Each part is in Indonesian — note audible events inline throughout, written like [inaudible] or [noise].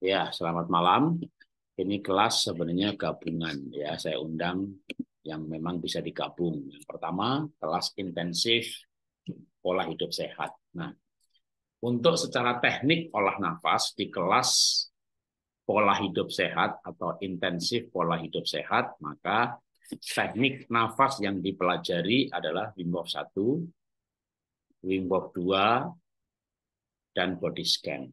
Ya, selamat malam. Ini kelas sebenarnya gabungan ya. Saya undang yang memang bisa digabung. Yang pertama, kelas intensif pola hidup sehat. Nah, untuk secara teknik olah nafas di kelas pola hidup sehat atau intensif pola hidup sehat, maka teknik nafas yang dipelajari adalah Wim Hof 1, Wim Hof 2, dan body scan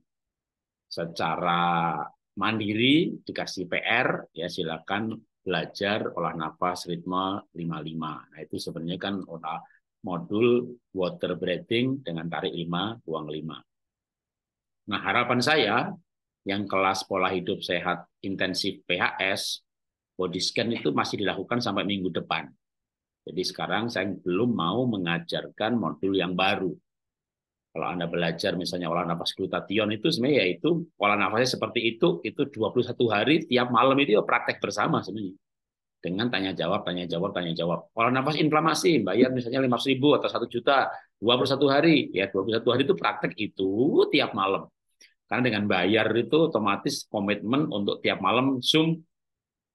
secara mandiri dikasih PR ya silakan belajar olah nafas ritme 55. Nah, itu sebenarnya kan olah modul water breathing dengan tarik 5, buang 5. Nah, harapan saya yang kelas pola hidup sehat intensif PHS body scan itu masih dilakukan sampai minggu depan. Jadi sekarang saya belum mau mengajarkan modul yang baru. Kalau Anda belajar misalnya olah nafas glutathione itu sebenarnya yaitu olah nafasnya seperti itu, itu 21 hari tiap malam itu ya praktek bersama sebenarnya. Dengan tanya jawab, tanya jawab, tanya jawab. Olah nafas inflamasi, bayar misalnya ratus ribu atau 1 juta, 21 hari. Ya 21 hari itu praktek itu tiap malam. Karena dengan bayar itu otomatis komitmen untuk tiap malam Zoom,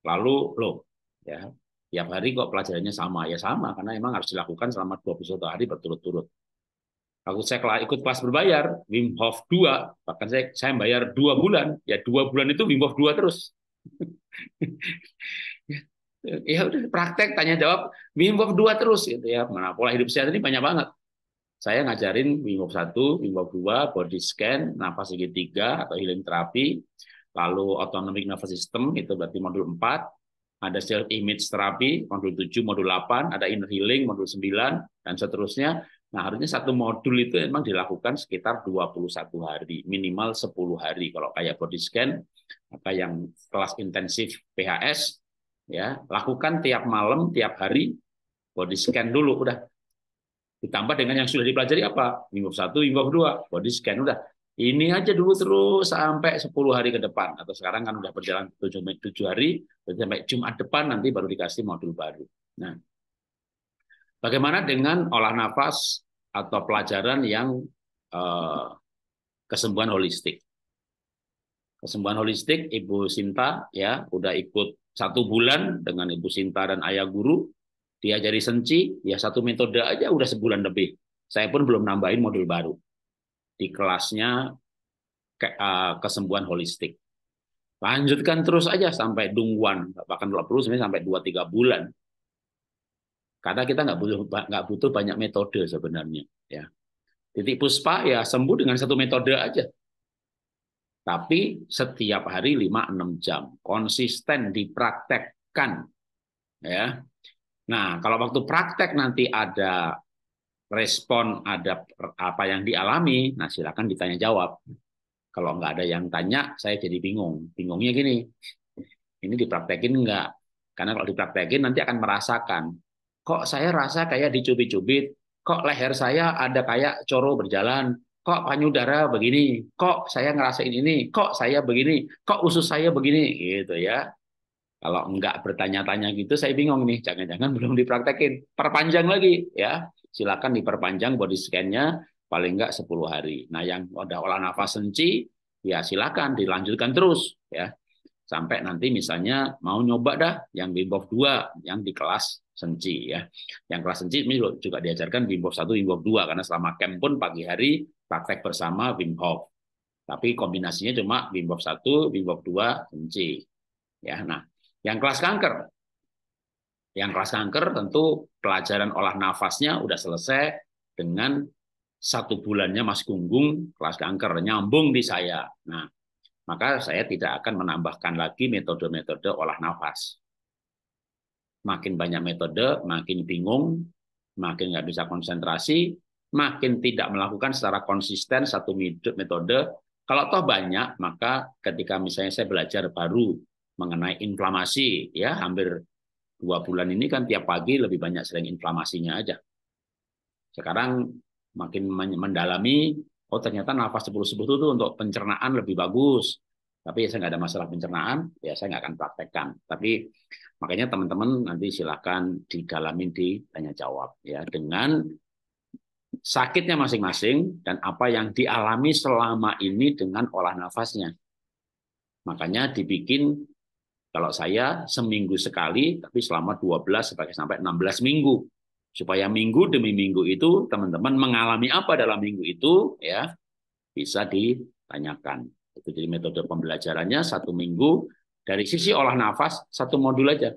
lalu lo ya tiap hari kok pelajarannya sama ya sama karena emang harus dilakukan selama 21 hari berturut-turut Aku saya kelas ikut kelas berbayar Wim Hof 2, bahkan saya saya bayar 2 bulan, ya 2 bulan itu Wim Hof 2 terus. [laughs] ya udah praktek tanya jawab Wim Hof 2 terus gitu ya. Mana pola hidup sehat ini banyak banget. Saya ngajarin Wim Hof 1, Wim Hof 2, body scan, nafas segitiga atau healing terapi, lalu autonomic nervous system itu berarti modul 4, ada self image terapi modul 7, modul 8, ada inner healing modul 9 dan seterusnya. Nah, harusnya satu modul itu memang dilakukan sekitar 21 hari, minimal 10 hari. Kalau kayak body scan, apa yang kelas intensif PHS, ya lakukan tiap malam, tiap hari, body scan dulu, udah. Ditambah dengan yang sudah dipelajari apa? Minggu satu, minggu kedua, body scan, udah. Ini aja dulu terus sampai 10 hari ke depan. Atau sekarang kan udah berjalan 7, 7 hari, sampai Jumat depan nanti baru dikasih modul baru. Nah, Bagaimana dengan olah nafas atau pelajaran yang eh, kesembuhan holistik? Kesembuhan holistik, Ibu Sinta ya udah ikut satu bulan dengan Ibu Sinta dan ayah guru, dia jadi senci, ya satu metode aja udah sebulan lebih. Saya pun belum nambahin modul baru di kelasnya ke, eh, kesembuhan holistik. Lanjutkan terus aja sampai dungguan, bahkan 20 sampai dua tiga bulan karena kita nggak butuh nggak butuh banyak metode sebenarnya. Ya. Titik puspa ya sembuh dengan satu metode aja. Tapi setiap hari 5-6 jam konsisten dipraktekkan. Ya. Nah, kalau waktu praktek nanti ada respon ada apa yang dialami, nah silakan ditanya jawab. Kalau nggak ada yang tanya, saya jadi bingung. Bingungnya gini, ini dipraktekin nggak? Karena kalau dipraktekin nanti akan merasakan kok saya rasa kayak dicubit-cubit, kok leher saya ada kayak coro berjalan, kok panyudara begini, kok saya ngerasain ini, kok saya begini, kok usus saya begini, gitu ya. Kalau enggak bertanya-tanya gitu, saya bingung nih, jangan-jangan [laughs] belum dipraktekin. Perpanjang lagi, ya. Silakan diperpanjang body scan-nya paling enggak 10 hari. Nah, yang ada olah nafas senci, ya silakan dilanjutkan terus, ya sampai nanti misalnya mau nyoba dah yang Wim Hof 2 yang di kelas senci ya. Yang kelas senci ini juga diajarkan Wim Hof 1, Wim 2 karena selama camp pun pagi hari praktek bersama Wim Tapi kombinasinya cuma Wim Hof 1, Wim Hof 2 senci. Ya, nah, yang kelas kanker. Yang kelas kanker tentu pelajaran olah nafasnya udah selesai dengan satu bulannya Mas Gunggung kelas kanker nyambung di saya. Nah, maka saya tidak akan menambahkan lagi metode-metode olah nafas. Makin banyak metode, makin bingung, makin nggak bisa konsentrasi, makin tidak melakukan secara konsisten satu metode. Kalau toh banyak, maka ketika misalnya saya belajar baru mengenai inflamasi, ya hampir dua bulan ini kan tiap pagi lebih banyak sering inflamasinya aja. Sekarang makin mendalami oh ternyata nafas 10 sebutu itu untuk pencernaan lebih bagus. Tapi ya saya nggak ada masalah pencernaan, ya saya nggak akan praktekkan. Tapi makanya teman-teman nanti silahkan didalamin di tanya jawab ya dengan sakitnya masing-masing dan apa yang dialami selama ini dengan olah nafasnya. Makanya dibikin kalau saya seminggu sekali, tapi selama 12 sampai sampai 16 minggu supaya minggu demi minggu itu teman-teman mengalami apa dalam minggu itu ya bisa ditanyakan itu jadi metode pembelajarannya satu minggu dari sisi olah nafas satu modul aja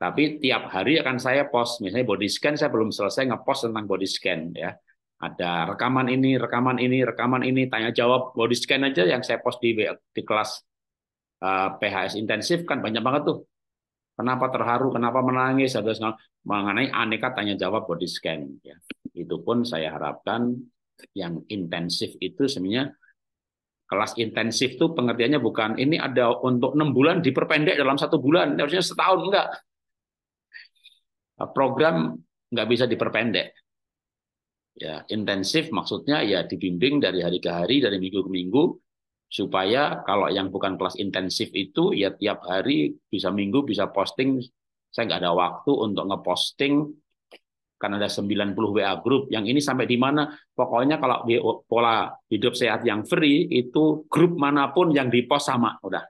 tapi tiap hari akan saya post misalnya body scan saya belum selesai ngepost tentang body scan ya ada rekaman ini rekaman ini rekaman ini tanya jawab body scan aja yang saya post di di kelas eh, PHS intensif kan banyak banget tuh Kenapa terharu, kenapa menangis, mengenai aneka tanya jawab body scan. Ya. Itu pun saya harapkan yang intensif itu sebenarnya kelas intensif itu pengertiannya bukan ini ada untuk enam bulan diperpendek dalam satu bulan harusnya setahun enggak program nggak bisa diperpendek ya intensif maksudnya ya dibimbing dari hari ke hari dari minggu ke minggu supaya kalau yang bukan kelas intensif itu ya tiap hari bisa minggu bisa posting saya nggak ada waktu untuk ngeposting karena ada 90 WA grup yang ini sampai di mana pokoknya kalau pola hidup sehat yang free itu grup manapun yang dipost sama udah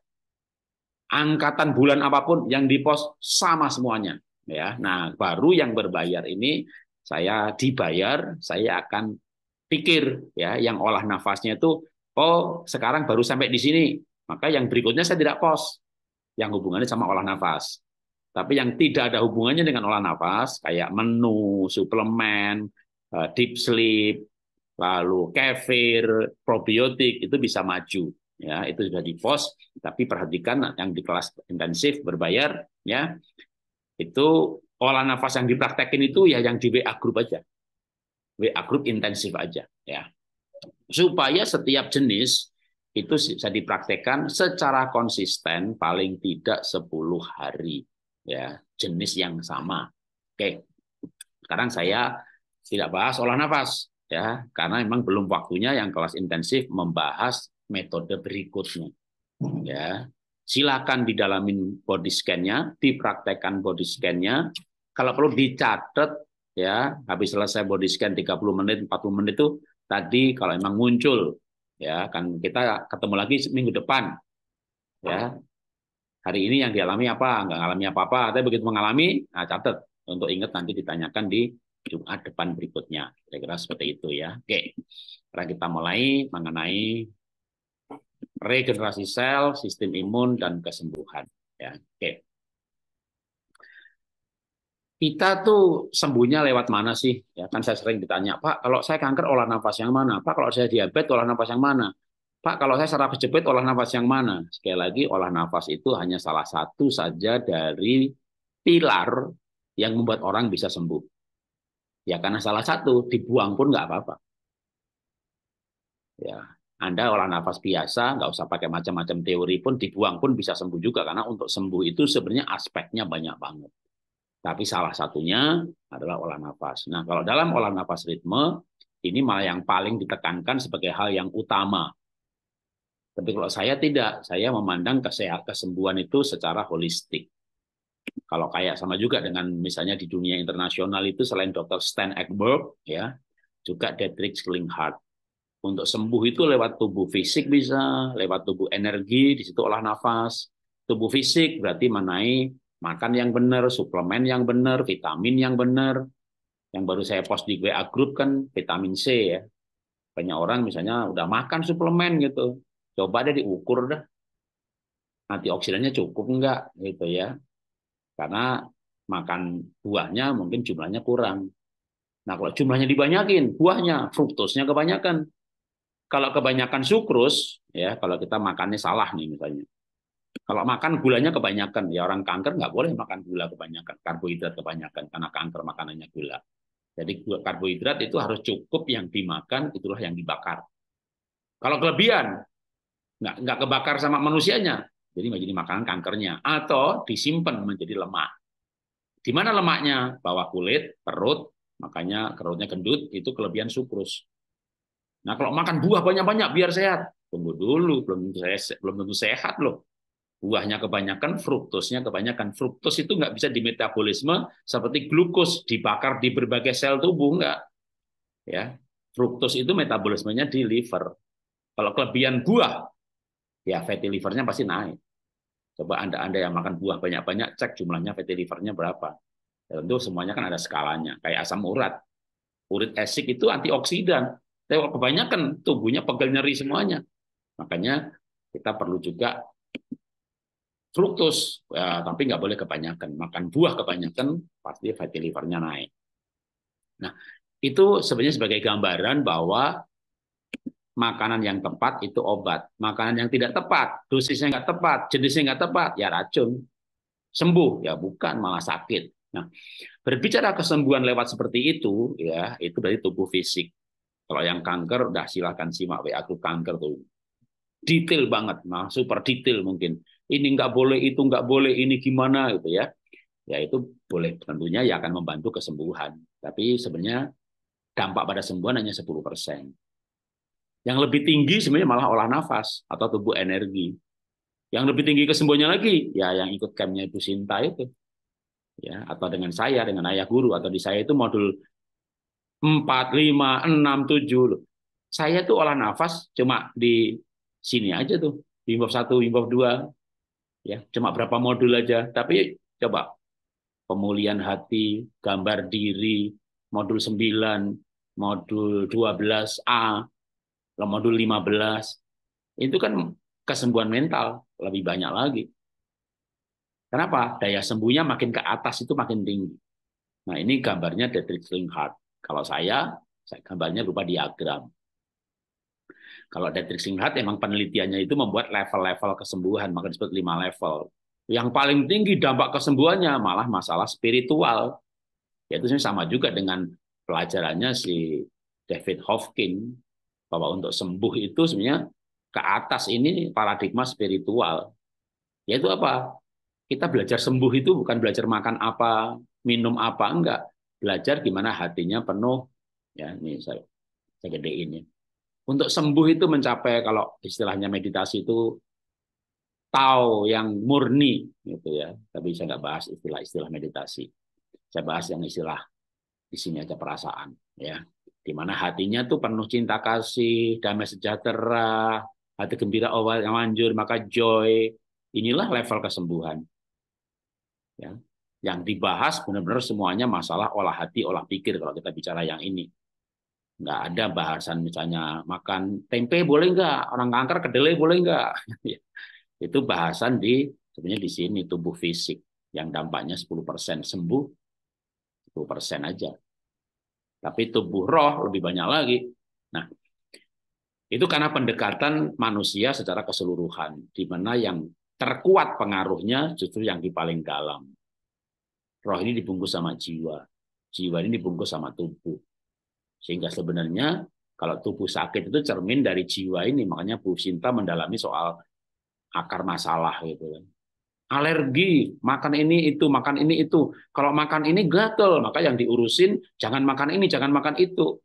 angkatan bulan apapun yang dipost sama semuanya ya nah baru yang berbayar ini saya dibayar saya akan pikir ya yang olah nafasnya itu Oh, sekarang baru sampai di sini. Maka yang berikutnya saya tidak pos. Yang hubungannya sama olah nafas. Tapi yang tidak ada hubungannya dengan olah nafas, kayak menu, suplemen, eh, deep sleep, lalu kefir, probiotik, itu bisa maju. Ya, itu sudah di pos, tapi perhatikan yang di kelas intensif berbayar, ya itu olah nafas yang dipraktekin itu ya yang di WA group aja. WA group intensif aja, ya supaya setiap jenis itu bisa dipraktekkan secara konsisten paling tidak 10 hari ya jenis yang sama. Oke. Sekarang saya tidak bahas olah nafas ya karena memang belum waktunya yang kelas intensif membahas metode berikutnya. Ya. Silakan didalamin body scan-nya, dipraktekkan body scan-nya. Kalau perlu dicatat ya, habis selesai body scan 30 menit, 40 menit itu tadi kalau emang muncul ya kan kita ketemu lagi minggu depan ya hari ini yang dialami apa nggak ngalami apa apa tapi begitu mengalami nah catat untuk ingat nanti ditanyakan di Jumat depan berikutnya kira-kira seperti itu ya oke sekarang kita mulai mengenai regenerasi sel sistem imun dan kesembuhan ya oke kita tuh sembuhnya lewat mana sih? Ya kan saya sering ditanya, Pak, kalau saya kanker olah nafas yang mana? Pak, kalau saya diabetes olah nafas yang mana? Pak, kalau saya saraf kejepit olah nafas yang mana? Sekali lagi, olah nafas itu hanya salah satu saja dari pilar yang membuat orang bisa sembuh. Ya karena salah satu dibuang pun nggak apa-apa. Ya, Anda olah nafas biasa, nggak usah pakai macam-macam teori pun dibuang pun bisa sembuh juga karena untuk sembuh itu sebenarnya aspeknya banyak banget. Tapi salah satunya adalah olah nafas. Nah, kalau dalam olah nafas ritme, ini malah yang paling ditekankan sebagai hal yang utama. Tapi kalau saya tidak, saya memandang kesehatan kesembuhan itu secara holistik. Kalau kayak sama juga dengan misalnya di dunia internasional itu selain Dr. Stan Ekberg, ya, juga Dietrich Klinghardt. Untuk sembuh itu lewat tubuh fisik bisa, lewat tubuh energi, di situ olah nafas. Tubuh fisik berarti menaik makan yang benar, suplemen yang benar, vitamin yang benar. Yang baru saya post di WA group kan vitamin C ya. Banyak orang misalnya udah makan suplemen gitu. Coba deh diukur dah. Nanti oksidannya cukup enggak gitu ya. Karena makan buahnya mungkin jumlahnya kurang. Nah kalau jumlahnya dibanyakin, buahnya, fruktusnya kebanyakan. Kalau kebanyakan sukrus, ya kalau kita makannya salah nih misalnya kalau makan gulanya kebanyakan, ya orang kanker nggak boleh makan gula kebanyakan, karbohidrat kebanyakan, karena kanker makanannya gula. Jadi karbohidrat itu harus cukup yang dimakan, itulah yang dibakar. Kalau kelebihan, nggak, nggak kebakar sama manusianya, jadi menjadi makanan kankernya. Atau disimpan menjadi lemak. Di mana lemaknya? Bawah kulit, perut, makanya kerutnya gendut, itu kelebihan sukrus. Nah kalau makan buah banyak-banyak biar sehat, tunggu dulu belum tentu sehat loh buahnya kebanyakan, fruktusnya kebanyakan. fruktus itu nggak bisa dimetabolisme seperti glukos dibakar di berbagai sel tubuh nggak. Ya, fruktus itu metabolismenya di liver. Kalau kelebihan buah, ya fatty livernya pasti naik. Coba anda anda yang makan buah banyak-banyak cek jumlahnya fatty livernya berapa. Ya, tentu semuanya kan ada skalanya. Kayak asam urat, urit esik itu antioksidan. Tapi kebanyakan tubuhnya pegel nyeri semuanya. Makanya kita perlu juga fruktus, ya, tapi nggak boleh kebanyakan. Makan buah kebanyakan, pasti fatty livernya naik. Nah, itu sebenarnya sebagai gambaran bahwa makanan yang tepat itu obat. Makanan yang tidak tepat, dosisnya nggak tepat, jenisnya nggak tepat, ya racun. Sembuh, ya bukan, malah sakit. Nah, berbicara kesembuhan lewat seperti itu, ya itu dari tubuh fisik. Kalau yang kanker, udah silakan simak WA aku kanker tuh. Detail banget, nah, super detail mungkin ini nggak boleh itu nggak boleh ini gimana gitu ya ya itu boleh tentunya ya akan membantu kesembuhan tapi sebenarnya dampak pada sembuhan hanya 10 persen yang lebih tinggi sebenarnya malah olah nafas atau tubuh energi yang lebih tinggi kesembuhannya lagi ya yang ikut campnya Ibu Sinta itu ya atau dengan saya dengan ayah guru atau di saya itu modul empat lima enam tujuh loh. Saya tuh olah nafas cuma di sini aja tuh. Di satu 1, dua 2, ya cuma berapa modul aja tapi coba pemulihan hati gambar diri modul 9 modul 12A modul 15 itu kan kesembuhan mental lebih banyak lagi kenapa daya sembuhnya makin ke atas itu makin tinggi nah ini gambarnya Dietrich heart kalau saya saya gambarnya berupa diagram kalau Dietrich Singhat emang penelitiannya itu membuat level-level kesembuhan, maka disebut lima level. Yang paling tinggi dampak kesembuhannya malah masalah spiritual. Yaitu sama juga dengan pelajarannya si David Hofkin bahwa untuk sembuh itu sebenarnya ke atas ini paradigma spiritual. Yaitu apa? Kita belajar sembuh itu bukan belajar makan apa, minum apa, enggak. Belajar gimana hatinya penuh. Ya, ini saya, saya gedein ya untuk sembuh itu mencapai kalau istilahnya meditasi itu tau yang murni gitu ya. Tapi saya nggak bahas istilah-istilah meditasi. Saya bahas yang istilah di sini aja perasaan ya. Di mana hatinya tuh penuh cinta kasih, damai sejahtera, hati gembira obat oh, yang manjur, maka joy. Inilah level kesembuhan. Ya. Yang dibahas benar-benar semuanya masalah olah hati, olah pikir kalau kita bicara yang ini nggak ada bahasan misalnya makan tempe boleh nggak orang kanker kedelai boleh nggak [laughs] itu bahasan di sebenarnya di sini tubuh fisik yang dampaknya 10% sembuh 10% aja tapi tubuh roh lebih banyak lagi nah itu karena pendekatan manusia secara keseluruhan di mana yang terkuat pengaruhnya justru yang di paling dalam roh ini dibungkus sama jiwa jiwa ini dibungkus sama tubuh sehingga sebenarnya kalau tubuh sakit itu cermin dari jiwa ini, makanya Bu Sinta mendalami soal akar masalah gitu kan. Alergi, makan ini itu, makan ini itu. Kalau makan ini gatel, maka yang diurusin jangan makan ini, jangan makan itu.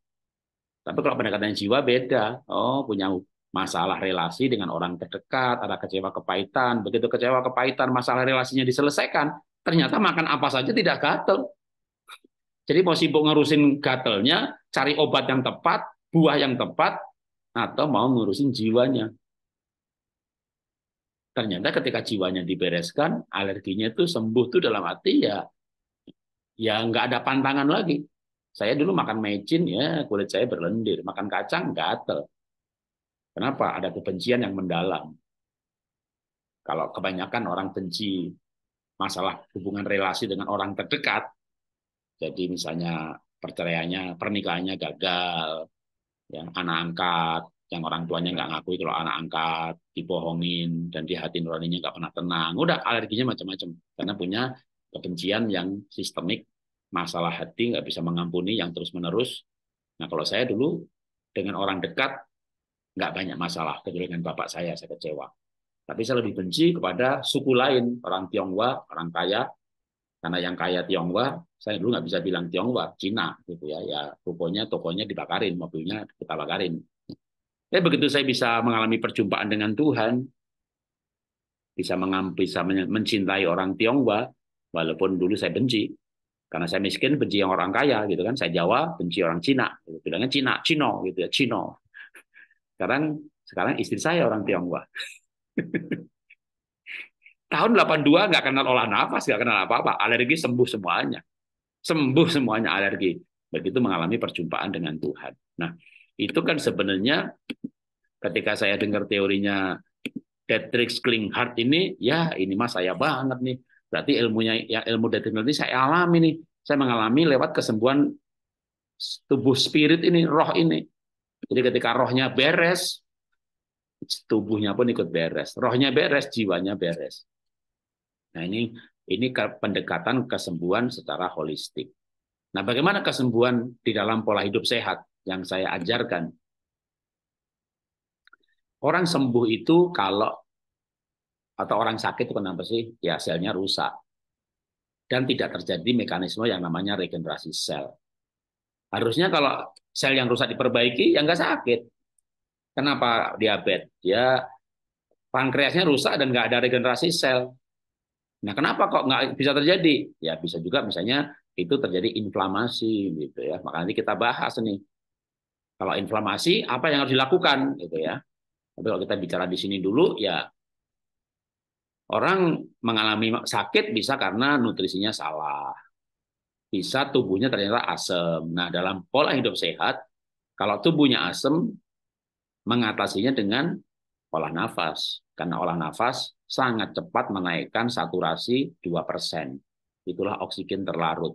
Tapi kalau pendekatan jiwa beda. Oh, punya masalah relasi dengan orang terdekat, ada kecewa kepahitan. Begitu kecewa kepahitan, masalah relasinya diselesaikan, ternyata makan apa saja tidak gatel. Jadi mau sibuk ngurusin gatelnya, cari obat yang tepat, buah yang tepat, atau mau ngurusin jiwanya. Ternyata ketika jiwanya dibereskan, alerginya itu sembuh tuh dalam hati ya ya nggak ada pantangan lagi. Saya dulu makan mecin ya kulit saya berlendir, makan kacang gatel. Kenapa? Ada kebencian yang mendalam. Kalau kebanyakan orang benci masalah hubungan relasi dengan orang terdekat, jadi misalnya perceraiannya, pernikahannya gagal, yang anak angkat, yang orang tuanya nggak ngakui kalau anak angkat, dibohongin, dan di hati nuraninya nggak pernah tenang. Udah alerginya macam-macam. Karena punya kebencian yang sistemik, masalah hati nggak bisa mengampuni yang terus-menerus. Nah kalau saya dulu dengan orang dekat nggak banyak masalah, kecuali dengan bapak saya, saya kecewa. Tapi saya lebih benci kepada suku lain, orang Tionghoa, orang kaya, karena yang kaya Tionghoa saya dulu nggak bisa bilang Tionghoa, Cina gitu ya. Ya tokonya tokonya dibakarin, mobilnya kita bakarin. Tapi eh, begitu saya bisa mengalami perjumpaan dengan Tuhan, bisa mengam, bisa mencintai orang Tionghoa, walaupun dulu saya benci, karena saya miskin benci yang orang kaya gitu kan, saya Jawa benci orang Cina, gitu. bilangnya Cina, Cino gitu ya, Cino. Sekarang sekarang istri saya orang Tionghoa. [laughs] Tahun 82 nggak kenal olah nafas, nggak kenal apa-apa, alergi sembuh semuanya sembuh semuanya alergi. Begitu mengalami perjumpaan dengan Tuhan. Nah, itu kan sebenarnya ketika saya dengar teorinya Dietrich Klinghardt ini, ya ini mah saya banget nih. Berarti ilmunya ya ilmu Dietrich ini saya alami nih. Saya mengalami lewat kesembuhan tubuh spirit ini, roh ini. Jadi ketika rohnya beres, tubuhnya pun ikut beres. Rohnya beres, jiwanya beres. Nah ini ini pendekatan kesembuhan secara holistik. Nah, bagaimana kesembuhan di dalam pola hidup sehat yang saya ajarkan? Orang sembuh itu kalau atau orang sakit itu kenapa sih? Ya selnya rusak. Dan tidak terjadi mekanisme yang namanya regenerasi sel. Harusnya kalau sel yang rusak diperbaiki, ya nggak sakit. Kenapa diabetes? Ya pankreasnya rusak dan nggak ada regenerasi sel. Nah, kenapa kok nggak bisa terjadi? Ya bisa juga misalnya itu terjadi inflamasi gitu ya. Maka nanti kita bahas nih. Kalau inflamasi apa yang harus dilakukan gitu ya. Tapi kalau kita bicara di sini dulu ya orang mengalami sakit bisa karena nutrisinya salah. Bisa tubuhnya ternyata asam. Nah, dalam pola hidup sehat kalau tubuhnya asam mengatasinya dengan olah nafas. Karena olah nafas sangat cepat menaikkan saturasi 2%. Itulah oksigen terlarut.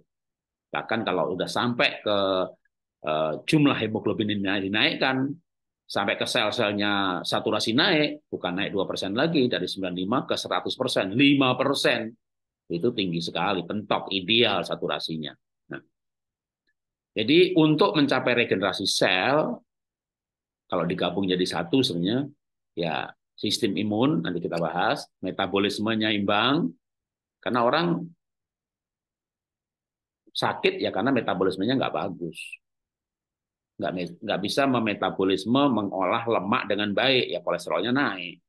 Bahkan kalau sudah sampai ke eh, jumlah hemoglobin ini dinaikkan, sampai ke sel-selnya saturasi naik, bukan naik 2% lagi, dari 95 ke 100%, 5%. Itu tinggi sekali, pentok, ideal saturasinya. Nah, jadi untuk mencapai regenerasi sel, kalau digabung jadi satu sebenarnya, ya sistem imun nanti kita bahas, metabolismenya imbang. Karena orang sakit ya karena metabolismenya nggak bagus. Nggak, nggak bisa memetabolisme mengolah lemak dengan baik, ya kolesterolnya naik.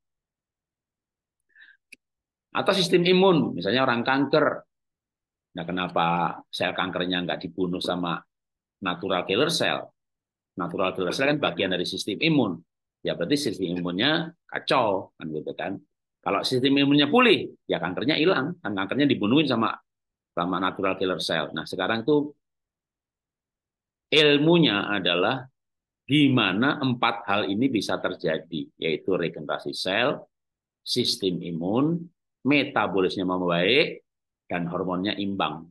Atau sistem imun, misalnya orang kanker. Nah kenapa sel kankernya nggak dibunuh sama natural killer cell? Natural killer cell kan bagian dari sistem imun ya berarti sistem imunnya kacau kan gitu kan. Kalau sistem imunnya pulih, ya kankernya hilang, kan kankernya dibunuhin sama sama natural killer cell. Nah, sekarang tuh ilmunya adalah gimana empat hal ini bisa terjadi, yaitu regenerasi sel, sistem imun, metabolisnya membaik, dan hormonnya imbang.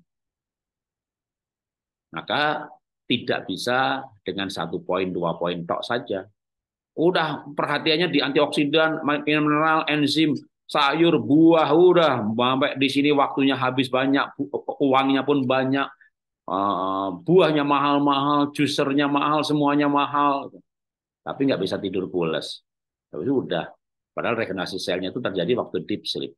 Maka tidak bisa dengan satu poin, dua poin tok saja udah perhatiannya di antioksidan, mineral, enzim, sayur, buah, udah sampai di sini waktunya habis banyak, uangnya pun banyak, eh, buahnya mahal-mahal, jusernya mahal, semuanya mahal. Tapi nggak bisa tidur pulas. Tapi ya udah, padahal regenerasi selnya itu terjadi waktu deep sleep.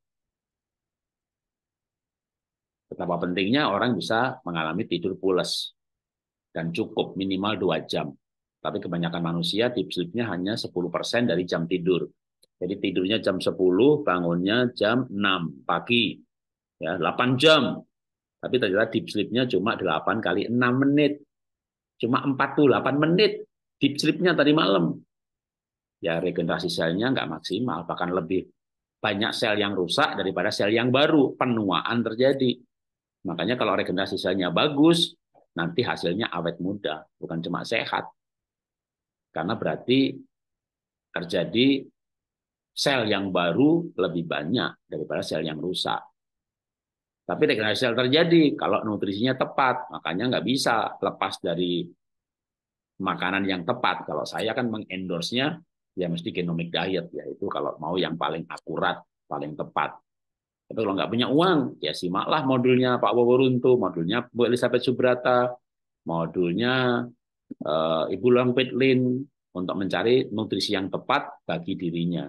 Betapa pentingnya orang bisa mengalami tidur pulas dan cukup minimal dua jam tapi kebanyakan manusia deep sleep-nya hanya 10% dari jam tidur. Jadi tidurnya jam 10, bangunnya jam 6 pagi. Ya, 8 jam. Tapi ternyata deep sleep-nya cuma 8 kali 6 menit. Cuma 48 menit deep sleep-nya tadi malam. Ya regenerasi selnya nggak maksimal, bahkan lebih banyak sel yang rusak daripada sel yang baru. Penuaan terjadi. Makanya kalau regenerasi selnya bagus, nanti hasilnya awet muda, bukan cuma sehat, karena berarti terjadi sel yang baru lebih banyak daripada sel yang rusak. Tapi regenerasi sel terjadi kalau nutrisinya tepat, makanya nggak bisa lepas dari makanan yang tepat. Kalau saya kan mengendorse-nya ya mesti genomic diet yaitu kalau mau yang paling akurat, paling tepat. Tapi kalau nggak punya uang, ya simaklah modulnya Pak Waworuntu, modulnya Bu Elizabeth Subrata, modulnya Eh, Ibu Langpet Lin untuk mencari nutrisi yang tepat bagi dirinya.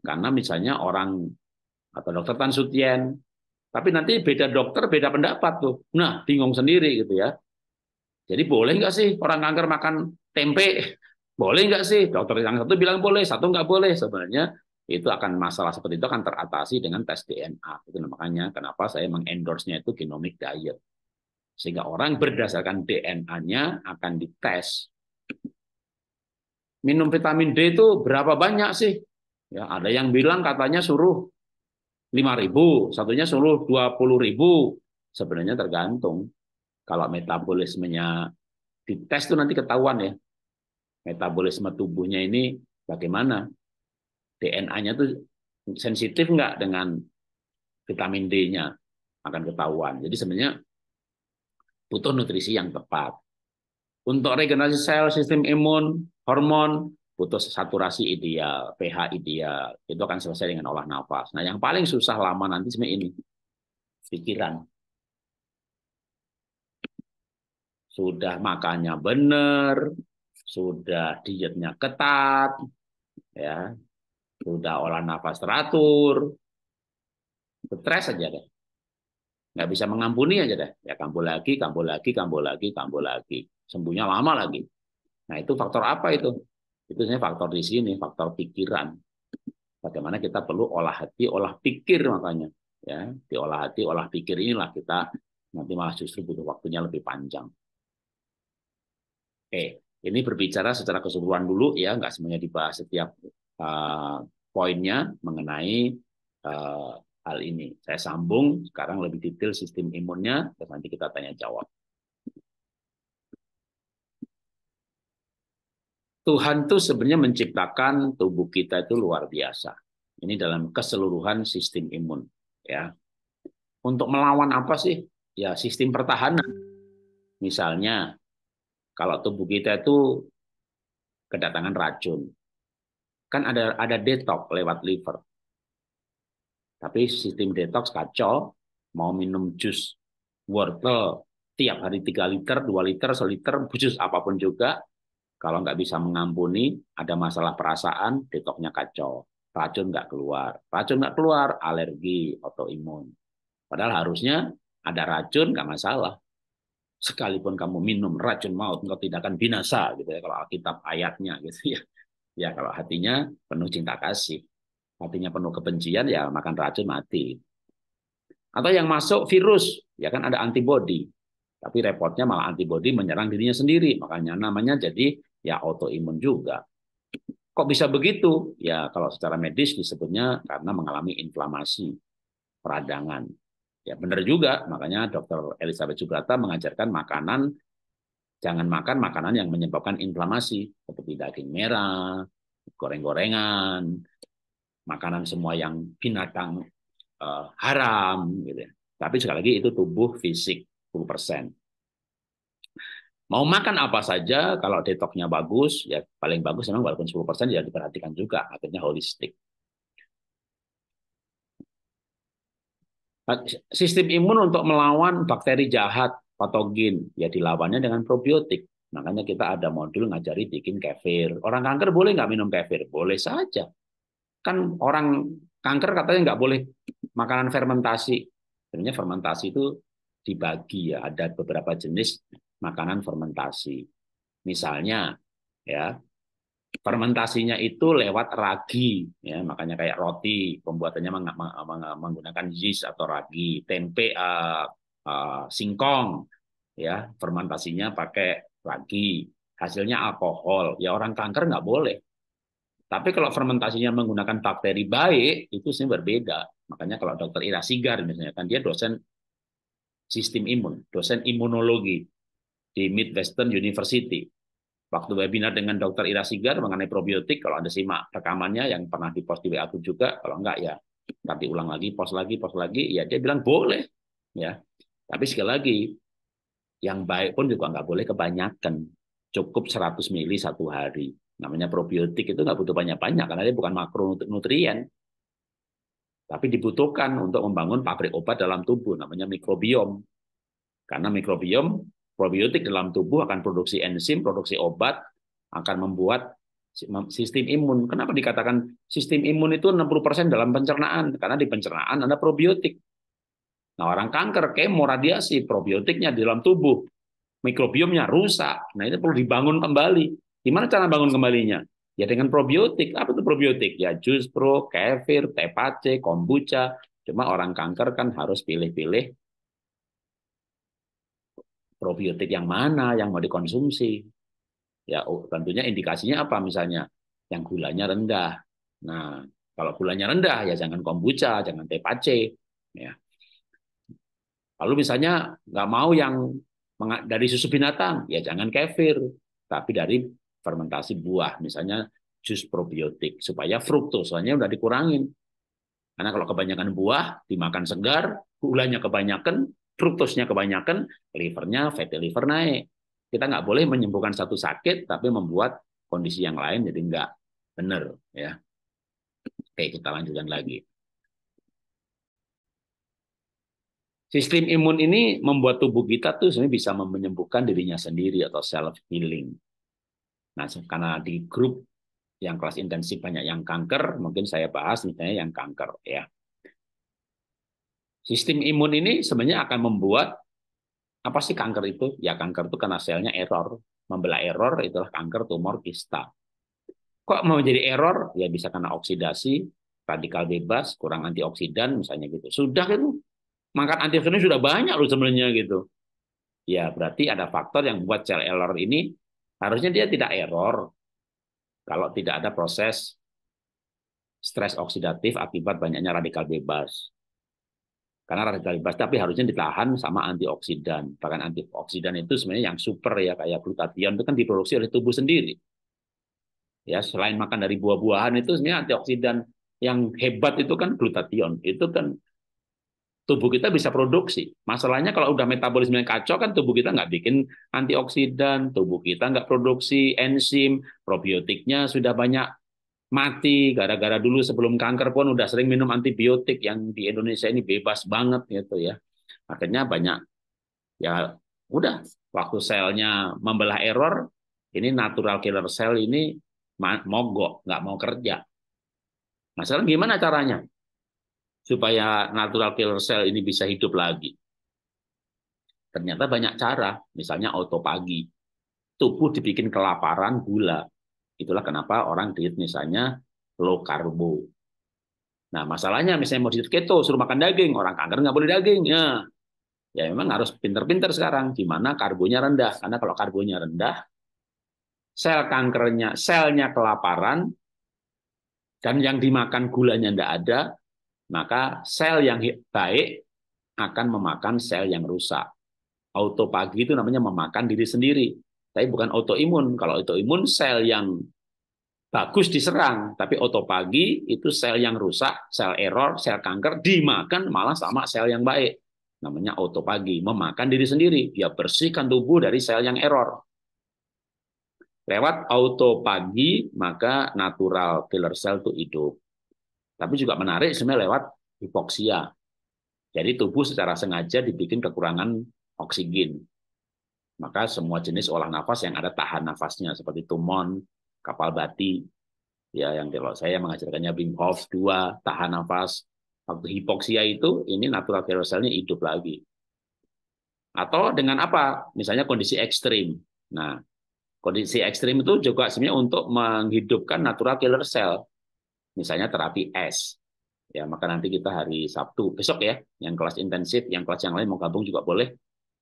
Karena misalnya orang atau dokter Tan Sutien, tapi nanti beda dokter, beda pendapat tuh. Nah, bingung sendiri gitu ya. Jadi boleh nggak sih orang kanker makan tempe? [laughs] Boleh nggak sih? Dokter yang satu bilang boleh, satu nggak boleh. Sebenarnya itu akan masalah seperti itu akan teratasi dengan tes DNA. Itu makanya kenapa saya mengendorse-nya itu genomic diet. Sehingga orang berdasarkan DNA-nya akan dites. Minum vitamin D itu berapa banyak sih? Ya, ada yang bilang katanya suruh 5.000, satunya suruh 20.000. Sebenarnya tergantung. Kalau metabolismenya dites itu nanti ketahuan ya. Metabolisme tubuhnya ini bagaimana? DNA-nya tuh sensitif nggak dengan vitamin D-nya akan ketahuan. Jadi sebenarnya butuh nutrisi yang tepat. Untuk regenerasi sel, sistem imun, hormon, butuh saturasi ideal, pH ideal. Itu akan selesai dengan olah nafas. Nah, yang paling susah lama nanti sebenarnya ini. Pikiran. Sudah makannya benar, sudah dietnya ketat, ya, sudah olah nafas teratur, stres aja deh nggak bisa mengampuni aja deh ya kambuh lagi kambuh lagi kambuh lagi kambuh lagi sembuhnya lama lagi nah itu faktor apa itu itu sebenarnya faktor di sini faktor pikiran bagaimana kita perlu olah hati olah pikir makanya ya diolah hati olah pikir inilah kita nanti malah justru butuh waktunya lebih panjang oke ini berbicara secara keseluruhan dulu ya nggak semuanya dibahas setiap uh, poinnya mengenai uh, hal ini. Saya sambung sekarang lebih detail sistem imunnya, terus nanti kita tanya jawab. Tuhan itu sebenarnya menciptakan tubuh kita itu luar biasa. Ini dalam keseluruhan sistem imun, ya. Untuk melawan apa sih? Ya, sistem pertahanan. Misalnya, kalau tubuh kita itu kedatangan racun, kan ada ada detok lewat liver. Tapi sistem detox kacau, mau minum jus wortel tiap hari 3 liter, 2 liter, 1 liter, jus apapun juga, kalau nggak bisa mengampuni, ada masalah perasaan, detoknya kacau. Racun nggak keluar. Racun nggak keluar, alergi, autoimun. Padahal harusnya ada racun nggak masalah. Sekalipun kamu minum racun maut, engkau tidak akan binasa gitu ya kalau Alkitab ayatnya gitu ya. Ya kalau hatinya penuh cinta kasih hatinya penuh kebencian ya makan racun mati. Atau yang masuk virus, ya kan ada antibodi. Tapi repotnya malah antibodi menyerang dirinya sendiri, makanya namanya jadi ya autoimun juga. Kok bisa begitu? Ya kalau secara medis disebutnya karena mengalami inflamasi, peradangan. Ya benar juga, makanya dr Elizabeth Subrata mengajarkan makanan, jangan makan makanan yang menyebabkan inflamasi, seperti daging merah, goreng-gorengan, makanan semua yang binatang uh, haram gitu ya. Tapi sekali lagi itu tubuh fisik 10%. Mau makan apa saja, kalau detoknya bagus, ya paling bagus memang walaupun 10% ya diperhatikan juga, akhirnya holistik. Sistem imun untuk melawan bakteri jahat, patogen, ya dilawannya dengan probiotik. Makanya kita ada modul ngajari bikin kefir. Orang kanker boleh nggak minum kefir? Boleh saja kan orang kanker katanya nggak boleh makanan fermentasi. Sebenarnya fermentasi itu dibagi ya, ada beberapa jenis makanan fermentasi. Misalnya ya fermentasinya itu lewat ragi ya makanya kayak roti pembuatannya menggunakan yeast atau ragi tempe uh, uh, singkong ya fermentasinya pakai ragi hasilnya alkohol ya orang kanker nggak boleh tapi kalau fermentasinya menggunakan bakteri baik, itu sih berbeda. Makanya kalau dokter Ira Sigar misalnya, kan dia dosen sistem imun, dosen imunologi di Midwestern University. Waktu webinar dengan dokter Ira Sigar mengenai probiotik, kalau Anda simak rekamannya yang pernah dipost di WA juga, kalau enggak ya nanti ulang lagi, post lagi, post lagi, ya dia bilang boleh. ya. Tapi sekali lagi, yang baik pun juga nggak boleh kebanyakan. Cukup 100 mili satu hari. Namanya probiotik itu nggak butuh banyak-banyak karena dia bukan makronutrien. Tapi dibutuhkan untuk membangun pabrik obat dalam tubuh namanya mikrobiom. Karena mikrobiom probiotik dalam tubuh akan produksi enzim, produksi obat, akan membuat sistem imun. Kenapa dikatakan sistem imun itu 60% dalam pencernaan? Karena di pencernaan ada probiotik. Nah, orang kanker, kemo, radiasi, probiotiknya di dalam tubuh, mikrobiomnya rusak. Nah, ini perlu dibangun kembali. Gimana cara bangun kembalinya? Ya dengan probiotik. Apa itu probiotik? Ya jus pro, kefir, teh pace, kombucha. Cuma orang kanker kan harus pilih-pilih probiotik yang mana yang mau dikonsumsi. Ya tentunya indikasinya apa misalnya? Yang gulanya rendah. Nah, kalau gulanya rendah ya jangan kombucha, jangan teh pace. Ya. Lalu misalnya nggak mau yang dari susu binatang, ya jangan kefir, tapi dari fermentasi buah, misalnya jus probiotik, supaya fruktosanya udah dikurangin. Karena kalau kebanyakan buah, dimakan segar, gulanya kebanyakan, fruktosnya kebanyakan, livernya, fatty liver naik. Kita nggak boleh menyembuhkan satu sakit, tapi membuat kondisi yang lain jadi nggak benar. ya. Oke, kita lanjutkan lagi. Sistem imun ini membuat tubuh kita tuh sebenarnya bisa menyembuhkan dirinya sendiri atau self healing. Nah, karena di grup yang kelas intensif banyak yang kanker, mungkin saya bahas misalnya yang kanker ya. Sistem imun ini sebenarnya akan membuat apa sih kanker itu? Ya kanker itu karena selnya error, membelah error itulah kanker tumor kista. Kok mau jadi error? Ya bisa karena oksidasi, radikal bebas, kurang antioksidan misalnya gitu. Sudah itu Maka antioksidan sudah banyak loh sebenarnya gitu. Ya berarti ada faktor yang buat sel error ini Harusnya dia tidak error kalau tidak ada proses stres oksidatif akibat banyaknya radikal bebas. Karena radikal bebas tapi harusnya ditahan sama antioksidan. Bahkan antioksidan itu sebenarnya yang super ya kayak glutathione itu kan diproduksi oleh tubuh sendiri. Ya, selain makan dari buah-buahan itu sebenarnya antioksidan yang hebat itu kan glutathione. Itu kan tubuh kita bisa produksi. Masalahnya kalau udah metabolisme kacau kan tubuh kita nggak bikin antioksidan, tubuh kita nggak produksi enzim, probiotiknya sudah banyak mati gara-gara dulu sebelum kanker pun udah sering minum antibiotik yang di Indonesia ini bebas banget gitu ya. Akhirnya banyak ya udah waktu selnya membelah error ini natural killer cell ini mogok nggak mau kerja. Masalah gimana caranya? supaya natural killer cell ini bisa hidup lagi? Ternyata banyak cara, misalnya autopagi. Tubuh dibikin kelaparan gula. Itulah kenapa orang diet misalnya low karbo. Nah, masalahnya misalnya mau diet keto, suruh makan daging. Orang kanker nggak boleh daging. Ya, ya memang harus pinter-pinter sekarang. Gimana karbonya rendah. Karena kalau karbonya rendah, sel kankernya, selnya kelaparan, dan yang dimakan gulanya tidak ada, maka sel yang baik akan memakan sel yang rusak. Autopagi itu namanya memakan diri sendiri. Tapi bukan autoimun. Kalau autoimun sel yang bagus diserang, tapi autopagi itu sel yang rusak, sel error, sel kanker dimakan malah sama sel yang baik. Namanya autopagi, memakan diri sendiri. Dia bersihkan tubuh dari sel yang error. Lewat autopagi, maka natural killer cell itu hidup. Tapi juga menarik sebenarnya lewat hipoksia. Jadi tubuh secara sengaja dibikin kekurangan oksigen. Maka semua jenis olah nafas yang ada tahan nafasnya seperti tumon, kapal bati, ya yang kalau saya mengajarkannya Wim Hof 2, tahan nafas. Waktu hipoksia itu ini natural killer cell-nya hidup lagi. Atau dengan apa? Misalnya kondisi ekstrim. Nah, kondisi ekstrim itu juga sebenarnya untuk menghidupkan natural killer cell misalnya terapi S, Ya, maka nanti kita hari Sabtu besok ya, yang kelas intensif, yang kelas yang lain mau gabung juga boleh.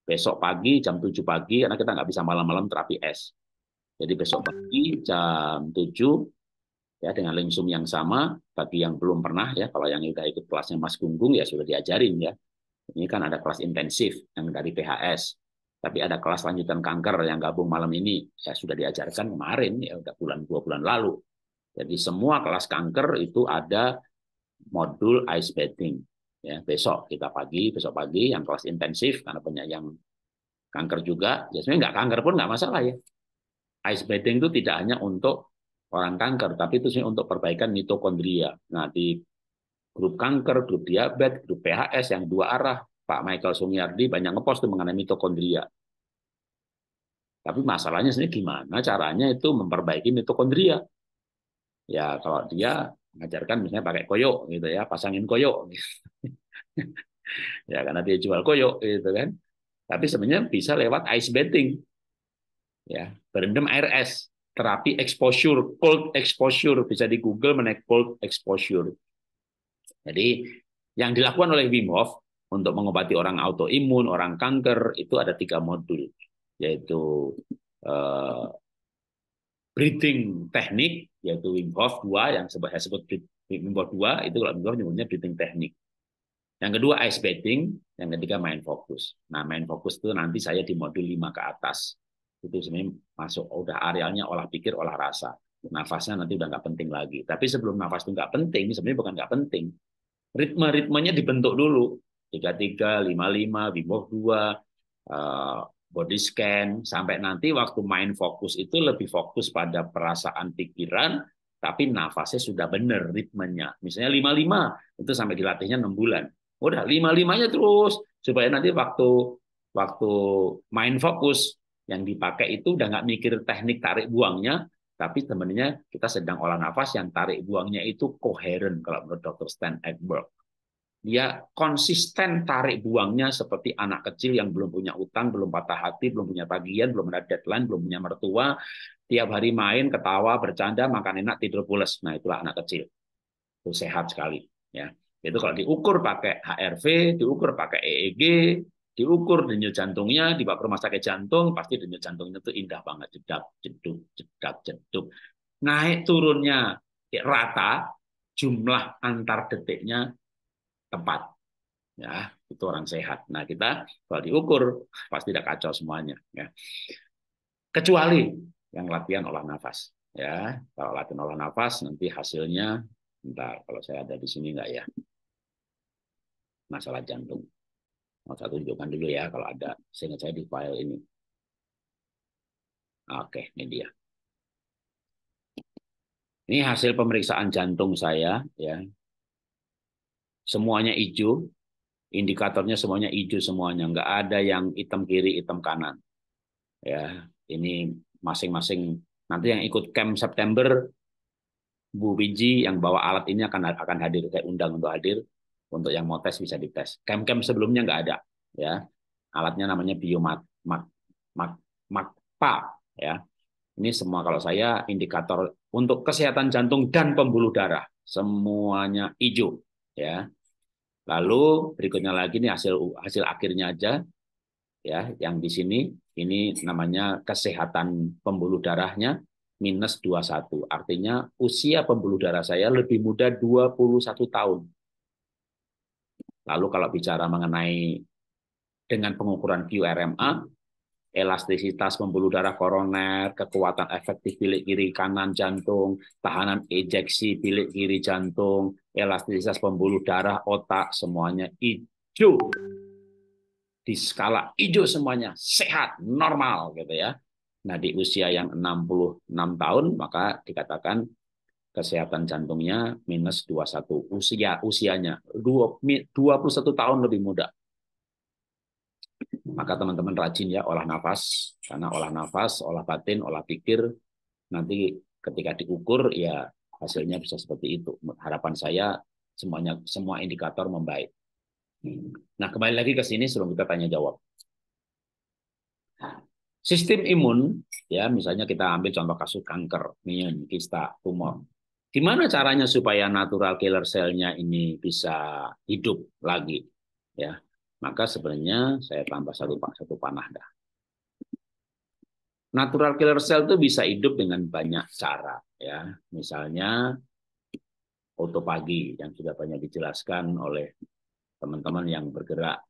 Besok pagi jam 7 pagi karena kita nggak bisa malam-malam terapi S. Jadi besok pagi jam 7 ya dengan link Zoom yang sama bagi yang belum pernah ya kalau yang sudah ikut kelasnya Mas Gunggung ya sudah diajarin ya. Ini kan ada kelas intensif yang dari PHS tapi ada kelas lanjutan kanker yang gabung malam ini ya sudah diajarkan kemarin ya udah bulan dua bulan lalu jadi semua kelas kanker itu ada modul ice bathing. Ya, besok kita pagi, besok pagi yang kelas intensif karena banyak yang kanker juga. Ya sebenarnya nggak kanker pun nggak masalah ya. Ice bathing itu tidak hanya untuk orang kanker, tapi itu sebenarnya untuk perbaikan mitokondria. Nah di grup kanker, grup diabetes, grup PHS yang dua arah, Pak Michael Sungiardi banyak ngepost mengenai mitokondria. Tapi masalahnya sebenarnya gimana caranya itu memperbaiki mitokondria ya kalau dia mengajarkan misalnya pakai koyo gitu ya pasangin koyo gitu. [laughs] ya karena dia jual koyo gitu kan tapi sebenarnya bisa lewat ice bathing ya berendam air es terapi exposure cold exposure bisa di Google menek cold exposure jadi yang dilakukan oleh Wim Hof untuk mengobati orang autoimun orang kanker itu ada tiga modul yaitu uh, breathing teknik yaitu Wim Hof 2 yang saya sebut Wim Hof 2 itu kalau Wim Hof nyebutnya breathing teknik Yang kedua ice bathing, yang ketiga main fokus. Nah, main fokus itu nanti saya di modul lima ke atas. Itu sebenarnya masuk oh, udah arealnya olah pikir, olah rasa. Nafasnya nanti udah nggak penting lagi. Tapi sebelum nafas itu nggak penting, sebenarnya bukan nggak penting. Ritme-ritmenya dibentuk dulu. 33, 55, Wim Hof 2, dua eh, body scan sampai nanti waktu main fokus itu lebih fokus pada perasaan pikiran tapi nafasnya sudah benar ritmenya. Misalnya 55 itu sampai dilatihnya 6 bulan. Udah 55-nya terus supaya nanti waktu waktu main fokus yang dipakai itu udah nggak mikir teknik tarik buangnya, tapi sebenarnya kita sedang olah nafas yang tarik buangnya itu koheren kalau menurut Dr. Stan Edberg dia konsisten tarik buangnya seperti anak kecil yang belum punya utang, belum patah hati, belum punya tagihan, belum ada deadline, belum punya mertua, tiap hari main, ketawa, bercanda, makan enak, tidur pulas. Nah, itulah anak kecil. Itu sehat sekali, ya. Itu kalau diukur pakai HRV, diukur pakai EEG, diukur denyut jantungnya, dibawa ke rumah sakit jantung, pasti denyut jantungnya itu indah banget, jedap, jeduk, jedap, jeduk. Naik turunnya rata, jumlah antar detiknya tepat. Ya, itu orang sehat. Nah, kita kalau diukur pasti tidak kacau semuanya, ya. Kecuali yang latihan olah nafas, ya. Kalau latihan olah nafas nanti hasilnya entar kalau saya ada di sini nggak ya. Masalah jantung. Mau satu tunjukkan dulu ya kalau ada. Seingat saya di file ini. Oke, ini dia. Ini hasil pemeriksaan jantung saya ya semuanya hijau, indikatornya semuanya hijau semuanya, nggak ada yang hitam kiri, hitam kanan. Ya, ini masing-masing nanti yang ikut camp September Bu Biji yang bawa alat ini akan akan hadir saya undang untuk hadir untuk yang mau tes bisa dites. Camp-camp sebelumnya nggak ada ya. Alatnya namanya biomat mak, mak, makpa ya. Ini semua kalau saya indikator untuk kesehatan jantung dan pembuluh darah semuanya hijau ya. Lalu berikutnya lagi nih hasil hasil akhirnya aja ya yang di sini ini namanya kesehatan pembuluh darahnya minus 21. Artinya usia pembuluh darah saya lebih muda 21 tahun. Lalu kalau bicara mengenai dengan pengukuran QRMA elastisitas pembuluh darah koroner, kekuatan efektif bilik kiri kanan jantung, tahanan ejeksi bilik kiri jantung, elastisitas pembuluh darah otak, semuanya hijau. Di skala hijau semuanya sehat, normal gitu ya. Nah, di usia yang 66 tahun maka dikatakan kesehatan jantungnya minus 21 usia usianya 21 tahun lebih muda maka teman-teman rajin ya olah nafas, karena olah nafas, olah batin, olah pikir, nanti ketika diukur ya hasilnya bisa seperti itu. Harapan saya semuanya semua indikator membaik. Nah kembali lagi ke sini sebelum kita tanya jawab. Sistem imun ya misalnya kita ambil contoh kasus kanker, minyon, kista, tumor. Gimana caranya supaya natural killer cell-nya ini bisa hidup lagi? Ya, maka sebenarnya saya tambah satu satu panah dah. Natural killer cell itu bisa hidup dengan banyak cara ya. Misalnya autophagy yang sudah banyak dijelaskan oleh teman-teman yang bergerak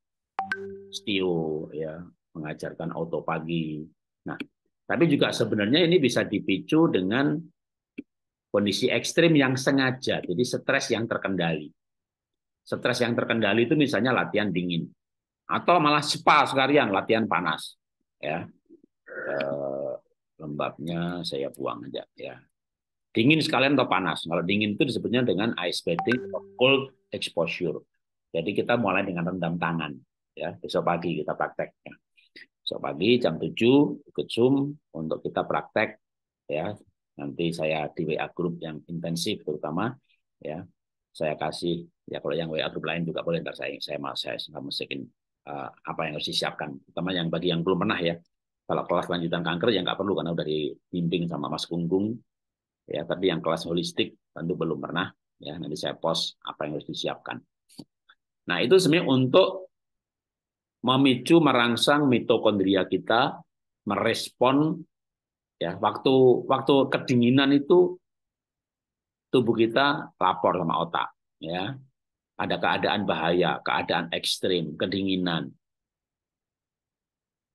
stio ya, mengajarkan autophagy. Nah, tapi juga sebenarnya ini bisa dipicu dengan kondisi ekstrim yang sengaja, jadi stres yang terkendali. Stres yang terkendali itu misalnya latihan dingin atau malah spa sekalian latihan panas. Ya. Eh, lembabnya saya buang aja ya. Dingin sekalian atau panas. Kalau dingin itu disebutnya dengan ice bathing atau cold exposure. Jadi kita mulai dengan rendam tangan ya. Besok pagi kita prakteknya. Besok pagi jam 7 ikut Zoom untuk kita praktek ya. Nanti saya di WA grup yang intensif terutama ya. Saya kasih ya kalau yang WA grup lain juga boleh ntar saya saya mau saya saya mesekin uh, eh, apa yang harus disiapkan terutama yang bagi yang belum pernah ya kalau kelas lanjutan kanker ya nggak perlu karena udah dibimbing sama Mas Gunggung ya tapi yang kelas holistik tentu belum pernah ya nanti saya post apa yang harus disiapkan nah itu sebenarnya untuk memicu merangsang mitokondria kita merespon ya waktu waktu kedinginan itu tubuh kita lapor sama otak ya ada keadaan bahaya, keadaan ekstrim, kedinginan.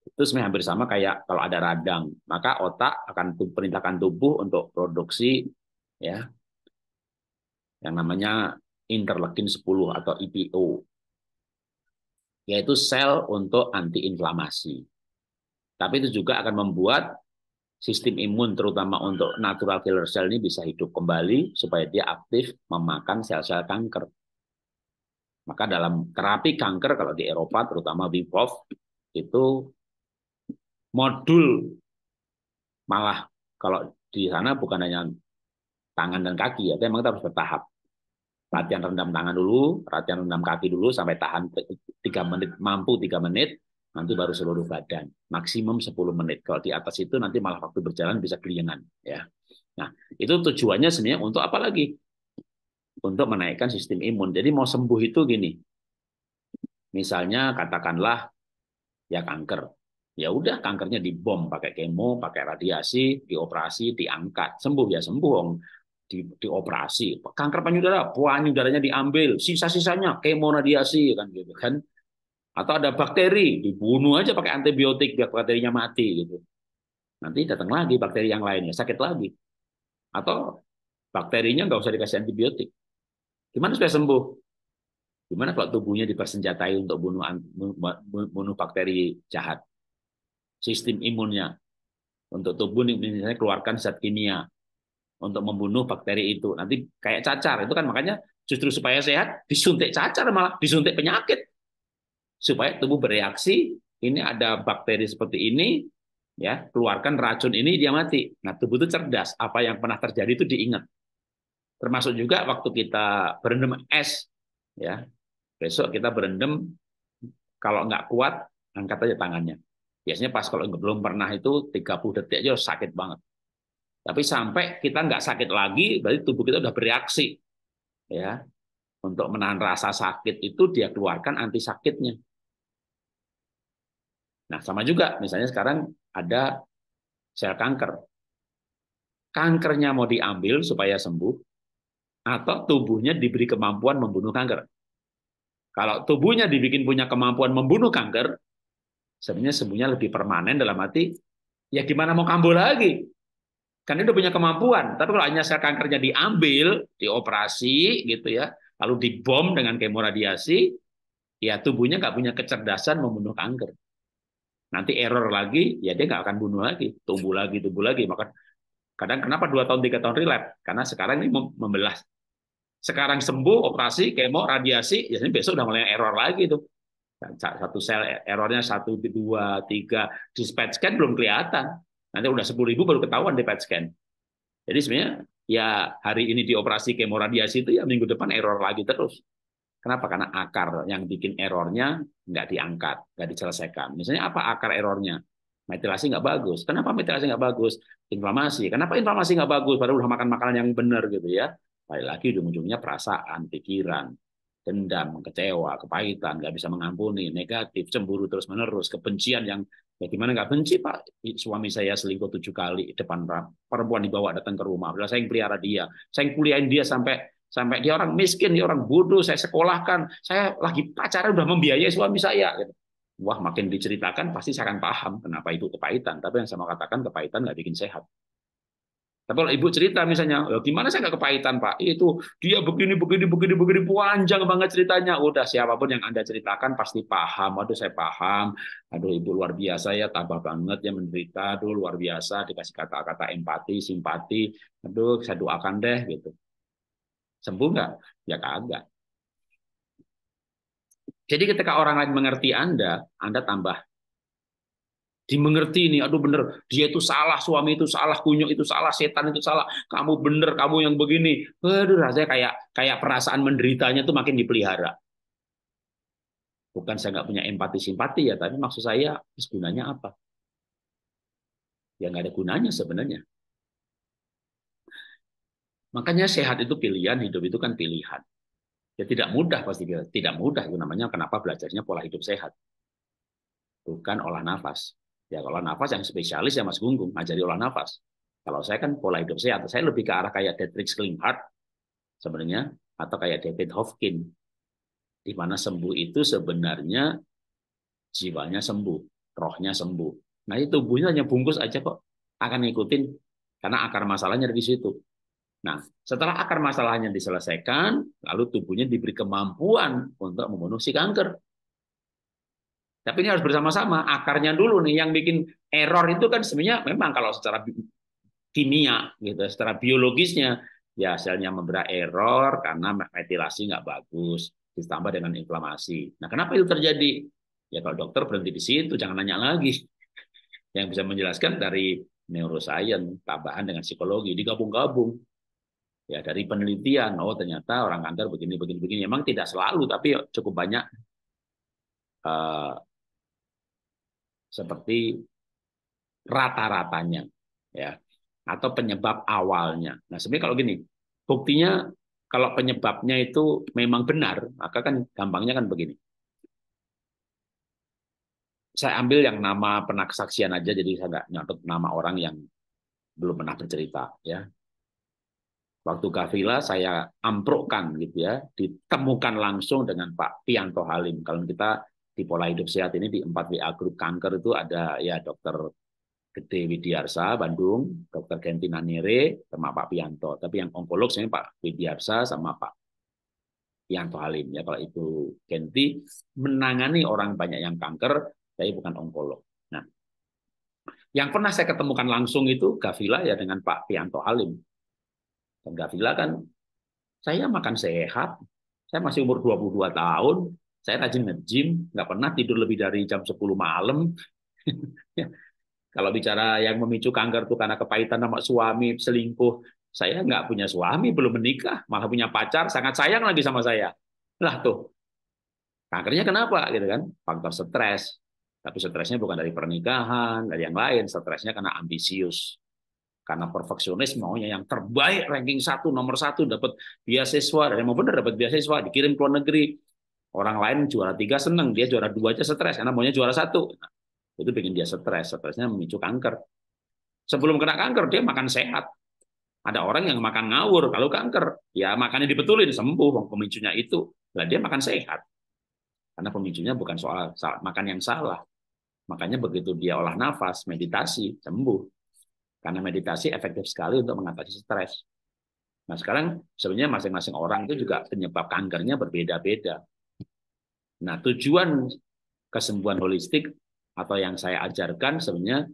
Itu sebenarnya hampir sama kayak kalau ada radang, maka otak akan perintahkan tubuh untuk produksi ya yang namanya interleukin 10 atau IPO e yaitu sel untuk antiinflamasi. Tapi itu juga akan membuat sistem imun terutama untuk natural killer cell ini bisa hidup kembali supaya dia aktif memakan sel-sel kanker. Maka dalam terapi kanker kalau di Eropa terutama Wim Hof itu modul malah kalau di sana bukan hanya tangan dan kaki ya, memang harus bertahap. Latihan rendam tangan dulu, latihan rendam kaki dulu sampai tahan tiga menit, mampu tiga menit, nanti baru seluruh badan. Maksimum 10 menit. Kalau di atas itu nanti malah waktu berjalan bisa kelingan ya. Nah, itu tujuannya sebenarnya untuk apa lagi? untuk menaikkan sistem imun. Jadi mau sembuh itu gini. Misalnya katakanlah ya kanker. Ya udah kankernya dibom pakai kemo, pakai radiasi, dioperasi, diangkat. Sembuh ya sembuh om. Di, dioperasi. Kanker payudara, payudaranya diambil, sisa-sisanya kemo radiasi kan gitu kan. Atau ada bakteri, dibunuh aja pakai antibiotik biar bakterinya mati gitu. Nanti datang lagi bakteri yang lainnya, sakit lagi. Atau bakterinya nggak usah dikasih antibiotik. Gimana supaya sembuh? Gimana kalau tubuhnya dipersenjatai untuk bunuh, bunuh bakteri jahat? Sistem imunnya. Untuk tubuh misalnya keluarkan zat kimia untuk membunuh bakteri itu. Nanti kayak cacar. Itu kan makanya justru supaya sehat disuntik cacar malah disuntik penyakit. Supaya tubuh bereaksi, ini ada bakteri seperti ini, ya keluarkan racun ini dia mati. Nah tubuh itu cerdas, apa yang pernah terjadi itu diingat. Termasuk juga waktu kita berendam es, ya besok kita berendam kalau nggak kuat angkat aja tangannya. Biasanya pas kalau belum pernah itu 30 detik aja sakit banget. Tapi sampai kita nggak sakit lagi, berarti tubuh kita udah bereaksi, ya. Untuk menahan rasa sakit itu dia keluarkan anti sakitnya. Nah, sama juga misalnya sekarang ada sel kanker. Kankernya mau diambil supaya sembuh, atau tubuhnya diberi kemampuan membunuh kanker. Kalau tubuhnya dibikin punya kemampuan membunuh kanker, sebenarnya sembuhnya lebih permanen dalam hati. ya gimana mau kambuh lagi? Karena udah punya kemampuan. Tapi kalau hanya sel kankernya diambil, dioperasi gitu ya, lalu dibom dengan kemoradiasi, ya tubuhnya nggak punya kecerdasan membunuh kanker. Nanti error lagi, ya dia nggak akan bunuh lagi. Tumbuh lagi, tumbuh lagi. Maka Kadang kenapa dua tahun, tiga tahun relap? Karena sekarang ini membelas Sekarang sembuh, operasi, kemo, radiasi, ya ini besok udah mulai error lagi tuh. Satu sel e-, errornya satu, dua, tiga. Di PET scan belum kelihatan. Nanti udah sepuluh ribu baru ketahuan di PET scan. Jadi sebenarnya ya hari ini di operasi kemo radiasi itu ya minggu depan error lagi terus. Kenapa? Karena akar yang bikin errornya nggak diangkat, nggak diselesaikan. Misalnya apa akar errornya? Metilasi nggak bagus. Kenapa metilasi nggak bagus? Inflamasi. Kenapa inflamasi nggak bagus? Padahal udah makan makanan yang benar gitu ya. Balik lagi ujung-ujungnya perasaan, pikiran, dendam, kecewa, kepahitan, nggak bisa mengampuni, negatif, cemburu terus-menerus, kebencian yang ya gimana nggak benci pak? Suami saya selingkuh tujuh kali depan perempuan dibawa datang ke rumah. Padahal saya yang pelihara dia, saya yang kuliahin dia sampai sampai dia orang miskin, dia orang bodoh, saya sekolahkan, saya lagi pacaran udah membiayai suami saya. Gitu wah makin diceritakan pasti saya akan paham kenapa itu kepahitan. Tapi yang saya mau katakan kepahitan nggak bikin sehat. Tapi kalau ibu cerita misalnya, gimana saya nggak kepahitan pak? Itu dia begini begini begini begini panjang banget ceritanya. Udah siapapun yang anda ceritakan pasti paham. Aduh saya paham. Aduh ibu luar biasa ya, tabah banget ya menderita. Aduh luar biasa dikasih kata-kata empati, simpati. Aduh saya doakan deh gitu. Sembuh nggak? Ya kagak. Jadi ketika orang lain mengerti Anda, Anda tambah. Dimengerti ini, aduh bener, dia itu salah, suami itu salah, kunyuk itu salah, setan itu salah, kamu bener, kamu yang begini. Aduh rasanya kayak kayak perasaan menderitanya itu makin dipelihara. Bukan saya nggak punya empati simpati ya, tapi maksud saya gunanya apa? Ya nggak ada gunanya sebenarnya. Makanya sehat itu pilihan, hidup itu kan pilihan. Ya tidak mudah pasti kita. Gitu. Tidak mudah itu namanya kenapa belajarnya pola hidup sehat. Bukan olah nafas. Ya olah nafas yang spesialis ya Mas Gunggung, ngajari olah nafas. Kalau saya kan pola hidup sehat, saya lebih ke arah kayak Dietrich Klinghardt sebenarnya atau kayak David Hofkin. Di mana sembuh itu sebenarnya jiwanya sembuh, rohnya sembuh. Nah, itu tubuhnya hanya bungkus aja kok akan ngikutin karena akar masalahnya dari situ. Nah, setelah akar masalahnya diselesaikan, lalu tubuhnya diberi kemampuan untuk membunuh si kanker. Tapi ini harus bersama-sama, akarnya dulu nih yang bikin error itu kan sebenarnya memang kalau secara kimia gitu, secara biologisnya ya hasilnya memberi error karena metilasi nggak bagus ditambah dengan inflamasi. Nah, kenapa itu terjadi? Ya kalau dokter berhenti di situ, jangan nanya lagi. [laughs] Yang bisa menjelaskan dari neuroscience, tambahan dengan psikologi, digabung-gabung ya dari penelitian oh ternyata orang kanker begini begini begini memang tidak selalu tapi cukup banyak uh, seperti rata-ratanya ya atau penyebab awalnya nah sebenarnya kalau gini buktinya kalau penyebabnya itu memang benar maka kan gampangnya kan begini saya ambil yang nama pernah kesaksian aja jadi saya nggak nyatet nama orang yang belum pernah bercerita ya Waktu Gavila saya amprokan gitu ya, ditemukan langsung dengan Pak Pianto Halim. Kalau kita di pola hidup sehat ini di 4WA grup kanker itu ada ya dokter Gede Widiarsa Bandung, dokter Genti Nanire sama Pak Pianto. Tapi yang onkolog saya Pak Widiarsa sama Pak Pianto Halim ya kalau itu Genti menangani orang banyak yang kanker, tapi bukan onkolog. Nah, yang pernah saya ketemukan langsung itu Gavila ya dengan Pak Pianto Halim. Davila kan, saya makan sehat, saya masih umur 22 tahun, saya rajin nge-gym, nggak pernah tidur lebih dari jam 10 malam. [laughs] Ya, kalau bicara yang memicu kanker itu karena kepahitan sama suami, selingkuh, saya nggak punya suami, belum menikah, malah punya pacar, sangat sayang lagi sama saya. Lah tuh, kankernya kenapa gitu kan? Faktor stres. Tapi stresnya bukan dari pernikahan, dari yang lain, stresnya karena ambisius karena perfeksionis maunya oh yang terbaik ranking satu nomor satu dapat beasiswa dan mau benar dapat beasiswa dikirim ke luar negeri orang lain juara tiga seneng dia juara dua aja stres karena maunya juara satu nah, itu bikin dia stres stresnya memicu kanker sebelum kena kanker dia makan sehat ada orang yang makan ngawur kalau kanker, ya makannya dibetulin sembuh, pemicunya itu. Lah dia makan sehat. Karena pemicunya bukan soal makan yang salah. Makanya begitu dia olah nafas, meditasi, sembuh. Karena meditasi efektif sekali untuk mengatasi stres. Nah sekarang sebenarnya masing-masing orang itu juga penyebab kankernya berbeda-beda. Nah tujuan kesembuhan holistik atau yang saya ajarkan sebenarnya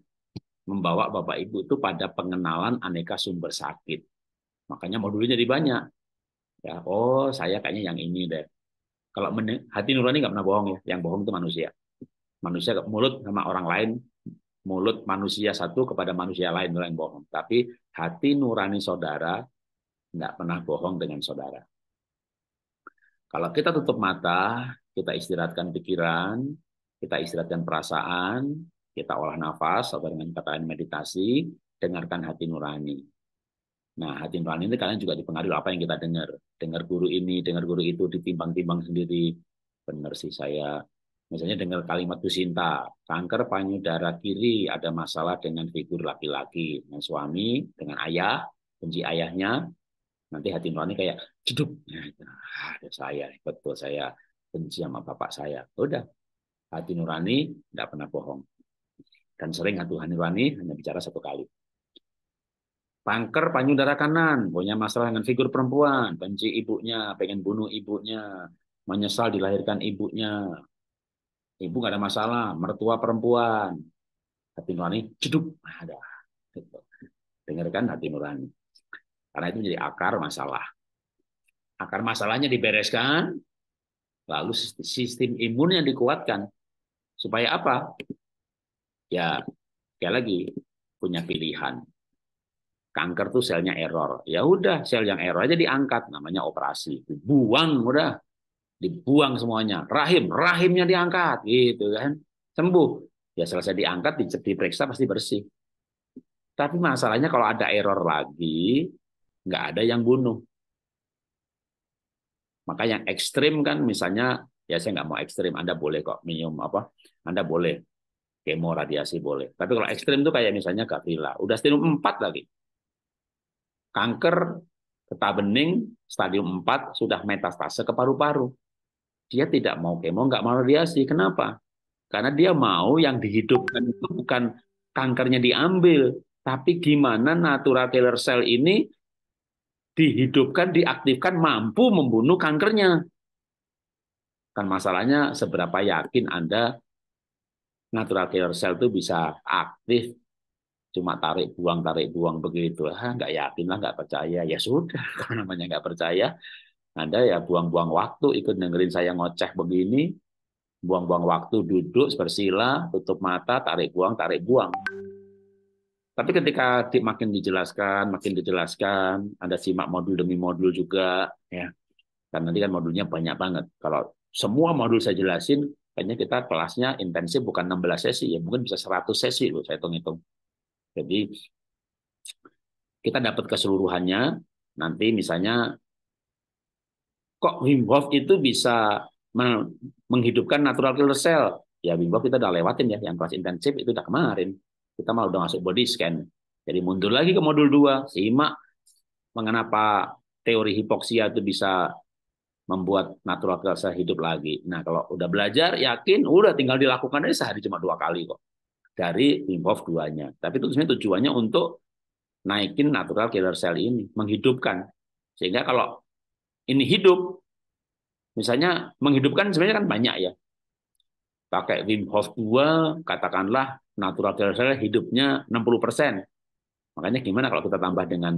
membawa Bapak Ibu itu pada pengenalan aneka sumber sakit. Makanya modulnya jadi banyak. Ya, oh saya kayaknya yang ini deh. Kalau hati nurani nggak pernah bohong ya, yang bohong itu manusia. Manusia mulut sama orang lain mulut manusia satu kepada manusia lain lain bohong. Tapi hati nurani saudara tidak pernah bohong dengan saudara. Kalau kita tutup mata, kita istirahatkan pikiran, kita istirahatkan perasaan, kita olah nafas atau dengan kata meditasi, dengarkan hati nurani. Nah, hati nurani ini kalian juga dipengaruhi apa yang kita dengar. Dengar guru ini, dengar guru itu, ditimbang-timbang sendiri. Benar sih saya, Misalnya dengar kalimat Bu Sinta, kanker payudara kiri ada masalah dengan figur laki-laki, dengan suami, dengan ayah, benci ayahnya, nanti hati nurani kayak jeduk, nah, ah, ada saya, betul saya benci sama bapak saya. Udah, hati nurani tidak pernah bohong. Dan sering hati nurani hanya bicara satu kali. Kanker payudara kanan, punya masalah dengan figur perempuan, benci ibunya, pengen bunuh ibunya, menyesal dilahirkan ibunya, ibu nggak ada masalah, mertua perempuan, hati nurani jeduk ada. Gitu. Dengarkan hati nurani. Karena itu menjadi akar masalah. Akar masalahnya dibereskan, lalu sistem imun yang dikuatkan. Supaya apa? Ya, sekali lagi punya pilihan. Kanker tuh selnya error. Ya udah, sel yang error aja diangkat, namanya operasi. Buang udah dibuang semuanya. Rahim, rahimnya diangkat, gitu kan. Sembuh. Ya selesai diangkat, diperiksa pasti bersih. Tapi masalahnya kalau ada error lagi, nggak ada yang bunuh. Maka yang ekstrim kan misalnya, ya saya nggak mau ekstrim, Anda boleh kok minum apa, Anda boleh kemo radiasi boleh. Tapi kalau ekstrim itu kayak misalnya Gavrila, udah stadium 4 lagi. Kanker, getah bening, stadium 4 sudah metastase ke paru-paru dia tidak mau kemo, nggak mau radiasi. Kenapa? Karena dia mau yang dihidupkan itu bukan kankernya diambil, tapi gimana natural killer cell ini dihidupkan, diaktifkan, mampu membunuh kankernya. Kan masalahnya seberapa yakin Anda natural killer cell itu bisa aktif cuma tarik buang tarik buang begitu ah nggak yakin lah nggak percaya ya sudah [laughs] kalau namanya nggak percaya anda ya buang-buang waktu ikut dengerin saya ngoceh begini, buang-buang waktu duduk bersila, tutup mata, tarik buang, tarik buang. Tapi ketika makin dijelaskan, makin dijelaskan, Anda simak modul demi modul juga, ya. Karena nanti kan modulnya banyak banget. Kalau semua modul saya jelasin, kayaknya kita kelasnya intensif bukan 16 sesi, ya mungkin bisa 100 sesi loh saya hitung-hitung. Jadi kita dapat keseluruhannya, nanti misalnya kok Wim Hof itu bisa menghidupkan natural killer cell? Ya Wim Hof kita udah lewatin ya, yang kelas intensif itu udah kemarin. Kita malah udah masuk body scan. Jadi mundur lagi ke modul 2, simak mengenapa teori hipoksia itu bisa membuat natural killer cell hidup lagi. Nah kalau udah belajar, yakin, udah tinggal dilakukan aja sehari cuma dua kali kok. Dari Wim Hof duanya. Tapi itu tujuannya untuk naikin natural killer cell ini, menghidupkan. Sehingga kalau ini hidup, misalnya menghidupkan sebenarnya kan banyak ya. Pakai Wim Hof 2, katakanlah natural killer hidupnya 60%. Makanya gimana kalau kita tambah dengan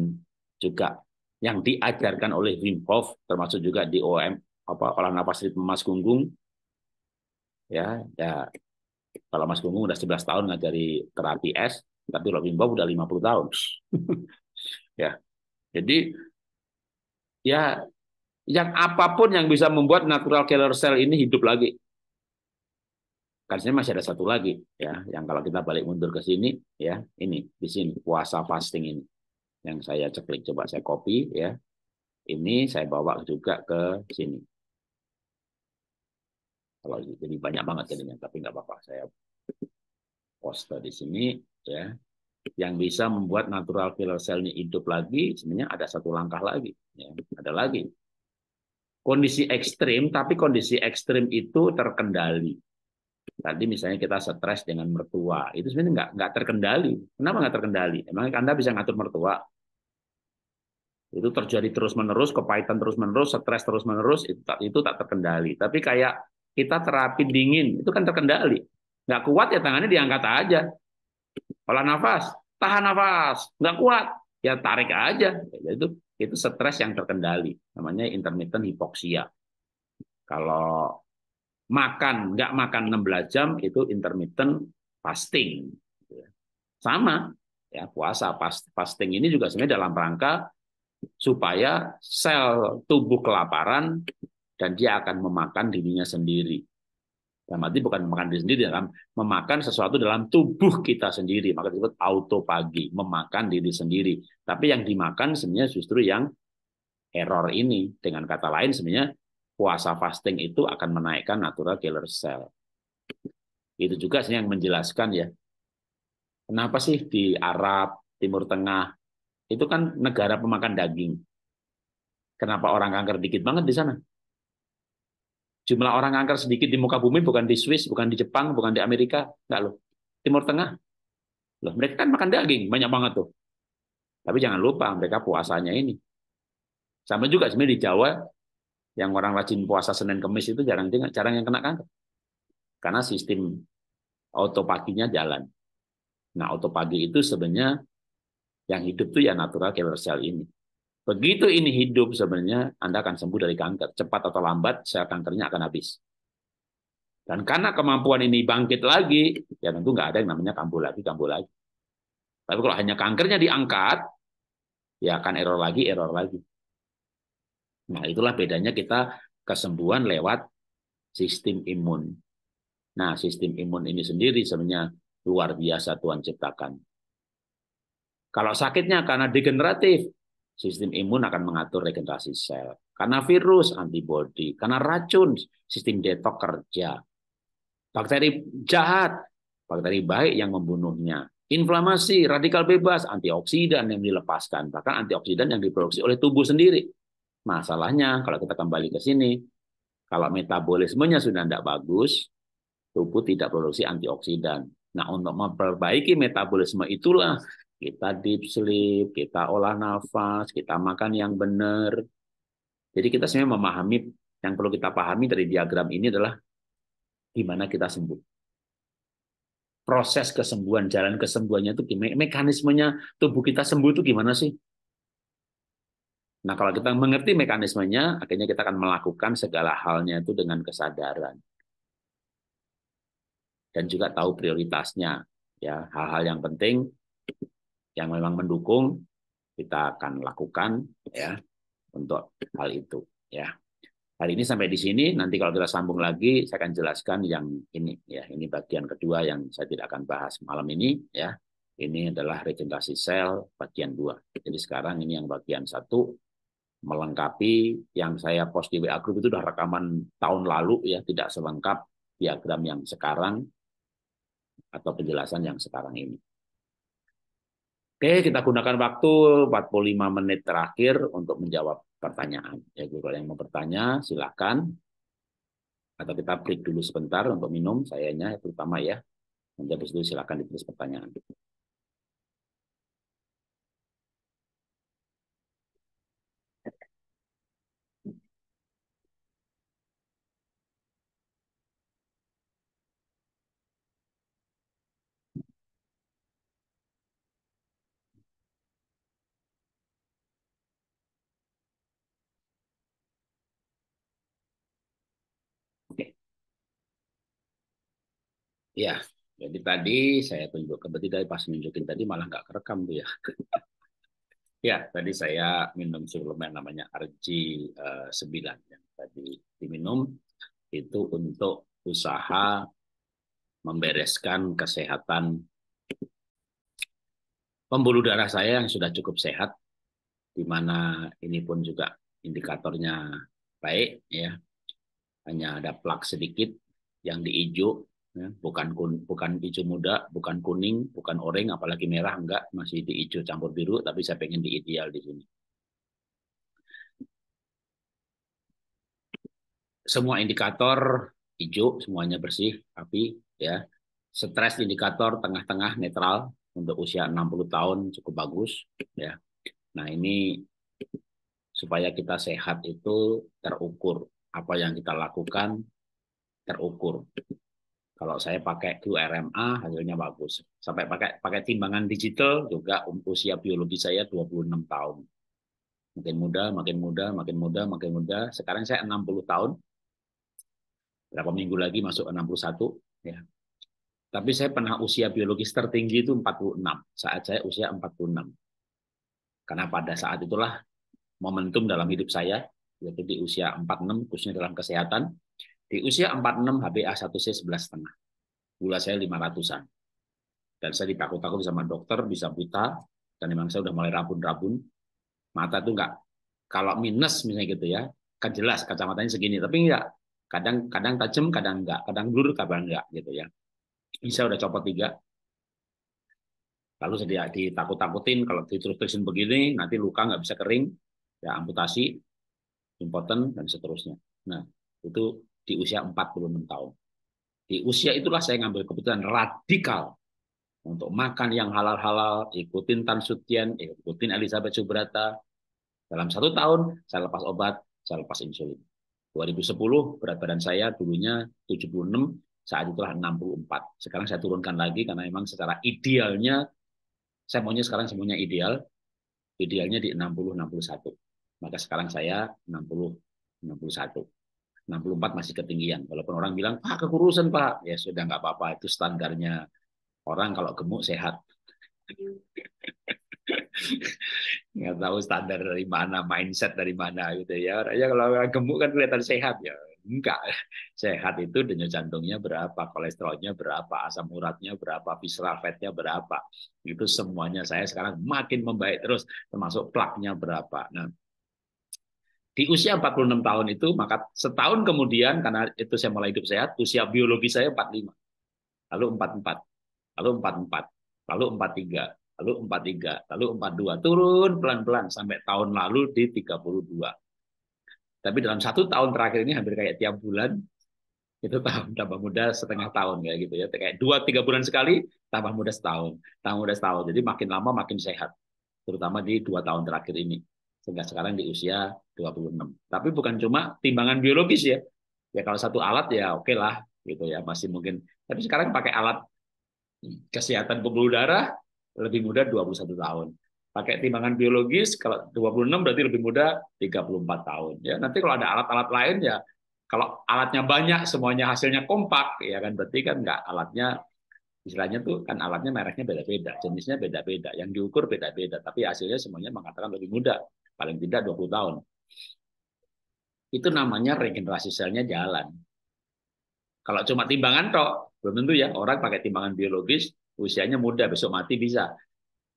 juga yang diajarkan oleh Wim Hof, termasuk juga di OM, apa, olah nafas ritme Mas Gunggung, ya, ya kalau Mas Gunggung udah 11 tahun ngajari terapi S, tapi kalau Wim Hof udah 50 tahun. [laughs] ya. Jadi ya yang apapun yang bisa membuat natural killer cell ini hidup lagi. Karena masih ada satu lagi ya, yang kalau kita balik mundur ke sini ya, ini di sini puasa fasting ini yang saya ceklik coba saya copy ya. Ini saya bawa juga ke sini. Kalau jadi banyak banget jadinya, tapi nggak apa-apa saya poster di sini ya. Yang bisa membuat natural killer cell ini hidup lagi sebenarnya ada satu langkah lagi ya, ada lagi kondisi ekstrim, tapi kondisi ekstrim itu terkendali. Tadi misalnya kita stres dengan mertua, itu sebenarnya nggak nggak terkendali. Kenapa nggak terkendali? Emang Anda bisa ngatur mertua? Itu terjadi terus-menerus, kepahitan terus-menerus, stres terus-menerus, itu, tak, itu tak terkendali. Tapi kayak kita terapi dingin, itu kan terkendali. Nggak kuat ya tangannya diangkat aja. Olah nafas, tahan nafas, nggak kuat, ya tarik aja. Ya itu itu stres yang terkendali, namanya intermittent hipoksia. Kalau makan nggak makan 16 jam itu intermittent fasting. Sama ya puasa fasting ini juga sebenarnya dalam rangka supaya sel tubuh kelaparan dan dia akan memakan dirinya sendiri. Dalam arti bukan makan diri sendiri, dalam memakan sesuatu dalam tubuh kita sendiri. Maka disebut autopagi, memakan diri sendiri. Tapi yang dimakan sebenarnya justru yang error ini. Dengan kata lain sebenarnya puasa fasting itu akan menaikkan natural killer cell. Itu juga yang menjelaskan ya. Kenapa sih di Arab, Timur Tengah, itu kan negara pemakan daging. Kenapa orang kanker dikit banget di sana? Jumlah orang kanker sedikit di muka bumi bukan di Swiss, bukan di Jepang, bukan di Amerika, enggak loh. Timur Tengah, loh mereka kan makan daging banyak banget tuh. Tapi jangan lupa mereka puasanya ini. Sama juga sebenarnya di Jawa yang orang rajin puasa Senin Kemis itu jarang jarang yang kena kanker. Karena sistem otopaginya jalan. Nah, otopagi itu sebenarnya yang hidup tuh ya natural killer cell ini. Begitu ini hidup sebenarnya Anda akan sembuh dari kanker. Cepat atau lambat sel kankernya akan habis. Dan karena kemampuan ini bangkit lagi, ya tentu nggak ada yang namanya kambuh lagi, kambuh lagi. Tapi kalau hanya kankernya diangkat, ya akan error lagi, error lagi. Nah itulah bedanya kita kesembuhan lewat sistem imun. Nah sistem imun ini sendiri sebenarnya luar biasa Tuhan ciptakan. Kalau sakitnya karena degeneratif, sistem imun akan mengatur regenerasi sel. Karena virus, antibodi. Karena racun, sistem detok kerja. Bakteri jahat, bakteri baik yang membunuhnya. Inflamasi, radikal bebas, antioksidan yang dilepaskan. Bahkan antioksidan yang diproduksi oleh tubuh sendiri. Masalahnya, kalau kita kembali ke sini, kalau metabolismenya sudah tidak bagus, tubuh tidak produksi antioksidan. Nah, untuk memperbaiki metabolisme itulah kita deep sleep, kita olah nafas, kita makan yang benar. Jadi kita sebenarnya memahami yang perlu kita pahami dari diagram ini adalah gimana kita sembuh. Proses kesembuhan, jalan kesembuhannya itu gimana, mekanismenya tubuh kita sembuh itu gimana sih? Nah, kalau kita mengerti mekanismenya, akhirnya kita akan melakukan segala halnya itu dengan kesadaran. Dan juga tahu prioritasnya, ya, hal-hal yang penting yang memang mendukung kita akan lakukan ya untuk hal itu ya. Hari ini sampai di sini nanti kalau kita sambung lagi saya akan jelaskan yang ini ya. Ini bagian kedua yang saya tidak akan bahas malam ini ya. Ini adalah regenerasi sel bagian dua. Jadi sekarang ini yang bagian satu melengkapi yang saya post di WA Group itu sudah rekaman tahun lalu ya, tidak selengkap diagram yang sekarang atau penjelasan yang sekarang ini. Oke, kita gunakan waktu 45 menit terakhir untuk menjawab pertanyaan. Ya, kalau yang mau bertanya, silakan. Atau kita break dulu sebentar untuk minum, sayanya terutama ya. Nanti habis itu silakan ditulis pertanyaan. Ya, jadi tadi saya tunjuk berarti dari pas nunjukin tadi malah nggak kerekam tuh ya. [laughs] ya, tadi saya minum suplemen namanya RG eh, sembilan 9 yang tadi diminum itu untuk usaha membereskan kesehatan pembuluh darah saya yang sudah cukup sehat di mana ini pun juga indikatornya baik ya. Hanya ada plak sedikit yang diijuk ya. bukan kun, bukan hijau muda, bukan kuning, bukan oranye, apalagi merah enggak, masih di hijau campur biru, tapi saya pengen di ideal di sini. Semua indikator hijau, semuanya bersih, api, ya. Stres indikator tengah-tengah netral untuk usia 60 tahun cukup bagus, ya. Nah ini supaya kita sehat itu terukur apa yang kita lakukan terukur kalau saya pakai QRMA hasilnya bagus. Sampai pakai pakai timbangan digital juga um, usia biologi saya 26 tahun. Makin muda, makin muda, makin muda, makin muda. Sekarang saya 60 tahun. Berapa minggu lagi masuk 61 ya. Tapi saya pernah usia biologis tertinggi itu 46. Saat saya usia 46. Karena pada saat itulah momentum dalam hidup saya yaitu di usia 46 khususnya dalam kesehatan di usia 46 HbA 1c setengah Gula saya 500-an. Dan saya ditakut-takut sama dokter, bisa buta, dan memang saya udah mulai rabun-rabun. Mata tuh enggak. Kalau minus misalnya gitu ya, kan jelas kacamatanya segini, tapi enggak. Kadang kadang tajam, kadang enggak, kadang blur, kadang enggak gitu ya. Ini saya udah copot tiga, lalu saya ditakut-takutin kalau diterus-terusin begini nanti luka nggak bisa kering ya amputasi impoten dan seterusnya nah itu di usia 46 tahun. Di usia itulah saya ngambil keputusan radikal untuk makan yang halal-halal, ikutin Tan Sutian, ikutin Elizabeth Subrata. Dalam satu tahun, saya lepas obat, saya lepas insulin. 2010 berat badan saya dulunya 76, saat itulah 64. Sekarang saya turunkan lagi karena memang secara idealnya, saya maunya sekarang semuanya ideal, idealnya di 60-61. Maka sekarang saya 60-61. 64 masih ketinggian. Walaupun orang bilang, Pak, kekurusan, Pak. Ya sudah, nggak apa-apa. Itu standarnya orang kalau gemuk sehat. [laughs] nggak tahu standar dari mana, mindset dari mana gitu ya. Orangnya kalau gemuk kan kelihatan sehat ya. Enggak. Sehat itu denyut jantungnya berapa, kolesterolnya berapa, asam uratnya berapa, visceral fatnya berapa. Itu semuanya saya sekarang makin membaik terus, termasuk plaknya berapa. Nah, di usia 46 tahun itu maka setahun kemudian karena itu saya mulai hidup sehat usia biologi saya 45 lalu 44 lalu 44 lalu 43 lalu 43 lalu 42 turun pelan-pelan sampai tahun lalu di 32 tapi dalam satu tahun terakhir ini hampir kayak tiap bulan itu tahun tambah muda setengah tahun kayak gitu ya kayak dua tiga bulan sekali tambah muda setahun tambah muda setahun jadi makin lama makin sehat terutama di dua tahun terakhir ini sehingga sekarang di usia 26. Tapi bukan cuma timbangan biologis ya. Ya kalau satu alat ya oke okay lah gitu ya masih mungkin. Tapi sekarang pakai alat kesehatan pembuluh darah lebih muda 21 tahun. Pakai timbangan biologis kalau 26 berarti lebih muda 34 tahun ya. Nanti kalau ada alat-alat lain ya kalau alatnya banyak semuanya hasilnya kompak ya kan berarti kan nggak alatnya istilahnya tuh kan alatnya mereknya beda-beda, jenisnya beda-beda, yang diukur beda-beda, tapi hasilnya semuanya mengatakan lebih muda, paling tidak 20 tahun. Itu namanya regenerasi selnya jalan. Kalau cuma timbangan toh belum tentu ya orang pakai timbangan biologis usianya muda besok mati bisa.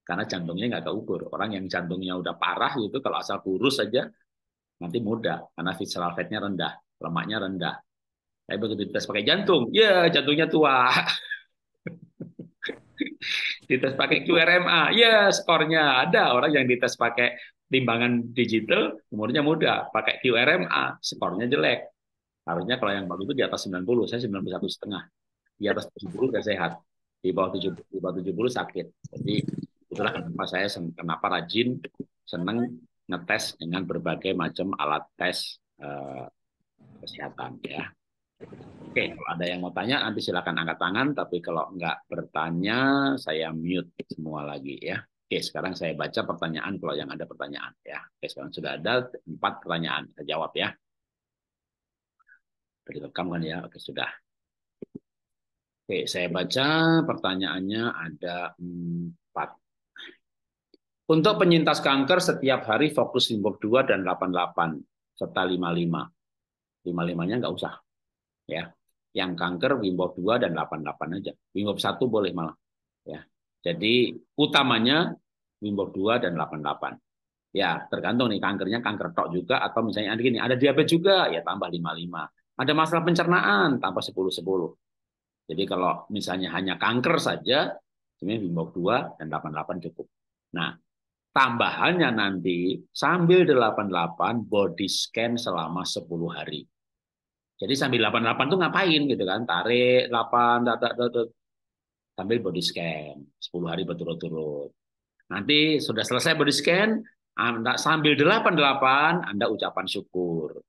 Karena jantungnya nggak keukur. Orang yang jantungnya udah parah itu kalau asal kurus saja nanti muda karena visceral fatnya rendah, lemaknya rendah. Tapi begitu dites pakai jantung, ya jantungnya tua. [laughs] dites pakai QRMA, ya skornya ada orang yang dites pakai timbangan digital umurnya muda, pakai QRMA, skornya jelek. Harusnya kalau yang bagus itu di atas 90, saya 91 setengah. Di atas 70 saya sehat, di bawah 70, di bawah 70 sakit. Jadi itulah kenapa saya kenapa rajin seneng ngetes dengan berbagai macam alat tes eh, kesehatan ya. Oke, kalau ada yang mau tanya nanti silakan angkat tangan, tapi kalau nggak bertanya saya mute semua lagi ya. Oke, sekarang saya baca pertanyaan kalau yang ada pertanyaan ya. Oke, sekarang sudah ada empat pertanyaan. Saya jawab ya. Direkam kan ya? Oke, sudah. Oke, saya baca pertanyaannya ada empat. Untuk penyintas kanker setiap hari fokus limbok 2 dan 88 serta 55. 55-nya nggak usah. Ya. Yang kanker Limbok 2 dan 88 aja. Limbok 1 boleh malah. Ya. Jadi utamanya Mimbor 2 dan 88. Ya, tergantung nih kankernya kanker tok juga atau misalnya ada gini, ada diabetes juga ya tambah 55. Ada masalah pencernaan tambah 10 10. Jadi kalau misalnya hanya kanker saja sebenarnya Bimbok 2 dan 88 cukup. Nah, tambahannya nanti sambil 88 body scan selama 10 hari. Jadi sambil 88 tuh ngapain gitu kan? Tarik 8 tak, tak, tak. sambil body scan 10 hari berturut-turut. Nanti sudah selesai body scan, anda, sambil 88 Anda ucapan syukur.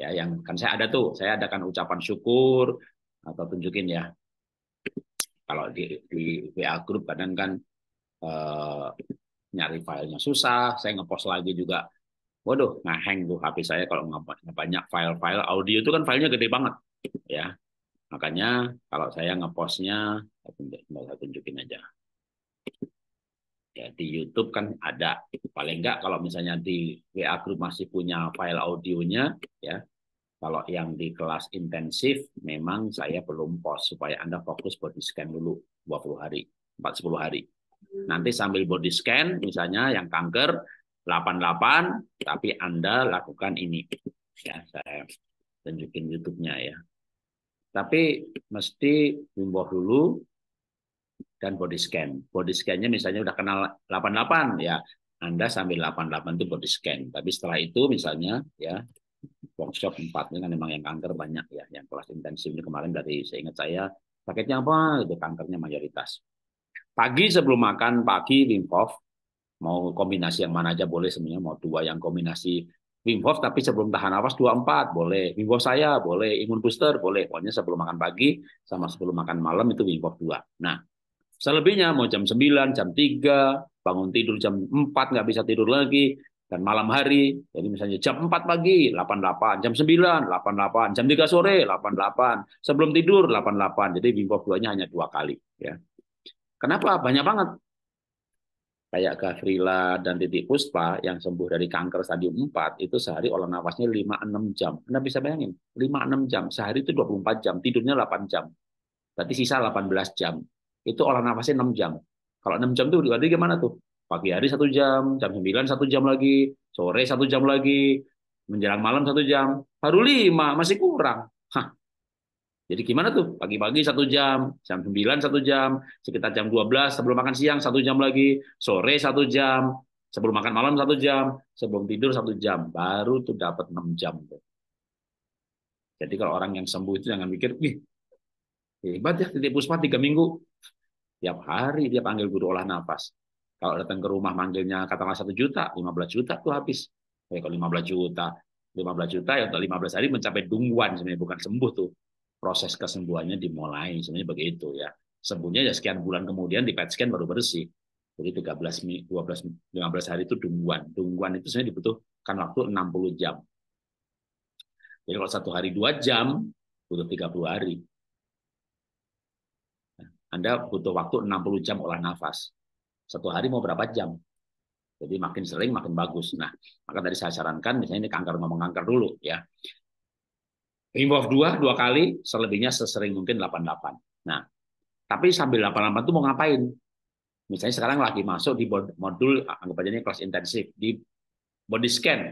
Ya, yang kan saya ada tuh, saya adakan ucapan syukur atau tunjukin ya. Kalau di, di WA grup kadang kan eh, nyari filenya susah, saya ngepost lagi juga. Waduh, ngeheng tuh HP saya kalau banyak file-file audio itu kan filenya gede banget, ya. Makanya kalau saya ngepostnya, saya tunjukin aja ya di YouTube kan ada paling enggak kalau misalnya di WA group masih punya file audionya ya kalau yang di kelas intensif memang saya belum post supaya Anda fokus body scan dulu 20 hari 4 10 hari hmm. nanti sambil body scan misalnya yang kanker 88 tapi Anda lakukan ini ya saya tunjukin YouTube-nya ya tapi mesti imbuh dulu dan body scan. Body scan-nya misalnya udah kenal 88 ya, Anda sambil 88 itu body scan. Tapi setelah itu misalnya ya workshop 4 ini kan memang yang kanker banyak ya, yang kelas intensif ini kemarin dari seingat saya sakitnya apa itu kankernya mayoritas. Pagi sebelum makan pagi Wim Hof mau kombinasi yang mana aja boleh sebenarnya mau dua yang kombinasi Wim Hof tapi sebelum tahan nafas 24 boleh. Wim Hof saya boleh, imun booster boleh. Pokoknya sebelum makan pagi sama sebelum makan malam itu Wim Hof 2. Nah, Selebihnya mau jam 9, jam 3, bangun tidur jam 4, nggak bisa tidur lagi, dan malam hari. Jadi misalnya jam 4 pagi, 88, jam 9, 88, jam 3 sore, 88, sebelum tidur, 88. Jadi bimbo Hof hanya dua kali. ya Kenapa? Banyak banget. Kayak Gavrila dan Titik Puspa yang sembuh dari kanker stadium 4, itu sehari olah nafasnya 5-6 jam. Anda bisa bayangin, 5-6 jam. Sehari itu 24 jam, tidurnya 8 jam. Berarti sisa 18 jam itu olah nafasnya 6 jam. Kalau 6 jam itu berarti gimana tuh? Pagi hari satu jam, jam 9 satu jam lagi, sore satu jam lagi, menjelang malam satu jam, baru lima masih kurang. Hah. Jadi gimana tuh? Pagi-pagi satu jam, jam 9 satu jam, sekitar jam 12 sebelum makan siang satu jam lagi, sore satu jam, sebelum makan malam satu jam, sebelum tidur satu jam, baru tuh dapat 6 jam. Tuh. Jadi kalau orang yang sembuh itu jangan mikir, ih hebat ya titik puspa tiga minggu Tiap hari dia panggil guru olah nafas. Kalau datang ke rumah manggilnya katakanlah satu juta, 15 juta tuh habis. Ya, kalau 15 juta, 15 juta ya untuk 15 hari mencapai dungguan sebenarnya bukan sembuh tuh. Proses kesembuhannya dimulai sebenarnya begitu ya. Sembuhnya ya sekian bulan kemudian di PET scan baru bersih. Jadi 13 12 15 hari itu dungguan. Dungguan itu sebenarnya dibutuhkan waktu 60 jam. Jadi kalau satu hari dua jam butuh 30 hari. Anda butuh waktu 60 jam olah nafas. Satu hari mau berapa jam? Jadi makin sering makin bagus. Nah, maka tadi saya sarankan misalnya ini kanker ngomong kanker dulu ya. Involve dua, dua kali, selebihnya sesering mungkin 88. Nah, tapi sambil 88 itu mau ngapain? Misalnya sekarang lagi masuk di modul, anggap aja ini kelas intensif, di body scan.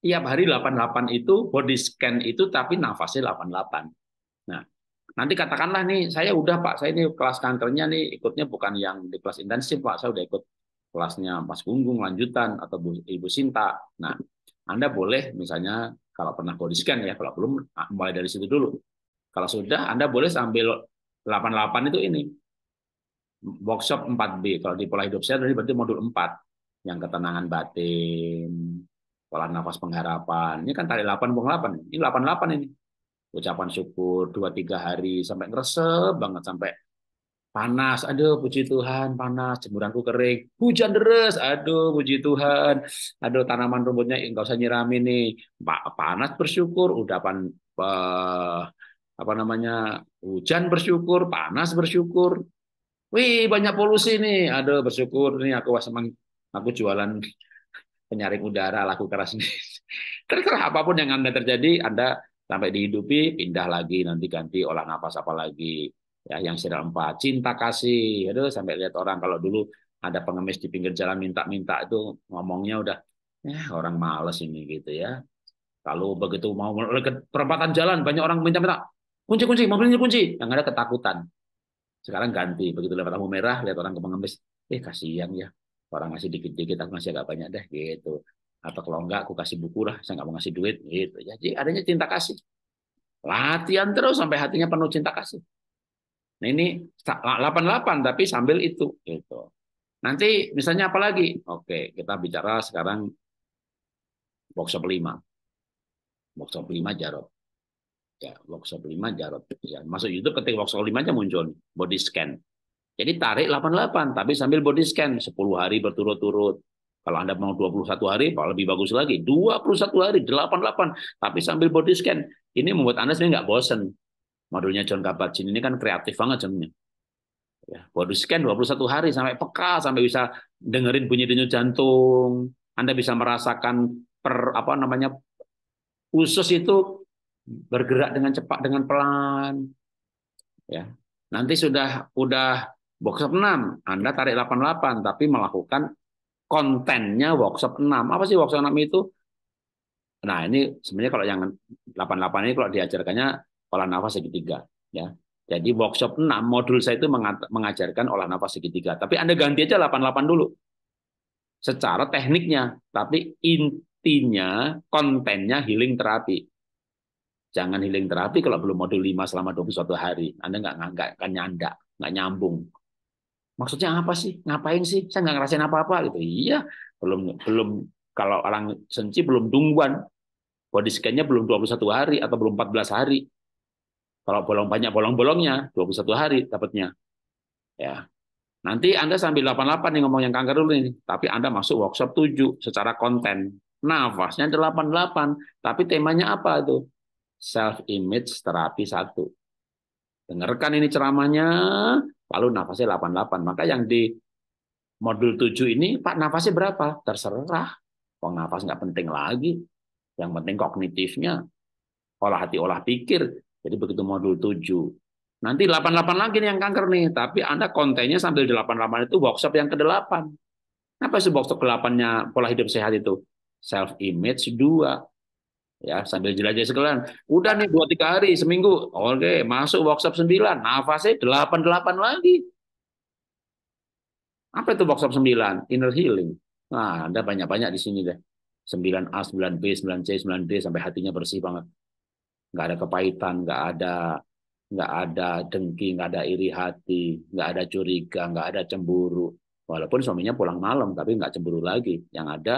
Tiap hari 88 itu, body scan itu tapi nafasnya 88. Nanti katakanlah nih, saya udah Pak, saya ini kelas kankernya nih ikutnya bukan yang di kelas intensif Pak, saya udah ikut kelasnya pas punggung lanjutan atau Bu, Ibu Sinta. Nah, Anda boleh misalnya kalau pernah body scan ya, kalau belum ah, mulai dari situ dulu. Kalau sudah, Anda boleh sambil 88 itu ini. Workshop 4B, kalau di pola hidup saya berarti modul 4. Yang ketenangan batin, pola nafas pengharapan. Ini kan tadi 8 Ini 88 ini ucapan syukur dua tiga hari sampai ngeresep banget sampai panas aduh puji Tuhan panas jemuranku kering hujan deres aduh puji Tuhan aduh tanaman rumputnya enggak usah nyirami nih panas bersyukur udah pan eh, apa namanya hujan bersyukur panas bersyukur wih banyak polusi nih aduh bersyukur nih aku semang aku jualan penyaring udara laku keras nih [laughs] terserah apapun yang anda terjadi anda sampai dihidupi pindah lagi nanti ganti olah nafas apa lagi ya yang sedang empat cinta kasih aduh sampai lihat orang kalau dulu ada pengemis di pinggir jalan minta-minta itu ngomongnya udah ya orang males ini gitu ya kalau begitu mau ke perempatan jalan banyak orang minta-minta kunci kunci mobilnya kunci yang ada ketakutan sekarang ganti begitu lihat lampu merah lihat orang ke pengemis eh kasihan ya orang masih dikit-dikit aku masih agak banyak deh gitu atau kalau enggak aku kasih buku lah saya nggak mau ngasih duit gitu jadi adanya cinta kasih latihan terus sampai hatinya penuh cinta kasih nah ini 88 tapi sambil itu gitu nanti misalnya apa lagi oke kita bicara sekarang workshop 5 workshop 5 Jarot ya workshop 5 Jarot ya masuk YouTube ketik workshop 5 aja muncul body scan jadi tarik 88 tapi sambil body scan 10 hari berturut-turut kalau Anda mau 21 hari, kalau lebih bagus lagi, 21 hari, 88, tapi sambil body scan. Ini membuat Anda sebenarnya nggak bosen. Modulnya John kabat ini kan kreatif banget sebenarnya. body scan 21 hari sampai peka, sampai bisa dengerin bunyi denyut jantung. Anda bisa merasakan per apa namanya usus itu bergerak dengan cepat dengan pelan. Ya. Nanti sudah udah box 6, Anda tarik 88 tapi melakukan kontennya workshop 6. Apa sih workshop 6 itu? Nah, ini sebenarnya kalau yang 88 ini kalau diajarkannya olah nafas segitiga, ya. Jadi workshop 6 modul saya itu mengajarkan olah nafas segitiga. Tapi Anda ganti aja 88 dulu. Secara tekniknya, tapi intinya kontennya healing terapi. Jangan healing terapi kalau belum modul 5 selama 21 hari. Anda nggak nggak akan nyanda, nggak nyambung maksudnya apa sih? Ngapain sih? Saya nggak ngerasain apa-apa gitu. Iya, belum belum kalau orang senci belum tungguan Body scan-nya belum 21 hari atau belum 14 hari. Kalau bolong banyak bolong-bolongnya 21 hari dapatnya. Ya. Nanti Anda sambil 88 nih ngomong yang kanker dulu nih, tapi Anda masuk workshop 7 secara konten. Nafasnya delapan 88, tapi temanya apa itu? Self image terapi satu. Dengarkan ini ceramahnya, Lalu nafasnya 88. Maka yang di modul 7 ini, Pak nafasnya berapa? Terserah. Kok nafas nggak penting lagi. Yang penting kognitifnya. Olah hati, olah pikir. Jadi begitu modul 7. Nanti 88 lagi nih yang kanker nih. Tapi Anda kontennya sambil di 88 itu workshop yang ke-8. Apa sih workshop ke-8-nya pola hidup sehat itu? Self-image 2 ya sambil jelajah sekalian. Udah nih dua tiga hari seminggu, oke masuk workshop sembilan, nafasnya delapan delapan lagi. Apa itu workshop sembilan? Inner healing. Nah, ada banyak-banyak di sini deh. Sembilan a sembilan b sembilan c sembilan d sampai hatinya bersih banget. Nggak ada kepahitan, nggak ada nggak ada dengki, nggak ada iri hati, nggak ada curiga, nggak ada cemburu. Walaupun suaminya pulang malam, tapi nggak cemburu lagi. Yang ada